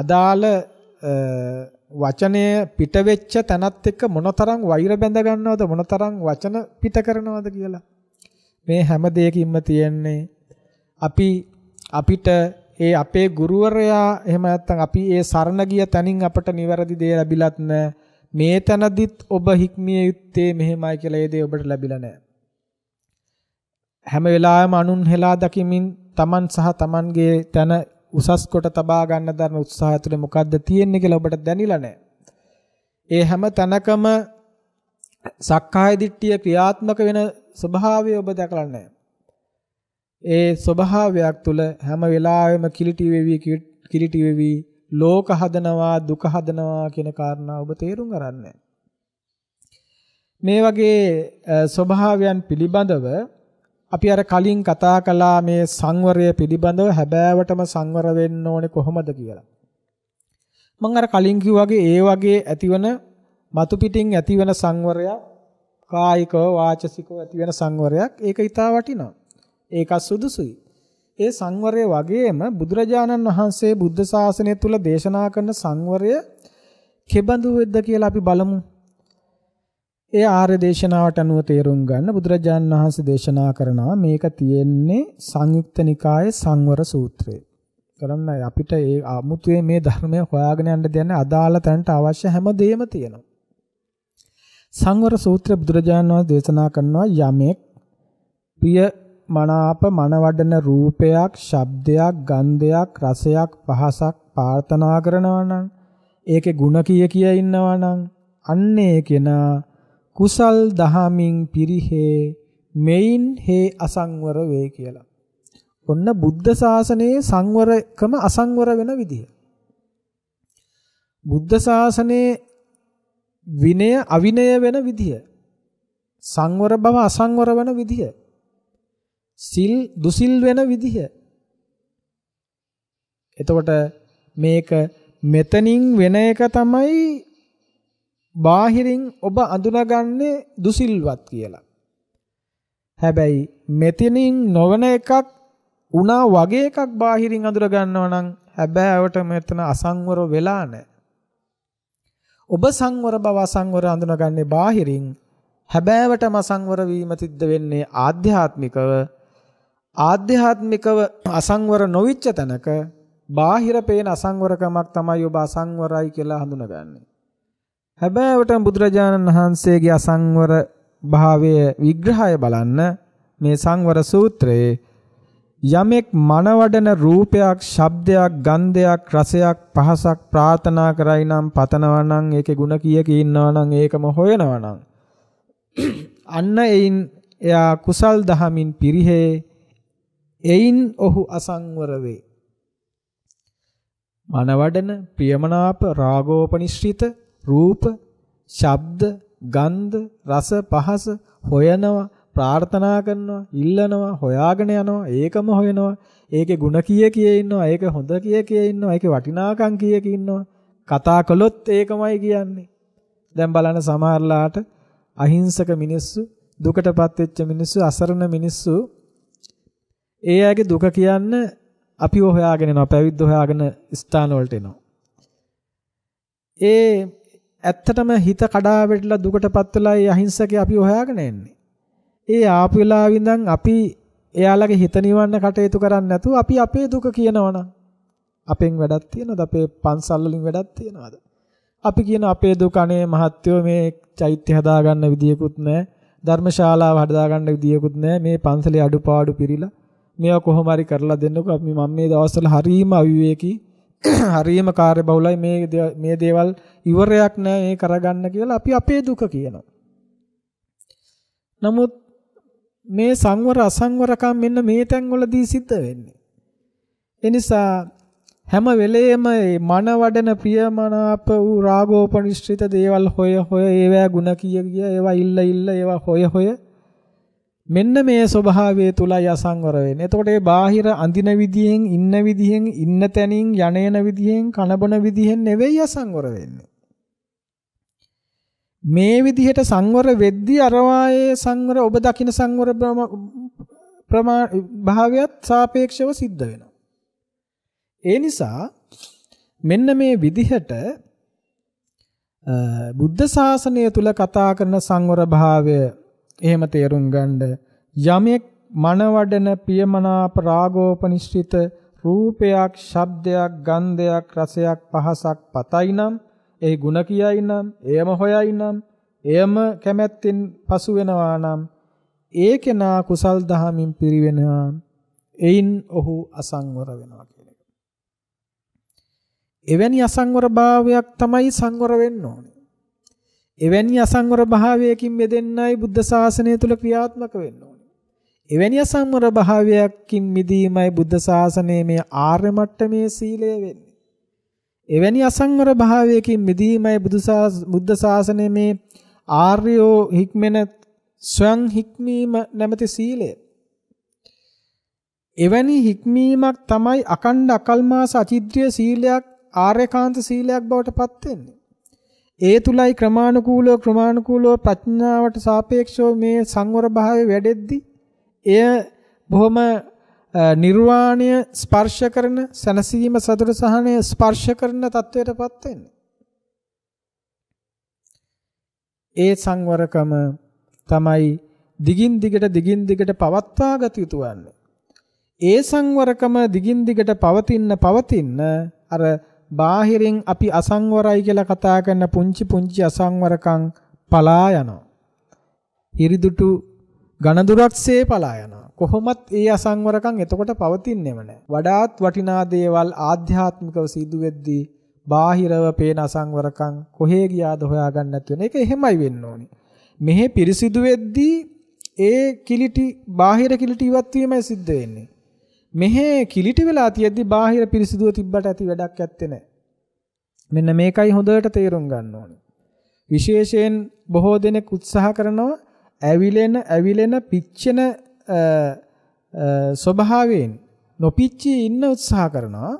අදාළ වචනය පිට වෙච්ච තැනත් එක්ක මොනතරම් වෛර බැඳ ගන්නවද මොනතරම් වචන පිට කරනවද කියලා මේ හැම දෙයකින්ම තියෙන්නේ අපි අපිට ඒ අපේ ගුරුවරයා එහෙම නැත්නම් අපි ඒ සරණ ගිය තැනින් අපට නිවැරදි දේ ලැබිලත් නැ මේ තැනදිත් ඔබ හික්මිය යුත්තේ මෙහෙමයි කියලා ඒ දේ ඔබට ලැබිලා නැහැ හැම වෙලාවෙම අනුන් හෙලා දකිමින් Taman සහ Tamanගේ තන උසස් කොට තබා ගන්න දරන උත්සාහය තුළ මොකද්ද තියෙන්නේ කියලා ඔබට දැනිලා නැහැ. ඒ හැම තැනකම සක්කාය දිට්ඨිය ක්‍රියාත්මක වෙන ස්වභාවය ඔබ දැකලා නැහැ. ඒ ස්වභාවයක් තුළ හැම වෙලාවෙම කිලිටි වෙවි කිලිටි වෙවි ලෝක හදනවා දුක හදනවා කියන කාරණා ඔබ තේරුම් ගන්නෑ. මේ වගේ ස්වභාවයන් පිළිබඳව අපි අර කලින් කතා කළා මේ සංවරය පිළිබඳව හැබෑවටම සංවර වෙන්න ඕනේ කොහොමද කියලා. මම අර කලින් කිව්වාගේ ඒ වගේ ඇතිවන මතු පිටින් ඇතිවන සංවරයක් කායිකව වාචසිකව ඇතිවන සංවරයක් ඒක ඊටා වටිනවා. ඒක සුදුසුයි. ඒ සංවරය වගේම බුදුරජාණන් වහන්සේ බුද්ධ ශාසනය තුල දේශනා කරන සංවරය කෙබඳු වෙද්ද කියලා අපි බලමු. ඒ ආර්ය දේශනාවට අනුව තේරුම් ගන්න බුදුරජාන් වහන්සේ දේශනා කරනවා මේක තියෙන්නේ සංයුක්ත නිකායේ සංවර සූත්‍රයේ. කරන්න අපිට ඒ අමුතුවේ මේ ධර්මය හොයාගෙන යන්න දෙන්නේ අදාළ තැනට අවශ්‍ය හැම දෙයක්ම තියෙනවා. සංවර සූත්‍රය බුදුරජාන් වහන්සේ දේශනා කරනවා යමෙක් ප්‍රිය මනාප මනවඩන රූපයක්, ශබ්දයක්, ගන්ධයක්, රසයක්, පහසක් ප්‍රාර්ථනා කරනවා නම් ඒකේ ಗುಣ කීය කිය ඉන්නවා නම් අන්නේ කෙනා කුසල් දහමින් පිරිහේ මෙයින් හේ අසංවර වේ කියලා. ඔන්න බුද්ධ ශාසනයේ සංවරකම අසංවර වෙන විදිය. බුද්ධ ශාසනයේ විනය අවිනය වෙන විදිය. සංවර බව අසංවර වෙන විදිය. සිල් දුසිල් වෙන විදිය. එතකොට මේක මෙතනින් වෙන එක තමයි බාහිරින් ඔබ අඳුනගන්නේ දුසිල්වත් කියලා. හැබැයි මෙතනින් නොවන එකක් උනා වගේ එකක් බාහිරින් අඳුර ගන්නවා නම් හැබෑවට මෙතන අසංවර වෙලා නැහැ. ඔබ සංවර බව අසංවර අඳුනගන්නේ බාහිරින් හැබෑවටම අසංවර වීම සිද්ධ වෙන්නේ ආධ්‍යාත්මිකව ආධ්‍යාත්මිකව අසංවර නොවිච්ච තැනක බාහිර පේන අසංවරකමක් තමයි ඔබ අසංවරයි කියලා හඳුනගන්නේ. හැබෑවටම බුදුරජාණන් වහන්සේගේ අසංවර භාවය විග්‍රහය බලන්න මේ සංවර සූත්‍රයේ යමෙක් මනවඩන රූපයක්, ශබ්දයක්, ගන්ධයක්, රසයක්, පහසක් ප්‍රාර්ථනා කරයි නම් පතනවා නම් ඒකේ ಗುಣ කීයක ඉන්නවා නම් ඒකම හොයනවා නම් අන්න එයින් එයා කුසල් දහමින් පිරිහේ එයින් ඔහු අසංවර වේ. මනවඩන ප්‍රියමනාප රාගෝපනිශ්‍රිත රූප, ශබ්ද, ගන්ධ, රස, පහස හොයනවා, ප්‍රාර්ථනා කරනවා, ඉල්ලනවා, හොයාගෙන යනවා, ඒකම හොයනවා. ඒකේ ಗುಣ කිය කිය ඉන්නවා, ඒක හොඳ කිය කිය ඉන්නවා, ඒකේ වටිනාකම් කිය කිය ඉන්නවා. කතා කළොත් ඒකමයි කියන්නේ. දැන් බලන්න සමහරලාට අහිංසක මිනිස්සු, දුකටපත් වෙච්ච මිනිස්සු, අසරණ මිනිස්සු ඒ අයගේ දුක කියන්න අපිව හොයාගෙන යනවා පැවිද්ද හොයාගෙන ස්ථාන වලට එනවා. ඒ ඇත්තටම හිත කඩා වැටලා දුකටපත් වෙලා ඒ අහිංසකේ අපි හොයාගෙන එන්නේ. ඒ ආපු වෙලාවෙ ඉඳන් අපි එයාලගේ හිත නිවන්න කටයුතු කරන්නේ නැතුව අපි අපේ දුක කියනවනම් අපෙන් වැඩක් තියනවද අපේ පන්සල් වලින් වැඩක් තියනවද? අපි කියන අපේ දුක අනේ මහත්යෝ මේ චෛත්‍ය හදාගන්න විදියකුත් නැහැ ධර්මශාලාව හදාගන්න විදියකුත් නැහැ මේ පන්සලේ අඩුපාඩු පිරিলা මේවා කොහොම හරි කරලා දෙන්නකෝ අපි මම මේ දවස්වල හරීම අවිවේකී (clears throat) හරියම කාර්ය බහුලයි මේ මේ දේවල් ඉවරයක් නැහැ මේ කරගන්න කියලා අපි අපේ දුක කියනවා. නමුත් මේ සංවර අසංවරකම් මෙන්න මේ තැන්වලදී සිද්ධ වෙන්නේ. ඒ නිසා හැම වෙලේම මේ මන වඩන ප්‍රියමනාප වූ රාගෝපනිෂ්ඨිත දේවල් හොය හොය ඒවා ಗುಣ කිය කිය ඒවා ඉල්ල ඉල්ල ඒවා හොය හොය මෙන්න මේ ස්වභාවය තුලයි අසංවර වෙන්නේ. එතකොට ඒ බාහිර අඳින විදිහෙන්, ඉන්න විදිහෙන්, ඉන්න තැනින්, යන යන විදිහෙන්, කනබන විදිහෙන් නෙවෙයි අසංවර වෙන්නේ. මේ විදිහට සංවර වෙද්දී අරවායේ සංවර ඔබ දකින සංවර ප්‍රමා භාවයත් සාපේක්ෂව සිද්ධ වෙනවා. ඒ නිසා මෙන්න මේ විදිහට බුද්ධ ශාසනය තුල කතා කරන සංවර භාවය එහෙම තේරුම් ගන්න යමෙක් මනවඩන පියමනාප රාගෝපනිශ්චිත රූපයක්, ශබ්දයක්, ගන්ධයක්, රසයක්, පහසක් පතයි නම්, ඒ ಗುಣ කියයි නම්, එයම හොයයි නම්, එයම කැමැත්තෙන් පසු වෙනවා නම්, ඒ කෙනා කුසල් දහමින් පිරිවෙනවා. එයින් ඔහු අසංවර වෙනවා කියන එක. එවැනි අසංවර භාවයක් තමයි සංවර වෙන්න ඕනේ. එවැනි අසංවර භාවයකින් මෙදෙන්නයි බුද්ධ ශාසනය තුල ක්‍රියාත්මක වෙන්න ඕනේ. එවැනි අසංවර භාවයකින් මිදීමයි බුද්ධ ශාසනයේ මේ ආර්ය මට්ටමේ සීලය වෙන්නේ. එවැනි අසංවර භාවයකින් මිදීමයි බුද්ධ ශාසනයේ මේ ආර්යෝ හික්මෙන ස්වං හික්මීම නැමැති සීලය. එවැනි හික්මීමක් තමයි අකණ්ඩ අකල්මා සචිද්‍රිය සීලයක් ආර්යකාන්ත සීලයක් බවට පත් වෙන්නේ. ඒ තුලයි ක්‍රමානුකූලව ක්‍රමානුකූලව ප්‍රඥාවට සාපේක්ෂව මේ සංවර භාවය වැඩෙද්දී එය බොහොම නිර්වාණය ස්පර්ශ කරන සනසීම සතුට සහනය ස්පර්ශ කරන தത്വයටපත් වෙන්නේ. ඒ සංවරකම තමයි දිගින් දිගට දිගින් දිගට පවත්වා ගත යුතු වන්නේ. ඒ සංවරකම දිගින් දිගට පවතින පවතින අර බාහිරින් අපි අසංවරයි කියලා කතා කරන පුංචි පුංචි අසංවරකම් පලා යනවා. හිරිදුටු ඝනදුරක්සේ පලා යනවා. කොහොමත් ඒ අසංවරකම් එතකොට පවතින්නේම නැහැ. වඩාත් වටිනා දේවල් ආධ්‍යාත්මිකව සිදු වෙද්දී බාහිරව පේන අසංවරකම් කොහේ ගියාද හොයාගන්න නැති වෙන එක එහෙමයි වෙන්න ඕනේ. මෙහි පිරිසිදු වෙද්දී ඒ කිලිටි බාහිර කිලිටි ඉවත් වීමයි සිද්ධ වෙන්නේ. මෙහෙ කිලිටි වෙලා තියෙද්දි බාහිර පිරිසිදුව තිබ්බට ඇති වැඩක් ඇත්තේ නැහැ. මෙන්න මේකයි හොඳට තේරුම් ගන්න ඕනේ. විශේෂයෙන් බොහෝ දෙනෙක් උත්සාහ කරනවා ඇවිලෙන ඇවිලෙන පිච්චෙන ස්වභාවයෙන් නොපිච්චී ඉන්න උත්සාහ කරනවා.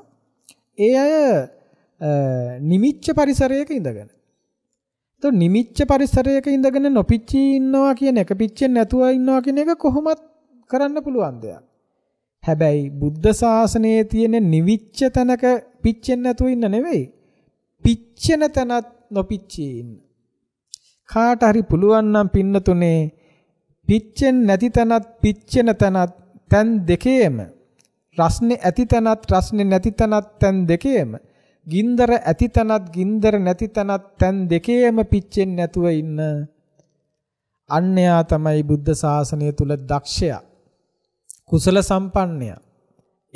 ඒ අය නිමිච්ච පරිසරයක ඉඳගෙන. તો නිමිච්ච පරිසරයක ඉඳගෙන නොපිච්චී ඉන්නවා කියන එක පිච්චෙන්නේ නැතුව ඉන්නවා කියන එක කොහොමත් කරන්න පුළුවන් දෙයක්. හැබැයි බුද්ධ ශාසනයේ තියෙන නිවිච්ච තැනක පිච්චෙන්නේ නැතුව ඉන්න නෙවෙයි. පිච්චෙන තැනත් නොපිච්චී ඉන්න. කාට හරි පුළුවන් නම් පින්නතුනේ පිච්චෙන්නේ නැති තැනත් පිච්චෙන තැනත් තැන් දෙකේම රස්නේ ඇති තැනත් රස්නේ නැති තැනත් තැන් දෙකේම ගින්දර ඇති තැනත් ගින්දර නැති තැනත් තැන් දෙකේම පිච්චෙන්නේ නැතුව ඉන්න අන්‍යයා තමයි බුද්ධ ශාසනය තුල දක්ෂයා කුසල සම්පන්නය.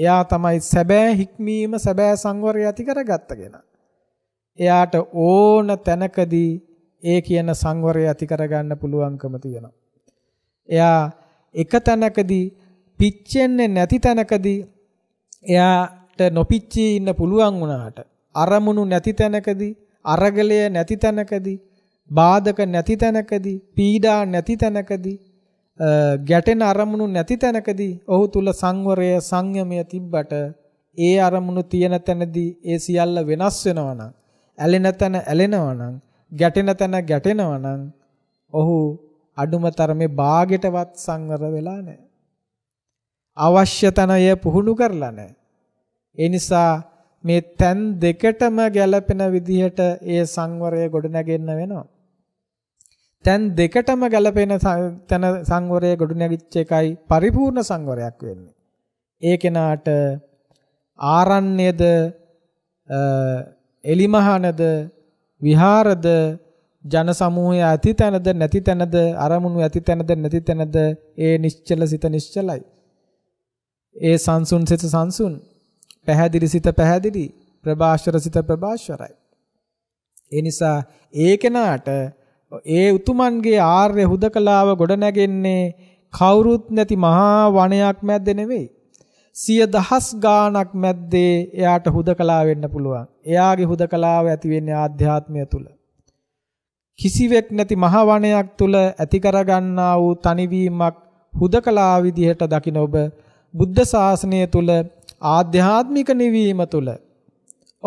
එයා තමයි සැබෑ හික්මීම සැබෑ සංවරය ඇති කරගත්ත කෙනා. එයාට ඕන තැනකදී ඒ කියන සංවරය ඇති කරගන්න පුළුවන්කම තියෙනවා. එයා එක තැනකදී පිච්චෙන්නේ නැති තැනකදී එයාට නොපිච්චී ඉන්න පුළුවන් වුණාට අරමුණු නැති තැනකදී අරගලය නැති තැනකදී බාධක නැති තැනකදී පීඩා නැති තැනකදී ගැටෙන අරමුණු නැති තැනකදී ඔහු තුල සංවරය සංයමය තිබ්බට ඒ අරමුණු තියෙන තැනදී ඒ සියල්ල වෙනස් වෙනවා ඇලෙන තැන ඇලෙනවා ගැටෙන තැන ගැටෙනවා ඔහු අඩුම තරමේ ਬਾගෙටවත් සංවර වෙලා නැහැ. අවශ්‍ය තනය පුහුණු කරලා නැහැ. ඒ නිසා මේ තැන් දෙකටම ගැළපෙන විදිහට ඒ සංවරය ගොඩනගෙන්න වෙනවා. තැන් දෙකටම ගැලපෙන තන සංවරය ගොඩනැගිච්ච එකයි පරිපූර්ණ සංවරයක් වෙන්නේ. ඒ කෙනාට ආරණ්‍යද එලිමහනද විහාරද ජන සමූහය ඇති තැනද නැති තැනද අරමුණු ඇති තැනද නැති තැනද ඒ නිශ්චල සිත නිශ්චලයි. ඒ සංසුන් සිත සංසුන්. පැහැදිලි සිත පැහැදිලි. ප්‍රභාෂර සිත ප්‍රභාෂරයි. ඒ නිසා ඒ කෙනාට ඒ උතුමන්ගේ ආර්ය හුදකලාව ගොඩනැගෙන්නේ කවුරුත් නැති මහා වනයක් මැද්ද නෙවෙයි. සිය දහස් ගාණක් මැද්දේ එයාට හුදකලා වෙන්න පුළුවන්. එයාගේ හුදකලාව ඇති වෙන්නේ ආධ්‍යාත්මය තුල. කිසිවෙක් නැති මහා වනයක් තුල ඇති කරගන්නා වූ තනිවීමක් හුදකලා විදිහට දකින ඔබ බුද්ධ ශාසනය තුල ආධ්‍යාත්මික නිවීම තුල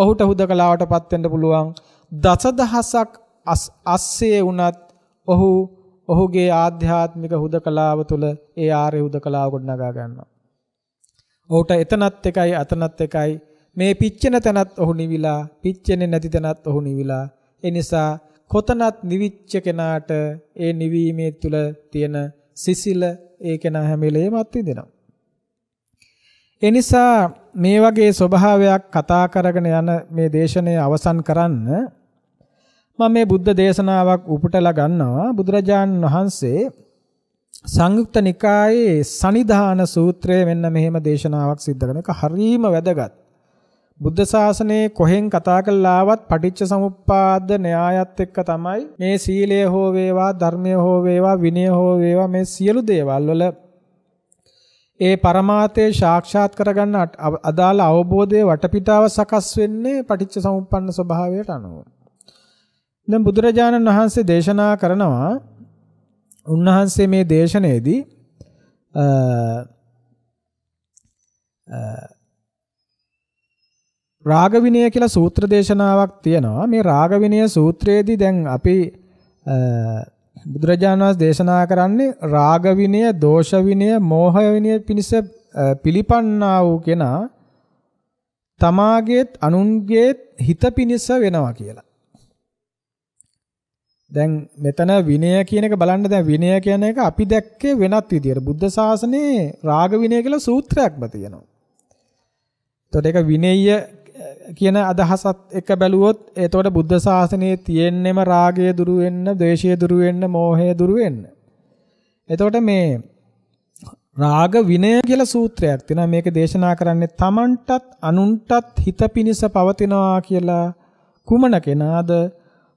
ඔහුට හුදකලාවටපත් වෙන්න පුළුවන් දසදහසක් අස්සේ වුණත් ඔහු ඔහුගේ ආධ්‍යාත්මික හුදකලාව තුළ ඒ ආර්ය හුදකලාව ගොඩනගා ගන්නවා. ඔහුට එතනත් එකයි අතනත් එකයි මේ පිච්චෙන තැනත් ඔහු නිවිලා පිච්චෙන්නේ නැති තැනත් ඔහු නිවිලා ඒ නිසා කොතනත් නිවිච්ච කෙනාට ඒ නිවීමේ තුළ තියෙන සිසිල ඒ කෙනා හැම වෙලේමත් විඳිනවා. ඒ නිසා මේ වගේ ස්වභාවයක් කතා කරගෙන යන මේ දේශනය අවසන් කරන්න මම මේ බුද්ධ දේශනාවක් උපුටලා ගන්නවා බුදුරජාන් වහන්සේ සංයුක්ත නිකායේ සනිධාන සූත්‍රයේ මෙන්න මෙහෙම දේශනාවක් සිද්ධ කරන එක හරීම වැදගත්. බුද්ධ ශාසනයේ කොහෙන් කතා කළා ආවත් පටිච්ච සමුප්පාද න්‍යායත් එක්ක තමයි මේ සීලය හෝ වේවා ධර්මය හෝ වේවා විනය හෝ වේවා මේ සියලු දේවල් වල ඒ પરමාර්ථය සාක්ෂාත් කරගන්න අදාළ අවබෝධයේ වටපිටාව සකස් වෙන්නේ පටිච්ච සමුප්පන්න ස්වභාවයට අනුව. දැන් බුදුරජාණන් වහන්සේ දේශනා කරනවා උන්වහන්සේ මේ දේශනාවේදී රාග විනය කියලා සූත්‍ර දේශනාවක් තියෙනවා මේ රාග විනය සූත්‍රයේදී දැන් අපි බුදුරජාණන් වහන්සේ දේශනා කරන්නේ රාග විනය, දෝෂ විනය, මෝහ විනය පිණිස පිළිපන්නා වූ කෙනා තමාගේත් අනුන්ගේත් හිත පිණිස වෙනවා කියලා. දැන් මෙතන විනය කියන එක බලන්න දැන් විනය කියන එක අපි දැක්කේ වෙනත් විදියට. බුද්ධ ශාසනයේ රාග විනය කියලා සූත්‍රයක්ම තියෙනවා. එතකොට ඒක විනය කියන අදහසත් එක බැලුවොත් එතකොට බුද්ධ ශාසනයේ තියෙන්නෙම රාගය දුරු වෙන්න, ද්වේෂය දුරු වෙන්න, මෝහය දුරු වෙන්න. එතකොට මේ රාග විනය කියලා සූත්‍රයක් තියෙනවා. මේක දේශනා කරන්නේ Tamanටත් අනුන්ටත් හිත පිනිස පවතිනවා කියලා කුමන කෙනාද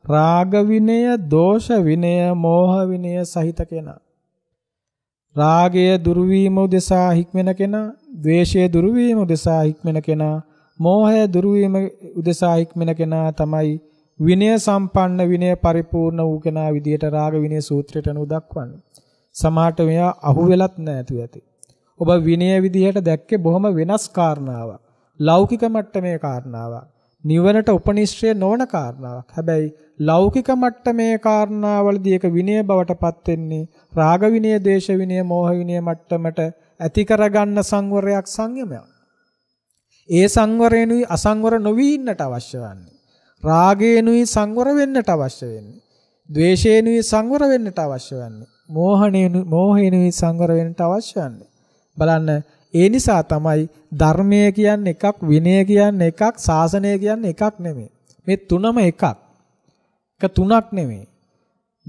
රාග විනය, දෝෂ විනය, මෝහ විනය සහිත කෙනා. රාගය දුරු වීම උදෙසා හික්මෙන කෙනා, ද්වේෂය දුරු වීම උදෙසා හික්මෙන කෙනා, මෝහය දුරු වීම උදෙසා හික්මෙන කෙනා තමයි විනය සම්පන්න විනය පරිපූර්ණ වූ කෙනා විදියට රාග විනය සූත්‍රයට අනුව දක්වන්නේ. සමහරට මෙයා අහු වෙලත් නැතු ඇති. ඔබ විනය විදියට දැක්කේ බොහොම වෙනස් කාරණාවක්. ලෞකික මට්ටමේ කාරණාවක්. නිවනට උපනිශ්‍රය නොවන කාරණාවක්. හැබැයි ලෞකික මට්ටමේ කාරණාවලදී ඒක විනය බවටපත් වෙන්නේ රාග විනය, දේශ විනය, මෝහ විනය මට්ටමට ඇති කරගන්න සංවරයක් සංයමයක්. ඒ සංවරේනුයි අසංවර නොවී ඉන්නට අවශ්‍ය වන්නේ. රාගේනුයි සංවර වෙන්නට අවශ්‍ය වෙන්නේ. ද්වේෂේනුයි සංවර වෙන්නට අවශ්‍ය වන්නේ. මෝහණේනු මෝහේනුයි සංවර වෙන්නට අවශ්‍ය වන්නේ. බලන්න ඒ නිසා තමයි ධර්මය කියන්නේ එකක් විනය කියන්නේ එකක් ශාසනය කියන්නේ එකක් නෙමෙයි. මේ තුනම එකක්. එක තුනක් නෙමෙයි.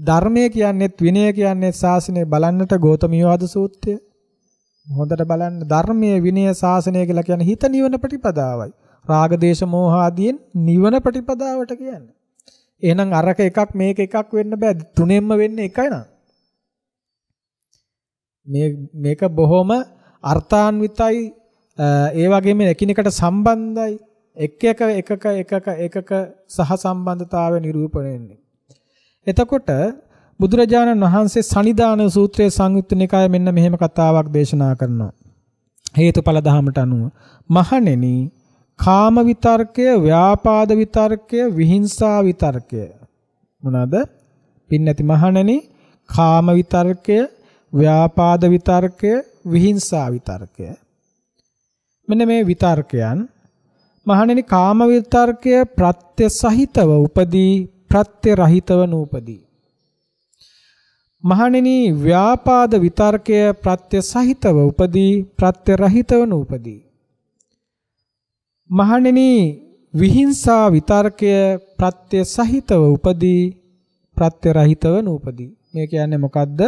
ධර්මය කියන්නේත් විනය කියන්නේත් ශාසනය බලන්නට ගෝතමීවාද සූත්‍රය. හොඳට බලන්න ධර්මයේ විනය ශාසනය කියලා කියන්නේ හිත නිවන ප්‍රතිපදාවයි. රාග දේශ මොහ ආදීන් නිවන ප්‍රතිපදාවට කියන්නේ. එහෙනම් අරක එකක් මේක එකක් වෙන්න බෑ. තුනෙන්ම වෙන්නේ එකයි නං. මේ මේක බොහොම අර්ථාන්විතයි ඒ වගේම එකිනෙකට සම්බන්ධයි එක එක එකක එකක එකක සහ සම්බන්ධතාවය නිරූපණය වෙන්නේ. එතකොට බුදුරජාණන් වහන්සේ සනිදාන සූත්‍රයේ සංයුක්ත නිකාය මෙන්න මෙහෙම කතාවක් දේශනා කරනවා. හේතුඵල ධහමට අනුව මහණෙනි කාම විතර්කය, ව්‍යාපාද විතර්කය, විහිංසා විතර්කය මොනවාද? පින් නැති මහණෙනි කාම විතර්කය, ව්‍යාපාද විතර්කය, විහිංසා විතර්කය මෙන්න මේ විතර්කයන් මහණෙනි කාම විතර්කය ප්‍රත්‍ය සහිතව උපදී ප්‍රත්‍ය රහිතව නූපදී මහණෙනි ව්‍යාපාද විතර්කය ප්‍රත්‍ය සහිතව උපදී ප්‍රත්‍ය රහිතව නූපදී මහණෙනි විහිංසා විතර්කය ප්‍රත්‍ය සහිතව උපදී ප්‍රත්‍ය රහිතව නූපදී මේ කියන්නේ මොකද්ද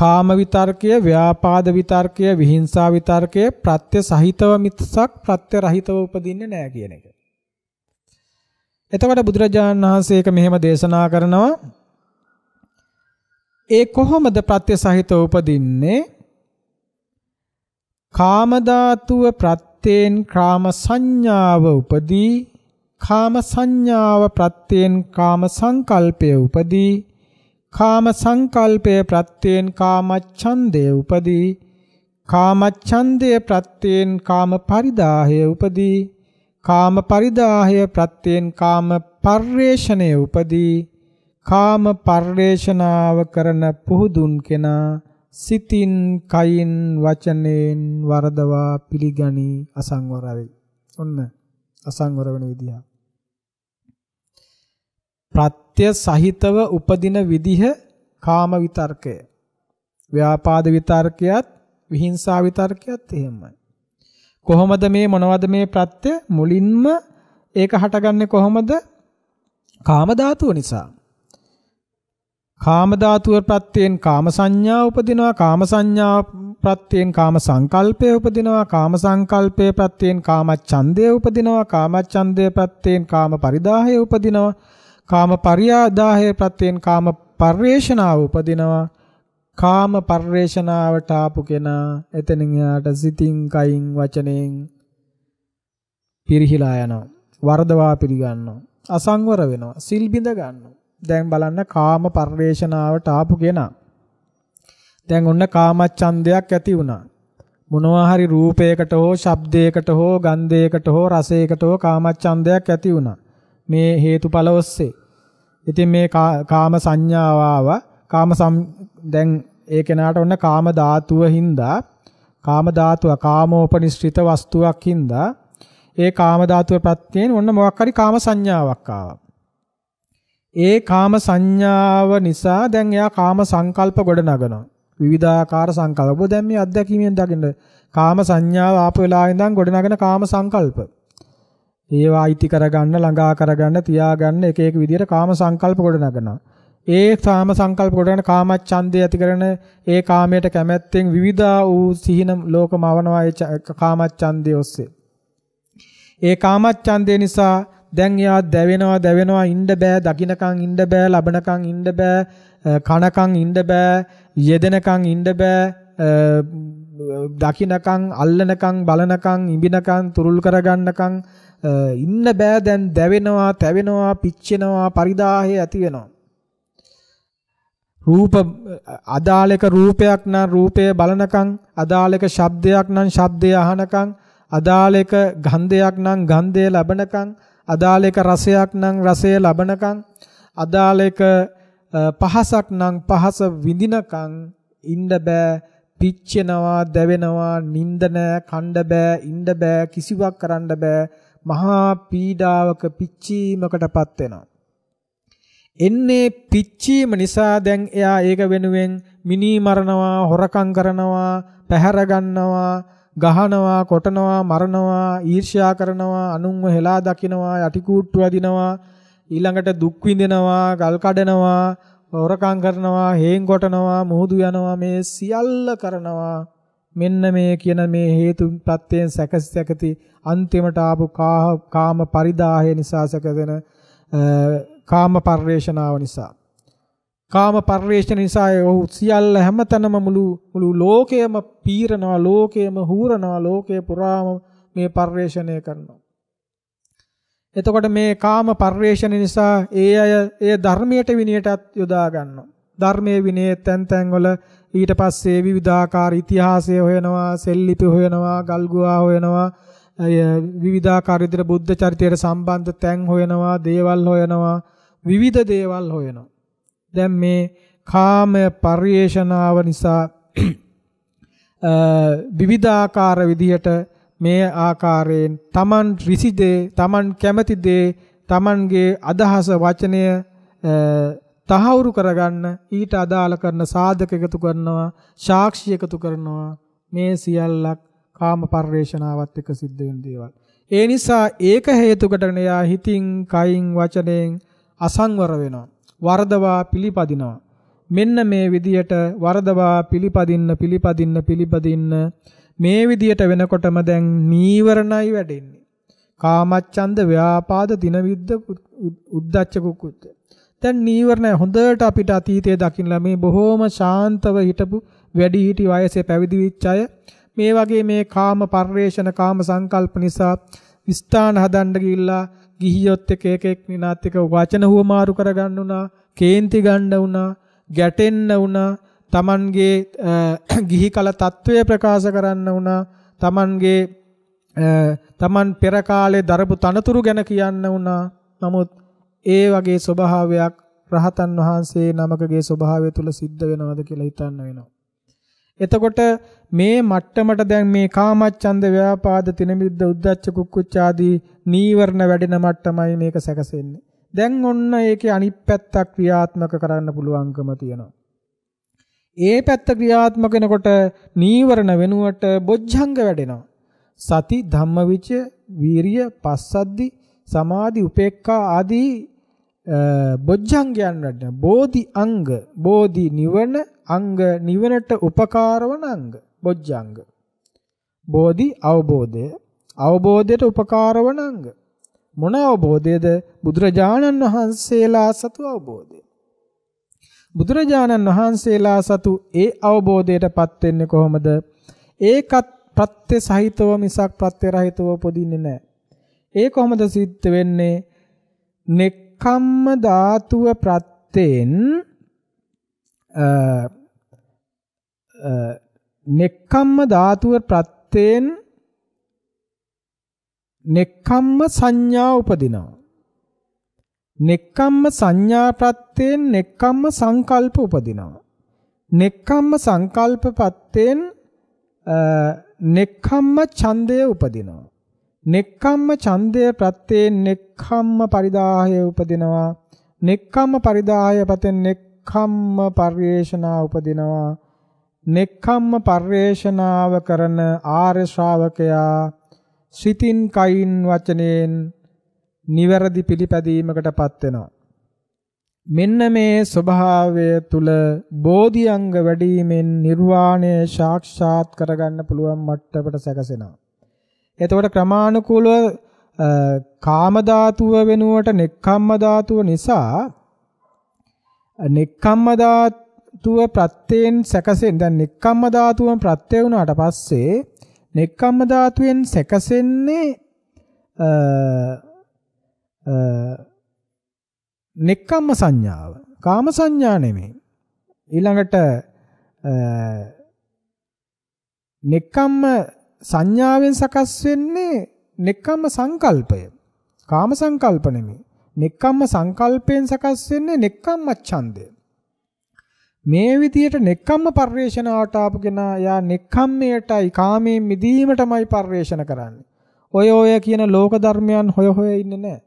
කාම විතර්කය, ව්‍යාපාද විතර්කය, විහිංසා විතර්කය ප්‍රත්‍ය සහිතව මිත්සක් ප්‍රත්‍ය රහිතව උපදින්නේ නැහැ කියන එක. එතකොට බුදුරජාණන් වහන්සේ ඒක මෙහෙම දේශනා කරනවා. ඒ කොහොමද ප්‍රත්‍ය සහිතව උපදින්නේ? කාම ධාතුව ප්‍රත්‍යයෙන් කාම සංඥාව උපදී කාම සංඥාව ප්‍රත්‍යයෙන් කාම සංකල්පය උපදී කාම සංකල්පය ප්‍රත්‍යයෙන් කාමච්ඡන්දය උපදී කාමච්ඡන්දය ප්‍රත්‍යයෙන් කාම පරිදාහය උපදී කාම පරිදාහය ප්‍රත්‍යයෙන් කාම පර්යේෂණය උපදී කාම පර්යේෂණාව කරන පුහුදුන් කෙනා සිතින් කයින් වචනෙන් වරදවා පිළිගනි අසංවර වේ. ඔන්න අසංවර වෙන විදිහ. සත්‍ය සහිතව උපදින විදිහ කාම විතර්කය. ව්‍යාපාද විතර්කයත් විහිංසා විතර්කයත් එහෙමයි. කොහොමද මේ මොනවද මේ ප්‍රත්‍ය මුලින්ම ඒක හටගන්නේ කොහොමද? කාම ධාතුව නිසා. කාම ධාතුව ප්‍රත්‍යයෙන් කාම සංඥා උපදිනවා කාම සංඥා ප්‍රත්‍යයෙන් කාම සංකල්පය උපදිනවා කාම සංකල්පය ප්‍රත්‍යයෙන් කාම ඡන්දය උපදිනවා කාම ඡන්දය ප්‍රත්‍යයෙන් කාම පරිදාහය උපදිනවා කාම පරියාදාහය ප්‍රත්‍යයෙන් කාම පර්යේෂණාව උපදිනවා. කාම පර්යේෂණාවට ආපු කෙනා එතනින් යාට සිතින් කයින් වචනෙන් පිරිහිලා යනවා. වරදවා පිළිගන්නවා. අසංවර වෙනවා. සිල් බිඳ ගන්නවා. දැන් බලන්න කාම පර්යේෂණාවට ආපු කෙනා දැන් ඔන්න කාමච්ඡන්දයක් ඇති වුණා. මොනවා හරි රූපයකට හෝ ශබ්දයකට හෝ ගන්ධයකට හෝ රසයකට හෝ කාමච්ඡන්දයක් ඇති වුණා. මේ හේතුඵල ඔස්සේ. ඉතින් මේ කාම සංඥාව ආවා. කාම සම් දැන් ඒ කෙනාට ඔන්න කාම ධාතුව හින්දා කාම ධාතුව කාමෝපනිශ්චිත වස්තුවක් හින්දා ඒ කාම ධාතුව ප්‍රත්‍යයෙන් ඔන්න මොකක් හරි කාම සංඥාවක් ආවා. ඒ කාම සංඥාව නිසා දැන් එයා කාම සංකල්ප ගොඩනගනවා. විවිධාකාර සංකල්ප. ඔබ දැන් මේ අත්දැකීමෙන් දකින්න කාම සංඥාව ආපු වෙලාවෙ ඉඳන් ගොඩනගෙන කාම සංකල්ප. ඒවා අයිති කරගන්න, ළඟා කරගන්න, තියාගන්න එක එක විදිහට කාම සංකල්ප ගොඩනගනවා. ඒ කාම සංකල්ප කොටගෙන කාම ඡන්දය ඇති කරන ඒ කාමයට කැමැත්තෙන් විවිධා වූ සිහින ලෝකම අවනවා ඒ කාම ඡන්දය ඔස්සේ. ඒ කාම ඡන්දය නිසා දැන් එයා දැවෙනවා දැවෙනවා ඉන්න බෑ දකින්නකම් ඉන්න බෑ ලබනකම් ඉන්න බෑ කනකම් ඉන්න බෑ යෙදෙනකම් ඉන්න බෑ දකින්නකම් අල්ලනකම් බලනකම් ඉඹිනකම් තුරුල් කරගන්නකම් ඉන්න බෑ දැන් දැවෙනවා, තැවෙනවා, පිච්චෙනවා, පරිදාහය ඇති වෙනවා. රූප අදාළක රූපයක් නම් රූපය බලනකම් අදාළක ශබ්දයක් නම් ශබ්දය අහනකම් අදාළක ගන්ධයක් නම් ගන්ධය ලබනකම් අදාළක රසයක් නම් රසය ලබනකම් අදාළක පහසක් නම් පහස විඳිනකම් ඉන්න බෑ පිච්චෙනවා දැවෙනවා නිින්ද නෑ කණ්ඩ බෑ ඉන්න බෑ කිසිවක් කරන්න බෑ මහා පීඩාවක පිච්චීමකටපත් වෙනවා. එන්නේ පිච්චීම නිසා දැන් එයා ඒක වෙනුවෙන් මිනී මරනවා, හොරකම් කරනවා, පැහැර ගන්නවා, ගහනවා, කොටනවා, මරනවා, ඊර්ෂ්‍යා කරනවා, අනුන්ව හෙලා දකිනවා, යටිකූට්ටු අදිනවා, ඊළඟට දුක් විඳිනවා, ගල් කඩනවා, හොරකම් කරනවා, හේන් කොටනවා, මුහුදු යනවා මේ සියල්ල කරනවා. මෙන්න මේ කියන මේ හේතුන් ප්‍රත්‍යයෙන් සැකසැකති අන්තිමට ආපු කාම පරිදාහය නිසා සැකසෙන කාම පරිේශනාව නිසා කාම පරිේශන නිසා ඔහු සියල්ල හැමතැනම මුළු මුළු ලෝකයම පීරනවා ලෝකයම හූරනවා ලෝකය පුරාම මේ පරිේශණය කරනවා එතකොට මේ කාම පරිේශන නිසා ඒ අය ඒ ධර්මයට විනියටත් යොදා ගන්නවා ධර්මයේ විනය තැන් තැන්වල ඊට පස්සේ විවිධාකාර ඉතිහාසය හොයනවා සෙල්ලිපි හොයනවා ගල්ගුවා හොයනවා විවිධාකාර විදිහට බුද්ධ චරිතයට සම්බන්ධ තැන් හොයනවා දේවල් හොයනවා විවිධ දේවල් හොයනවා දැන් මේ කාම පරිේශනාව නිසා විවිධාකාර විදිහට මේ ආකාරයෙන් Taman රිසිදේ Taman කැමති දේ Tamanගේ අදහස වචනය තහවුරු කරගන්න ඊට අදාළ කරන සාධක එකතු කරනවා සාක්ෂි එකතු කරනවා මේ සියල්ලක් කාම පරිේශනාවත් එක්ක සිද්ධ වෙන දේවල්. ඒ නිසා ඒක හේතු කොටගෙන යා හිතින්, කයින්, වචනයෙන් අසංවර වෙනවා. වරදවා පිළිපදිනවා. මෙන්න මේ විදියට වරදවා පිළිපදින්න පිළිපදින්න පිළිපදින්න මේ විදියට වෙනකොටම දැන් නීවරණයි වැඩෙන්නේ. කාමච්ඡන්ද ව්‍යාපාද දිනවිද්ද උද්දච්ච කුක්කුච්ච දැන් නීවරණ හොඳට අපිට අතීතයේ දකින්න මේ බොහෝම ශාන්තව හිටපු වැඩි හිටි වයසේ පැවිදි වෙච්ච අය මේ වගේ මේ කාම පරිේශන කාම සංකල්ප නිසා ස්ථාන හදන්න ගිහිල්ලා ගිහියොත් එක එක එක නිනාත් එක වචන හුවමාරු කරගන්න උනා කේන්ති ගන්න උනා ගැටෙන්න උනා තමන්ගේ ගිහි කල తත්වය ප්‍රකාශ කරන්න උනා තමන්ගේ තමන් පෙර කාලේ දරපු තනතුරු ගැන කියන්න උනා නමුත් ඒ වගේ ස්වභාවයක් රහතන් වහන්සේ නමකගේ ස්වභාවය තුල සිද්ධ වෙනවද කියලා හිතන්න වෙනවා. එතකොට මේ මට්ටමට දැන් මේ කාමච්ඡන්ද ව්‍යාපාද තිනමිද්ද උද්ධච්ච කුක්කුච්ච ආදී නීවරණ වැඩෙන මට්ටමයි මේක සැකසෙන්නේ. දැන් ඔන්න ඒකේ අනිත් පැත්ත ක්‍රියාත්මක කරන්න පුළුවන්කම තියෙනවා. ඒ පැත්ත ක්‍රියාත්මක වෙනකොට නීවරණ වෙනුවට බොජ්ජංග වැඩෙනවා. සති ධම්මවිචය, වීරිය, පස්සද්දි, සමාධි, උපේක්ඛා ආදී බොජ්ජංගයන් වඩන බෝධි අංග බෝධි නිවන අංග නිවනට උපකාර වන අංග බොජ්ජංග බෝධි අවබෝධය අවබෝධයට උපකාර වන අංග මොන අවබෝධයද බුදුරජාණන් වහන්සේලා සතු අවබෝධය බුදුරජාණන් වහන්සේලා සතු ඒ අවබෝධයටපත් වෙන්නේ කොහොමද ඒකත් ප්‍රත්‍ය සහිතව මිසක් ප්‍රත්‍ය රහිතව පොදින්නේ නැහැ ඒ කොහොමද සිද්ධ වෙන්නේ නෙක් එක්කම්ම ධාතුව ප්‍රත්‍යෙන් නෙක්ඛම්ම ධාතුව ප්‍රත්‍යයෙන් නෙක්ඛම්ම සංඥා උපදිනවා. නෙක්ඛම්ම සංඥා ප්‍රත්‍යයෙන් නෙක්ඛම්ම සංකල්ප උපදිනවා. නෙක්ඛම්ම සංකල්ප ප්‍රත්‍යයෙන් නෙක්ඛම්ම ඡන්දය උපදිනවා. නෙක්ඛම්ම ඡන්දය ප්‍රත්‍යයෙන් නෙක්ඛම්ම පරිදාහය උපදිනවා. නෙක්ඛම්ම පරිදාහය පතෙන් නෙක්ඛම්ම පර්යේෂණා උපදිනවා. නෙක්ඛම්ම පර්යේෂණාව කරන ආර්ය ශ්‍රාවකයා සිතින් කයින් වචනෙන් නිවැරදි පිළිපැදීමකටපත් වෙනවා. මෙන්න මේ ස්වභාවය තුල බෝධිඅංග වැඩිවීමෙන් නිර්වාණය සාක්ෂාත් කරගන්න පුළුවන් මට්ටමට සැකසෙනවා. එතකොට ක්‍රමානුකූලව කාම ධාතුව වෙනුවට නෙක්ඛම්ම ධාතුව නිසා නෙක්ඛම්ම ධාතුව ප්‍රත්‍යයෙන් සැකසෙන් දැන් නෙක්ඛම්ම ධාතුවම ප්‍රත්‍ය වුණාට පස්සේ නෙක්ඛම්ම ධාතුවෙන් සැකසෙන්නේ නෙක්ඛම්ම සංඥාව කාම සංඥා නෙමෙයි ඊළඟට නෙක්ඛම්ම සංඥාවෙන් සකස් වෙන්නේ නෙක්කම්ම සංකල්පය. කාම සංකල්ප නෙමෙයි. නෙක්කම්ම සංකල්පයෙන් සකස් වෙන්නේ නෙක්කම්ම ඡන්දය. මේ විදියට නෙක්කම්ම පරිේශනාවට ආපු කෙනා යා නෙක්කම්මයටයි කාමයෙන් මිදීමටමයි පරිේශන කරන්නේ. ඔය ඔය කියන ලෝක ධර්මයන් හොය හොය ඉන්නේ නැහැ.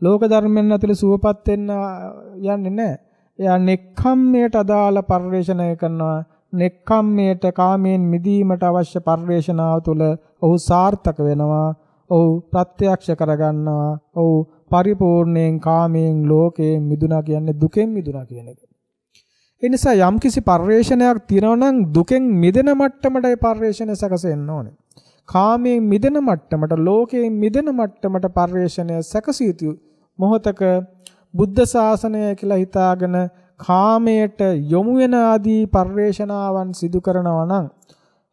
ලෝක ධර්මයන් ඇතුළේ සුවපත් වෙන්න යන්නේ නැහැ. එයා නෙක්ඛම්මයට අදාළ පරිශ්‍රණය කරනවා. නෙක්ඛම්මේට කාමයෙන් මිදීමට අවශ්‍ය පරිවේශනාව තුළ ඔහු සාර්ථක වෙනවා. ඔහු ප්‍රත්‍යක්ෂ කරගන්නවා. ඔහු පරිපූර්ණයෙන් කාමයෙන් ලෝකයෙන් මිදුණා කියන්නේ දුකෙන් මිදුණා කියන එක. ඒ නිසා යම්කිසි පරිවේශනයක් තියෙනවා නම් දුකෙන් මිදෙන මට්ටමටයි පරිවේශනය සැකසෙන්න ඕනේ. කාමයෙන් මිදෙන මට්ටමට ලෝකයෙන් මිදෙන මට්ටමට පරිවේශණය සැකසිය යුතු මොහතක බුද්ධ ශාසනය කියලා හිතාගෙන කාමයට යොමු වෙන ආදී පරිේශනාවන් සිදු කරනවා නම්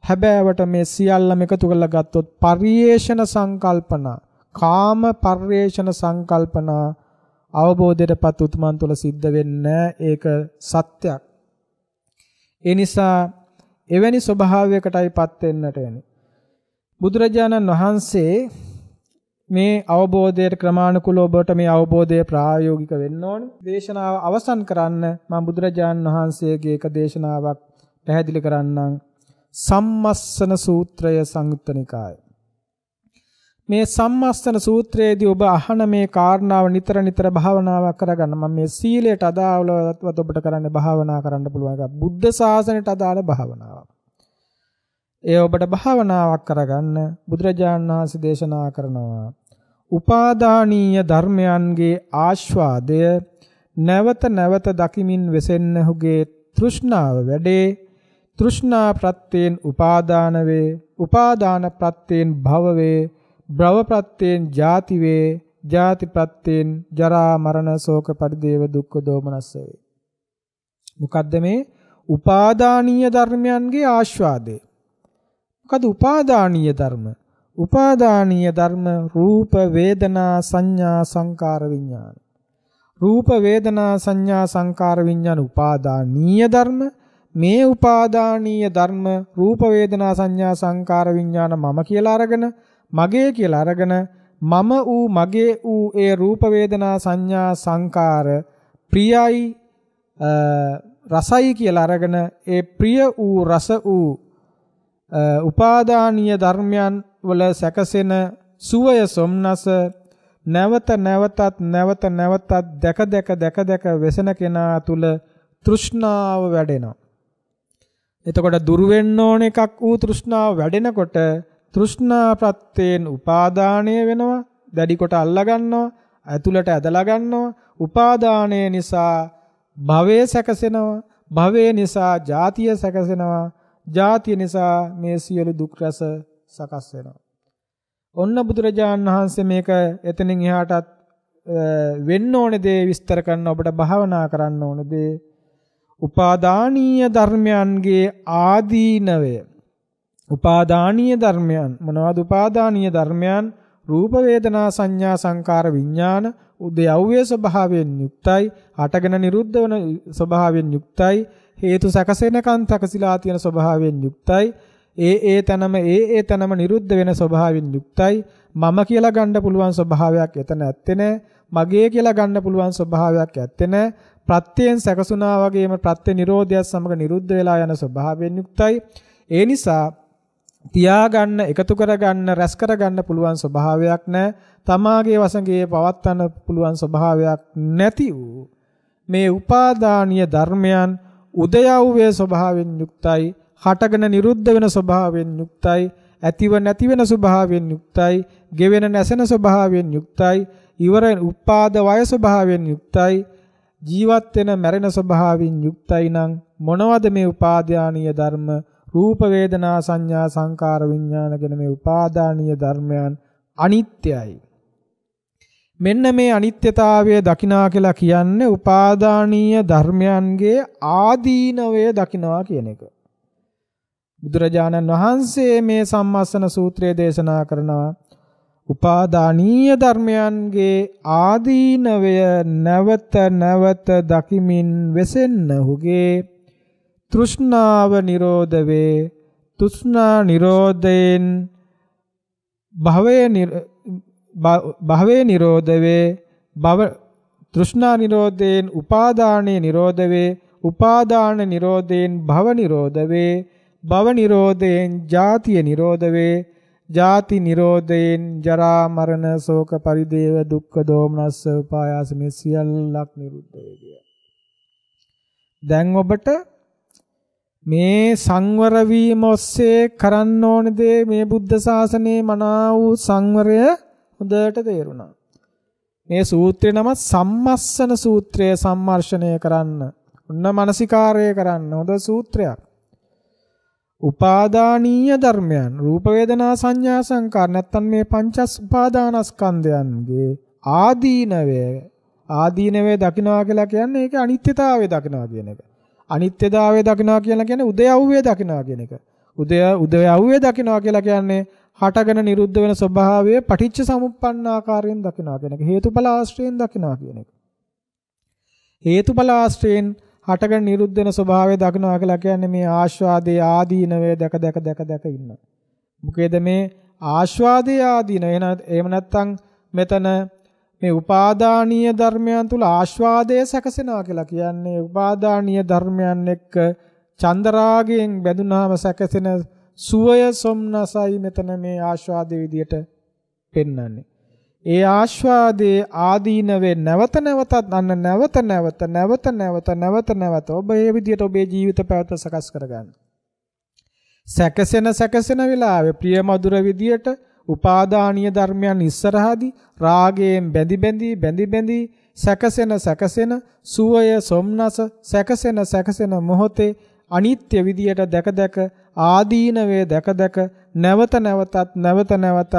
හැබෑවට මේ සියල්ලම එකතු කරලා ගත්තොත් පරිේශන සංකල්පන කාම පරිේශන සංකල්පන අවබෝධයටපත් උතුමන් තුළ සිද්ධ වෙන්නේ ඒක සත්‍යයක්. ඒ නිසා එවැනි ස්වභාවයකටයිපත් වෙන්නට වෙන්නේ. බුදුරජාණන් වහන්සේ මේ අවබෝධයට ක්‍රමානුකූලව ඔබට මේ අවබෝධය ප්‍රායෝගික වෙන්න ඕනේ. දේශනාව අවසන් කරන්න මම බුදුරජාන් වහන්සේගේ එක දේශනාවක් පැහැදිලි කරන්නම්. සම්මස්සන සූත්‍රය සංයුත්ත නිකායේ. මේ සම්මස්සන සූත්‍රයේදී ඔබ අහන මේ කාරණාව නිතර නිතර භාවනාවක් කරගන්න. මම මේ සීලයට අදාළව ඔබට කරන්න භාවනා කරන්න පුළුවන් එක. බුද්ධ ශාසනයට අදාළ භාවනාවක්. ඒ ඔබට භාවනාවක් කරගන්න බුදුරජාණන් වහන්සේ දේශනා කරනවා. උපාදානීය ධර්මයන්ගේ ආස්වාදය නැවත නැවත දකිමින් වෙසෙන්නහුගේ තෘෂ්ණාව වැඩේ තෘෂ්ණා ප්‍රත්‍යයෙන් උපාදාන වේ උපාදාන ප්‍රත්‍යයෙන් භව වේ භව ප්‍රත්‍යයෙන් ජාති වේ ජාති ප්‍රත්‍යයෙන් ජරා මරණ ශෝක පරිදේව දුක්ඛ දෝමනස්ස වේ මොකද්ද මේ උපාදානීය ධර්මයන්ගේ ආස්වාදේ මොකද උපාදානීය ධර්ම උපාදානීය ධර්ම රූප වේදනා සංඥා සංකාර විඥාන රූප වේදනා සංඥා සංකාර විඥාන උපාදානීය ධර්ම මේ උපාදානීය ධර්ම රූප වේදනා සංඥා සංකාර විඥාන මම කියලා අරගෙන මගේ කියලා අරගෙන මම ඌ මගේ ඌ ඒ රූප වේදනා සංඥා සංකාර ප්‍රියයි රසයි කියලා අරගෙන ඒ ප්‍රිය ඌ රස ඌ උපාදානීය ධර්මයන් වල සැකසෙන සුවය සොම්නස නැවත නැවතත් නැවත නැවතත් දැක දැක දැක දැක වෙසෙන කෙනා තුල තෘෂ්ණාව වැඩෙනවා. එතකොට දුර වෙන්න ඕන එකක් ඌ තෘෂ්ණාව වැඩෙනකොට තෘෂ්ණා ප්‍රත්‍යයෙන් උපාදානය වෙනවා, දැඩි කොට අල්ලා ගන්නවා, ඇතුළට ඇදලා ගන්නවා. උපාදානය නිසා භවයේ සැකසෙනවා, භවයේ නිසා ජාතිය සැකසෙනවා, ජාතිය නිසා මේ සියලු දුක් රස සකස් වෙනවා. ඔන්න බුදුරජාණන් වහන්සේ මේක එතනින් එහාටත් වෙන්න ඕනේ දේ විස්තර කරන ඔබට භාවනා කරන්න ඕනේ දේ උපාදානීය ධර්මයන්ගේ ආදීනවය උපාදානීය ධර්මයන් මොනවද උපාදානීය ධර්මයන් රූප වේදනා සංඥා සංකාර විඥාන උදයව්‍ය ස්වභාවයෙන් යුක්තයි හටගෙන නිරුද්ධ වන ස්වභාවයෙන් යුක්තයි හේතු සැකසෙනකන් සැකසීලා තියෙන ස්වභාවයෙන් යුක්තයි. ඒ ඒ තැනම ඒ ඒ තැනම නිරුද්ධ වෙන ස්වභාවයෙන් යුක්තයි. මම කියලා ගන්න පුළුවන් ස්වභාවයක් එතන ඇත්තේ මගේ කියලා ගන්න පුළුවන් ස්වභාවයක් ඇත්තේ ප්‍රත්‍යයෙන් සැකසුනා වගේම ප්‍රත්‍ය නිරෝධයත් සමග නිරුද්ධ වෙලා යන ස්වභාවයෙන් යුක්තයි. ඒ නිසා තියාගන්න, එකතු කරගන්න, රැස් කරගන්න පුළුවන් ස්වභාවයක් නැහැ. තමාගේ වසඟේ පවත්වන්න පුළුවන් ස්වභාවයක් නැති වූ මේ උපාදානීය ධර්මයන් උදයව්වේ ස්වභාවයෙන් යුක්තයි හටගෙන නිරුද්ධ වෙන ස්වභාවයෙන් යුක්තයි ඇතිව නැති වෙන ස්වභාවයෙන් යුක්තයි ගෙවෙන නැසෙන ස්වභාවයෙන් යුක්තයි ඉවර උපාද වය ස්වභාවයෙන් යුක්තයි ජීවත් වෙන මැරෙන ස්වභාවයෙන් යුක්තයි නම් මොනවද මේ උපාදානීය ධර්ම රූප වේදනා සංඥා සංකාර විඥාන කියන මේ උපාදානීය ධර්මයන් අනිත්‍යයි මෙන්න මේ අනිත්‍යතාවය දකිනා කියලා කියන්නේ උපාදානීය ධර්මයන්ගේ ආදීනවය දකිනවා කියන එක. බුදුරජාණන් වහන්සේ මේ සම්මස්සන සූත්‍රය දේශනා කරනවා උපාදානීය ධර්මයන්ගේ ආදීනවය නැවත නැවත දකිමින් වෙසෙන්න හුගේ තෘෂ්ණාව නිරෝධ වේ තෘෂ්ණා නිරෝධයෙන් භවය භවයේ නිරෝධ වේ භව තෘෂ්ණා නිරෝධයෙන් උපාදානයේ නිරෝධ වේ උපාදාන නිරෝධයෙන් භව නිරෝධ වේ භව නිරෝධයෙන් ජාතිය නිරෝධ වේ ජාති නිරෝධයෙන් ජරා මරණ ශෝක පරිදේව දුක්ඛ දෝමනස්ස උපායාස මේ සියල්ලක් නිරුද්ධ වේ දැන් ඔබට මේ සංවර වීම ඔස්සේ කරන්න ඕන දේ මේ බුද්ධ ශාසනයේ මනා වූ සංවරය හොඳට තේරුණා. මේ සූත්‍රය නම සම්මස්සන සූත්‍රය සම්මර්ෂණය කරන්න. ඔන්න මානසිකාර්යය කරන්න හොඳ සූත්‍රයක්. උපාදානීය ධර්මයන් රූප වේදනා සංඥා සංකාර නැත්තම් මේ පංචස් උපාදානස්කන්ධයන්ගේ ආදීනවය ආදීනවය දකින්නවා කියලා කියන්නේ ඒක අනිත්‍යතාවය දකින්නවා කියන එක. අනිත්‍යතාවය දකින්නවා කියලා කියන්නේ උදයව්වේ දකින්නවා කියන එක. උදය උදයව්වේ දකින්නවා කියලා කියන්නේ හටගෙන නිරුද්ධ වෙන ස්වභාවය පටිච්ච සමුප්පන්න ආකාරයෙන් දකිනවා කියන එක. හේතුඵල ආශ්‍රයෙන් දකිනවා කියන එක. හේතුඵල ආශ්‍රයෙන් හටගෙන නිරුද්ධ වෙන ස්වභාවය දකිනවා කියලා කියන්නේ මේ ආස්වාදයේ ආදීනවේ දැක දැක දැක දැක ඉන්නවා. මොකේද මේ ආස්වාදයේ ආදීන එහෙම නැත්නම් මෙතන මේ උපාදානීය ධර්මයන් තුල ආස්වාදය සැකසෙනවා කියලා කියන්නේ උපාදානීය ධර්මයන් එක්ක චන්දරාගයෙන් බැඳුනාම සැකසෙන සුවය සොම්නසයි මෙතන මේ ආස්වාදයේ විදියට පෙන්වන්නේ. ඒ ආස්වාදයේ ආදීනවේ නැවත නැවතත් අන්න නැවත නැවත නැවත නැවත නැවත නැවත ඔබ මේ විදියට ඔබේ ජීවිත පැවැත්ම සකස් කරගන්න. සැකසෙන සැකසෙන වෙලාවේ ප්‍රිය මధుර විදියට උපාදානීය ධර්මයන් ඉස්සරහදී රාගයෙන් බැඳි බැඳි බැඳි බැඳි සැකසෙන සැකසෙන සුවය සොම්නස සැකසෙන සැකසෙන මොහොතේ අනිත්‍ය විදියට දැක දැක ආදීනවේ දැක දැක නැවත නැවතත් නැවත නැවතත්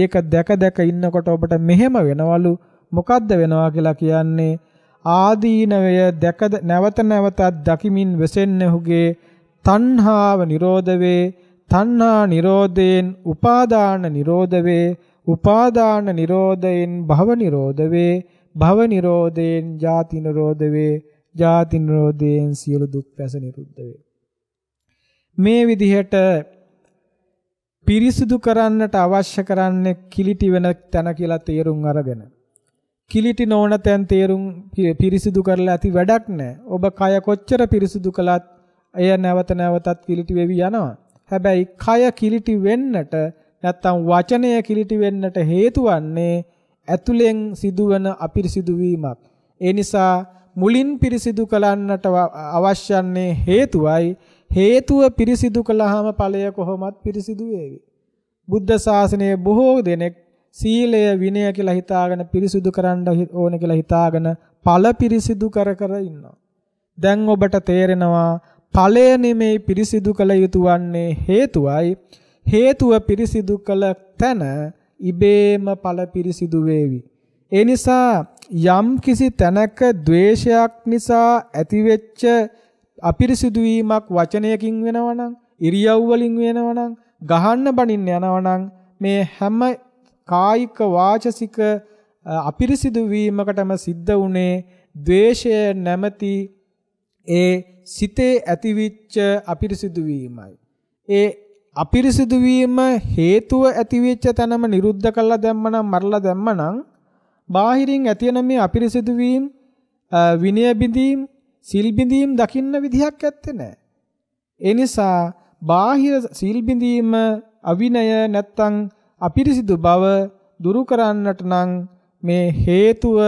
ඒක දැක දැක ඉන්නකොට ඔබට මෙහෙම වෙනවලු මොකද්ද වෙනවා කියලා කියන්නේ ආදීනවය දැක නැවත නැවතත් දකිමින් වෙසෙන්නෙහුගේ තණ්හාව නිරෝධ වේ තණ්හා නිරෝධයෙන් උපාදාන නිරෝධ වේ උපාදාන නිරෝධයෙන් භව නිරෝධ වේ භව නිරෝධයෙන් ජාති නිරෝධ වේ ජාති නිරෝධයෙන් සියලු දුක් පැස නිරුද්ධ වේ. මේ විදිහට පිරිසිදු කරන්නට අවශ්‍ය කරන්නේ කිලිටි වෙන තැන කියලා තේරුම් අරගෙන කිලිටි නොවන තැන් තේරුම් පිරිසිදු කරලා ඇති වැඩක් නැහැ. ඔබ කය කොච්චර පිරිසිදු කළත් එය නැවත නැවතත් කිලිටි වෙවි යනවා. හැබැයි කය කිලිටි වෙන්නට නැත්තම් වචනය කිලිටි වෙන්නට හේතු වන්නේ ඇතුලෙන් සිදුවන අපිරිසිදු වීමක්. ඒ නිසා මුලින් පිරිසිදු කලන්නට අවශ්‍යන්නේ හේතුවයි හේතුව පිරිසිදු කළාම ඵලය කොහොමත් පිරිසිදු වේවි. බුද්ධ ශාසනයේ බොහෝ දෙනෙක් සීලය විනය කියලා හිතාගෙන පිරිසිදු කරන්න ඕන කියලා හිතාගෙන ඵල පිරිසිදු කර කර ඉන්නවා. දැන් ඔබට තේරෙනවා ඵලය නෙමෙයි පිරිසිදු කළ යුතු වන්නේ හේතුවයි. හේතුව පිරිසිදු කළ තැන ඉබේම ඵල පිරිසිදු වේවි. ඒ නිසා යම් කිසි තැනක द्वේෂයක් නිසා ඇතිවෙච්ච අපිරිසිදු වීමක් වචනයකින් වෙනවනම් ඉරියව් වලින් වෙනවනම් ගහන්න බනින්න යනවනම් මේ හැම කායික වාචසික අපිරිසිදු වීමකටම සිද්ධ වුනේ द्वේෂය නැමැති ඒ සිතේ ඇතිවිච්ච අපිරිසිදු වීමයි. ඒ අපිරිසිදු වීම හේතුව ඇතිවිච්ච තැනම නිරුද්ධ කළා දැම්මනම් මරලා දැම්මනම් බාහිරින් ඇතිවන මේ අපිරිසිදු වීම විනය බිඳීම් සිල් බිඳීම් දකින්න විදිහක් ඇත්තේ නැහැ. ඒ නිසා බාහිර සිල් බිඳීම අවිනය නැත්තම් අපිරිසිදු බව දුරු කරන්නට නම් මේ හේතුව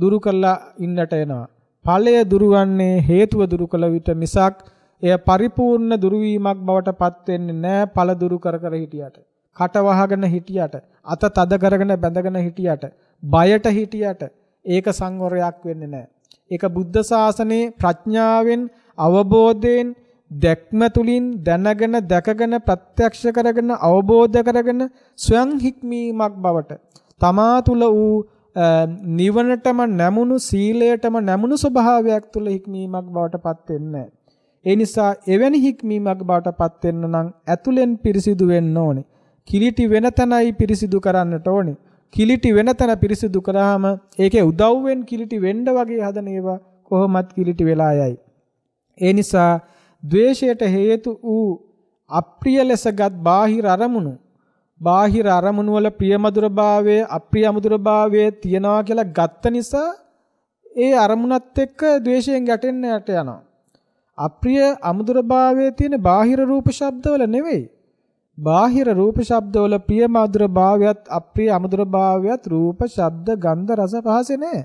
දුරු කළා ඉන්නට එනවා. ඵලය දුරවන්නේ හේතුව දුරු කළ විට මිසක් එය පරිපූර්ණ දුරු වීමක් බවට පත් වෙන්නේ නැහැ ඵල දුරු කර කර හිටියට. කට වහගෙන හිටියට, අත තද කරගෙන බැඳගෙන හිටියට, බයට හිටියට ඒක සංවරයක් වෙන්නේ නැහැ. ඒක බුද්ධ ශාසනයේ ප්‍රඥාවෙන් අවබෝධයෙන් දැක්ම තුලින් දැනගෙන දැකගෙන ප්‍රත්‍යක්ෂ කරගෙන අවබෝධ කරගෙන ස්වයං හික්මීමක් බවට තමා තුල වූ නිවනටම නැමුණු සීලයටම නැමුණු ස්වභාවයක් තුල හික්මීමක් බවට පත් වෙන්නේ ඒ නිසා එවැනි හික්මීමක් බවට පත් වෙන්න නම් ඇතුලෙන් පිරිසිදු වෙන්න ඕනේ. කිලිටි වෙන තැනයි පිරිසිදු කරන්නට ඕනේ. කිලිටි වෙන තැන පිරිසිදු කරාම ඒකේ උදව්වෙන් කිලිටි වෙන්න වගේ හදන ඒවා කොහොමත් කිලිටි වෙලා යයි. ඒ නිසා द्वේෂයට හේතු වූ අප්‍රිය ලෙසගත් බාහිර අරමුණු බාහිර අරමුණු වල ප්‍රියමధుරභාවය අප්‍රියමధుරභාවය තියනවා කියලා ගත්ත නිසා ඒ අරමුණත් එක්ක द्वේෂයෙන් ගැටෙන්න යට යනවා. අප්‍රිය අමුදුරභාවයේ තියෙන බාහිර රූප ශබ්දවල නෙවෙයි බාහිර රූප ශබ්දවල ප්‍රිය මధుර භාවයත් අප්‍රිය අමధుර භාවයත් රූප ශබ්ද ගන්ධ රස පහසේ නැහැ.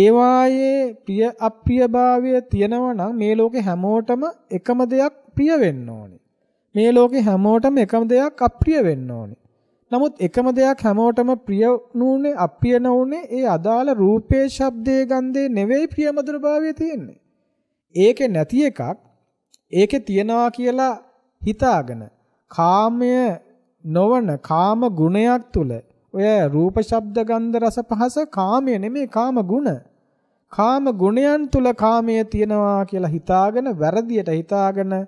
ඒ වායේ ප්‍රිය අප්‍රිය භාවය තියෙනවා නම් මේ ලෝකේ හැමෝටම එකම දෙයක් ප්‍රිය වෙන්න ඕනේ. මේ ලෝකේ හැමෝටම එකම දෙයක් අප්‍රිය වෙන්න ඕනේ. නමුත් එකම දෙයක් හැමෝටම ප්‍රිය නූනේ අප්‍රිය නූනේ ඒ අදාළ රූපේ ශබ්දේ ගන්ධේ නෙවෙයි ප්‍රිය මధుර භාවය තියෙන්නේ. ඒකේ නැති එකක් ඒකේ තියනවා කියලා හිතාගෙන කාමය නොවන කාම ගුණයක් තුල ඔය රූප ශබ්ද ගන්ධ රස පහස කාමය නෙමේ කාම ගුණ. කාම ගුණයන් තුල කාමය තියනවා කියලා හිතාගෙන වැරදියට හිතාගෙන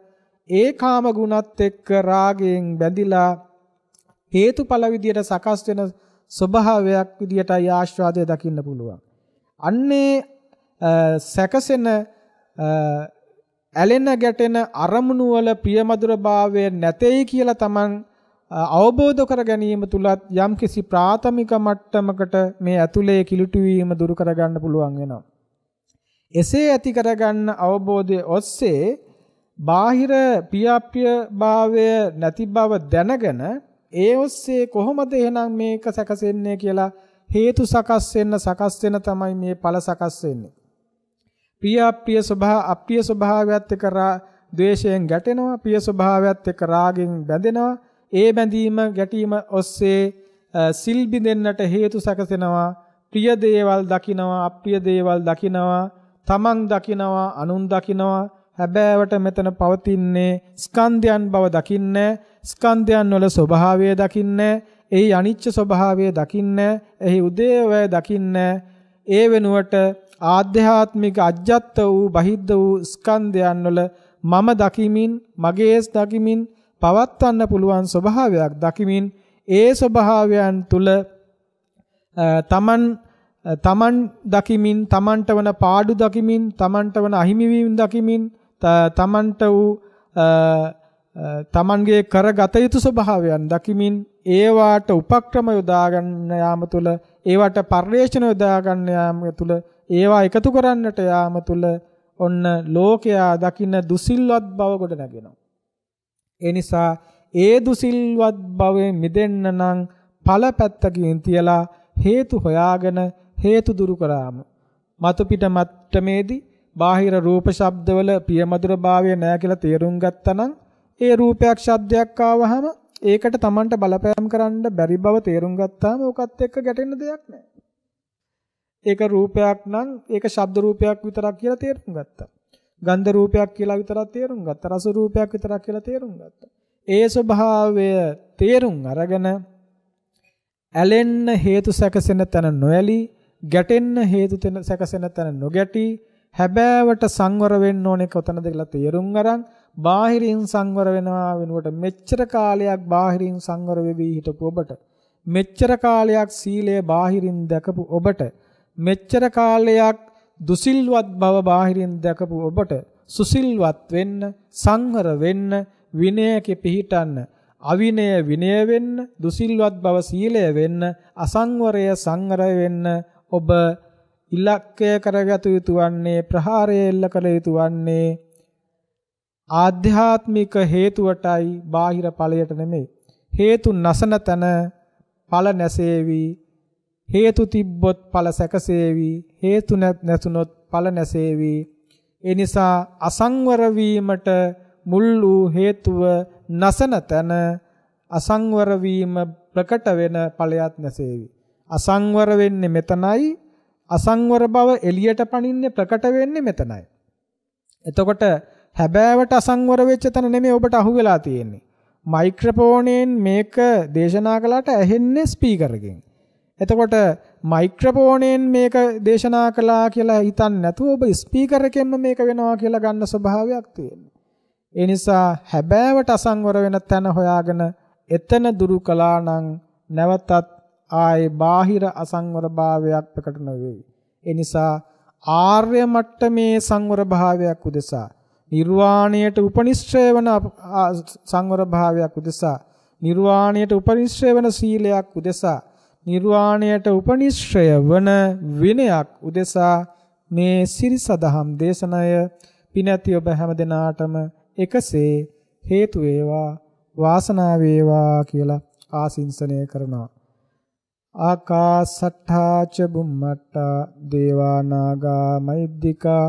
ඒ කාම ගුණත් එක්ක රාගයෙන් බැඳිලා හේතුඵල විදියට සකස් වෙන ස්වභාවයක් විදියටයි ආස්වාදය දකින්න පුළුවන්. අන්නේ සැකසෙන ඇලෙන ගැටෙන අරමුණු වල ප්‍රියමధుරභාවය නැtei කියලා Taman අවබෝධ කර ගැනීම තුලත් යම්කිසි ප්‍රාථමික මට්ටමකට මේ ඇතුලේ කිලුටු වීම දුරු කරගන්න පුළුවන් වෙනවා. එසේ ඇති කරගන්න අවබෝධය ඔස්සේ බාහිර පියාප්‍යභාවය නැති බව දැනගෙන ඒ ඔස්සේ කොහොමද එහෙනම් මේක සැකසෙන්නේ කියලා හේතු සකස් වෙන්න සකස් වෙන තමයි මේ ඵල සකස් වෙන්නේ. පිය අප්පිය ස්වභාව අප්පිය ස්වභාවයත් එක්ක ද්වේෂයෙන් ගැටෙනවා පිය ස්වභාවයත් එක්ක රාගෙන් බැඳෙනවා ඒ බැඳීම ගැටීම ඔස්සේ සිල් බිඳෙන්නට හේතු සැකසෙනවා ප්‍රිය දේවල් දකිනවා අප්‍රිය දේවල් දකිනවා තමන් දකිනවා අනුන් දකිනවා හැබෑවට මෙතන පවතින්නේ ස්කන්ධයන් බව දකින්න ස්කන්ධයන් වල ස්වභාවය දකින්න එහි අනිච්ච ස්වභාවය දකින්න එහි උදේවය දකින්න ඒ වෙනුවට ආධ්‍යාත්මික අජ්ජත් වූ බහිද්ද වූ ස්කන්ධයන් වල මම දකිමින් මගේස් දකිමින් පවත්වන්න පුළුවන් ස්වභාවයක් දකිමින් ඒ ස්වභාවයන් තුල තමන් තමන් දකිමින් තමන්ට වන පාඩු දකිමින් තමන්ට වන අහිමිවීම දකිමින් තමන්ට වූ තමන්ගේ කරගත යුතු ස්වභාවයන් දකිමින් ඒවාට උපක්‍රම යොදා ගන්න යාම තුල ඒවට පරිේශන යොදා ගන්න යාම තුල ඒවා එකතු කරන්නට යාම තුල ඔන්න ලෝකයා දකින්න දුසිල්වත් බව ගොඩ නැගෙනවා. ඒ නිසා ඒ දුසිල්වත් භවයෙන් මිදෙන්න නම් ඵල පැත්තකින් තියලා හේතු හොයාගෙන හේතු දුරු කරාම මතු පිට මට්ටමේදී බාහිර රූප ශබ්දවල පියමధుර භාවය නැහැ කියලා තේරුම් ගත්තනම් ඒ රූපයක් ශබ්දයක් ආවහම ඒකට Tamanට බලපෑම් කරන්න බැරි බව තේරුම් ගත්තාම ඕකත් එක්ක ගැටෙන්න දෙයක් නැහැ. ඒක රූපයක් නම් ඒක ශබ්ද රූපයක් විතරක් කියලා තේරුම් ගත්තා. ගන්ධ රූපයක් කියලා විතරක් තේරුම් ගත්තා. රස රූපයක් විතරක් කියලා තේරුම් ගත්තා. ඒ ස්වභාවය තේරුම් අරගෙන ඇලෙන්න හේතු සැකසෙන තැන නොඇලී ගැටෙන්න හේතු සැකසෙන තැන නොගැටි හැබෑවට සංවර වෙන්න ඕනේ කොතනද කියලා තේරුම් අරන් බාහිරින් සංවර වෙනවා වෙනුවට මෙච්චර කාලයක් බාහිරින් සංවර වෙවි හිටපු ඔබට මෙච්චර කාලයක් සීලය බාහිරින් දැකපු ඔබට මෙච්චර කාලයක් දුසිල්වත් බව බාහිරින් දැකපු ඔබට සුසිල්වත් වෙන්න සංවර වෙන්න විනයක පිහිටන්න අවිනය විනය වෙන්න දුසිල්වත් බව සීලය වෙන්න අසංවරය සංවරය වෙන්න ඔබ ඉලක්කය කරගත යුතු වන්නේ ප්‍රහාරය එල්ල කළ යුතු වන්නේ ආධ්‍යාත්මික හේතුවටයි බාහිර ඵලයට නෙමෙයි හේතු නැසන තන ඵල නැසේවි හේතු තිබ්බොත් ඵල සැකසේවි හේතු නැතුනොත් ඵල නැසේවි ඒ නිසා අසංවර වීමට මුල් වූ හේතුව නැසන තන අසංවර වීම ප්‍රකට වෙන ඵලයක් නැසේවි අසංවර වෙන්නේ මෙතනයි අසංවර බව එළියට පනින්නේ ප්‍රකට වෙන්නේ මෙතනයි එතකොට හැබෑවට අසංවර වෙච්ච තැන නෙමෙයි ඔබට අහු වෙලා තියෙන්නේ මයික්‍රොෆෝනයෙන් මේක දේශනා කළාට ඇහෙන්නේ ස්පීකර් එකෙන් එතකොට මයික්‍රොෆෝනයෙන් මේක දේශනා කළා කියලා හිතන්නේ නැතුව ඔබ ස්පීකර් එකෙන්ම මේක වෙනවා කියලා ගන්න ස්වභාවයක් තියෙනවා. ඒ නිසා හැබෑවට අසංවර වෙන තැන හොයාගෙන එතන දුරු කළා නම් නැවතත් ආයේ බාහිර අසංවරභාවයක් ප්‍රකට නොවේ. ඒ නිසා ආර්ය මට්ටමේ සංවරභාවයක් උදෙසා නිර්වාණයට උපනිශ්‍රය වන සංවරභාවයක් උදෙසා නිර්වාණයට උපනිශ්‍රය වන සීලයක් උදෙසා නිර්වාණයට උපනිශ්‍රය වන විනයක් උදෙසා මේ සිරි සදහම් දේශනය පිනැති ඔබ හැම දෙනාටම එකසේ හේතු වේවා වාසනාව වේවා කියලා ආසින්සනය කරනවා ආකාසට්ඨා ච බුම්මට්ටා දේවා නාග මෛද්దికා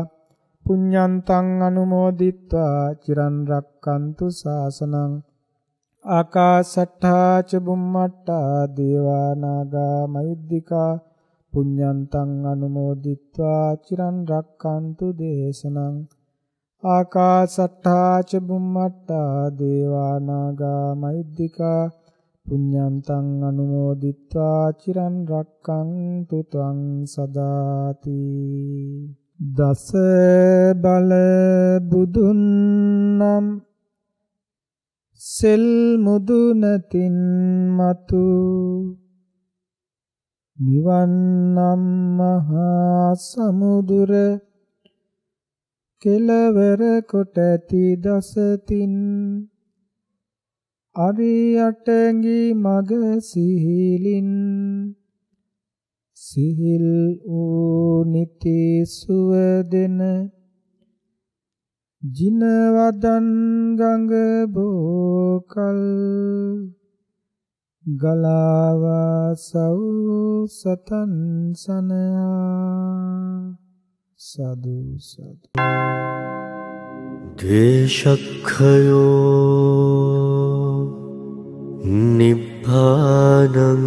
පුඤ්ඤන්තං අනුමෝදිත්වා චිරන් රක්칸තු සාසනං ආකාසට්ඨා ච බුම්මට්ටා දේවා නාග මහිද්దికා පුඤ්ඤන්තං අනුමෝදිත්වා චිරන් රක්칸තු දේශනං ආකාසට්ඨා ච බුම්මට්ටා දේවා නාග මහිද්దికා පුඤ්ඤන්තං අනුමෝදිත්වා චිරන් රක්칸තු ත්වං සදාති දස බල බුදුන් නම් සෙල් මුදුනතින් මතු නිවන් නම් මහා සමුදුර කෙලවර කොට ඇති දසතින් අරියට ඇඟි මග සිහිලින් සිහිල් ඌ නිති සුව දෙන ජිනවදන් ගඟ බෝකල් ගලාවා සව් සතන් සනහා සදු සදු දේශක්ඛයෝ නිබ්බානං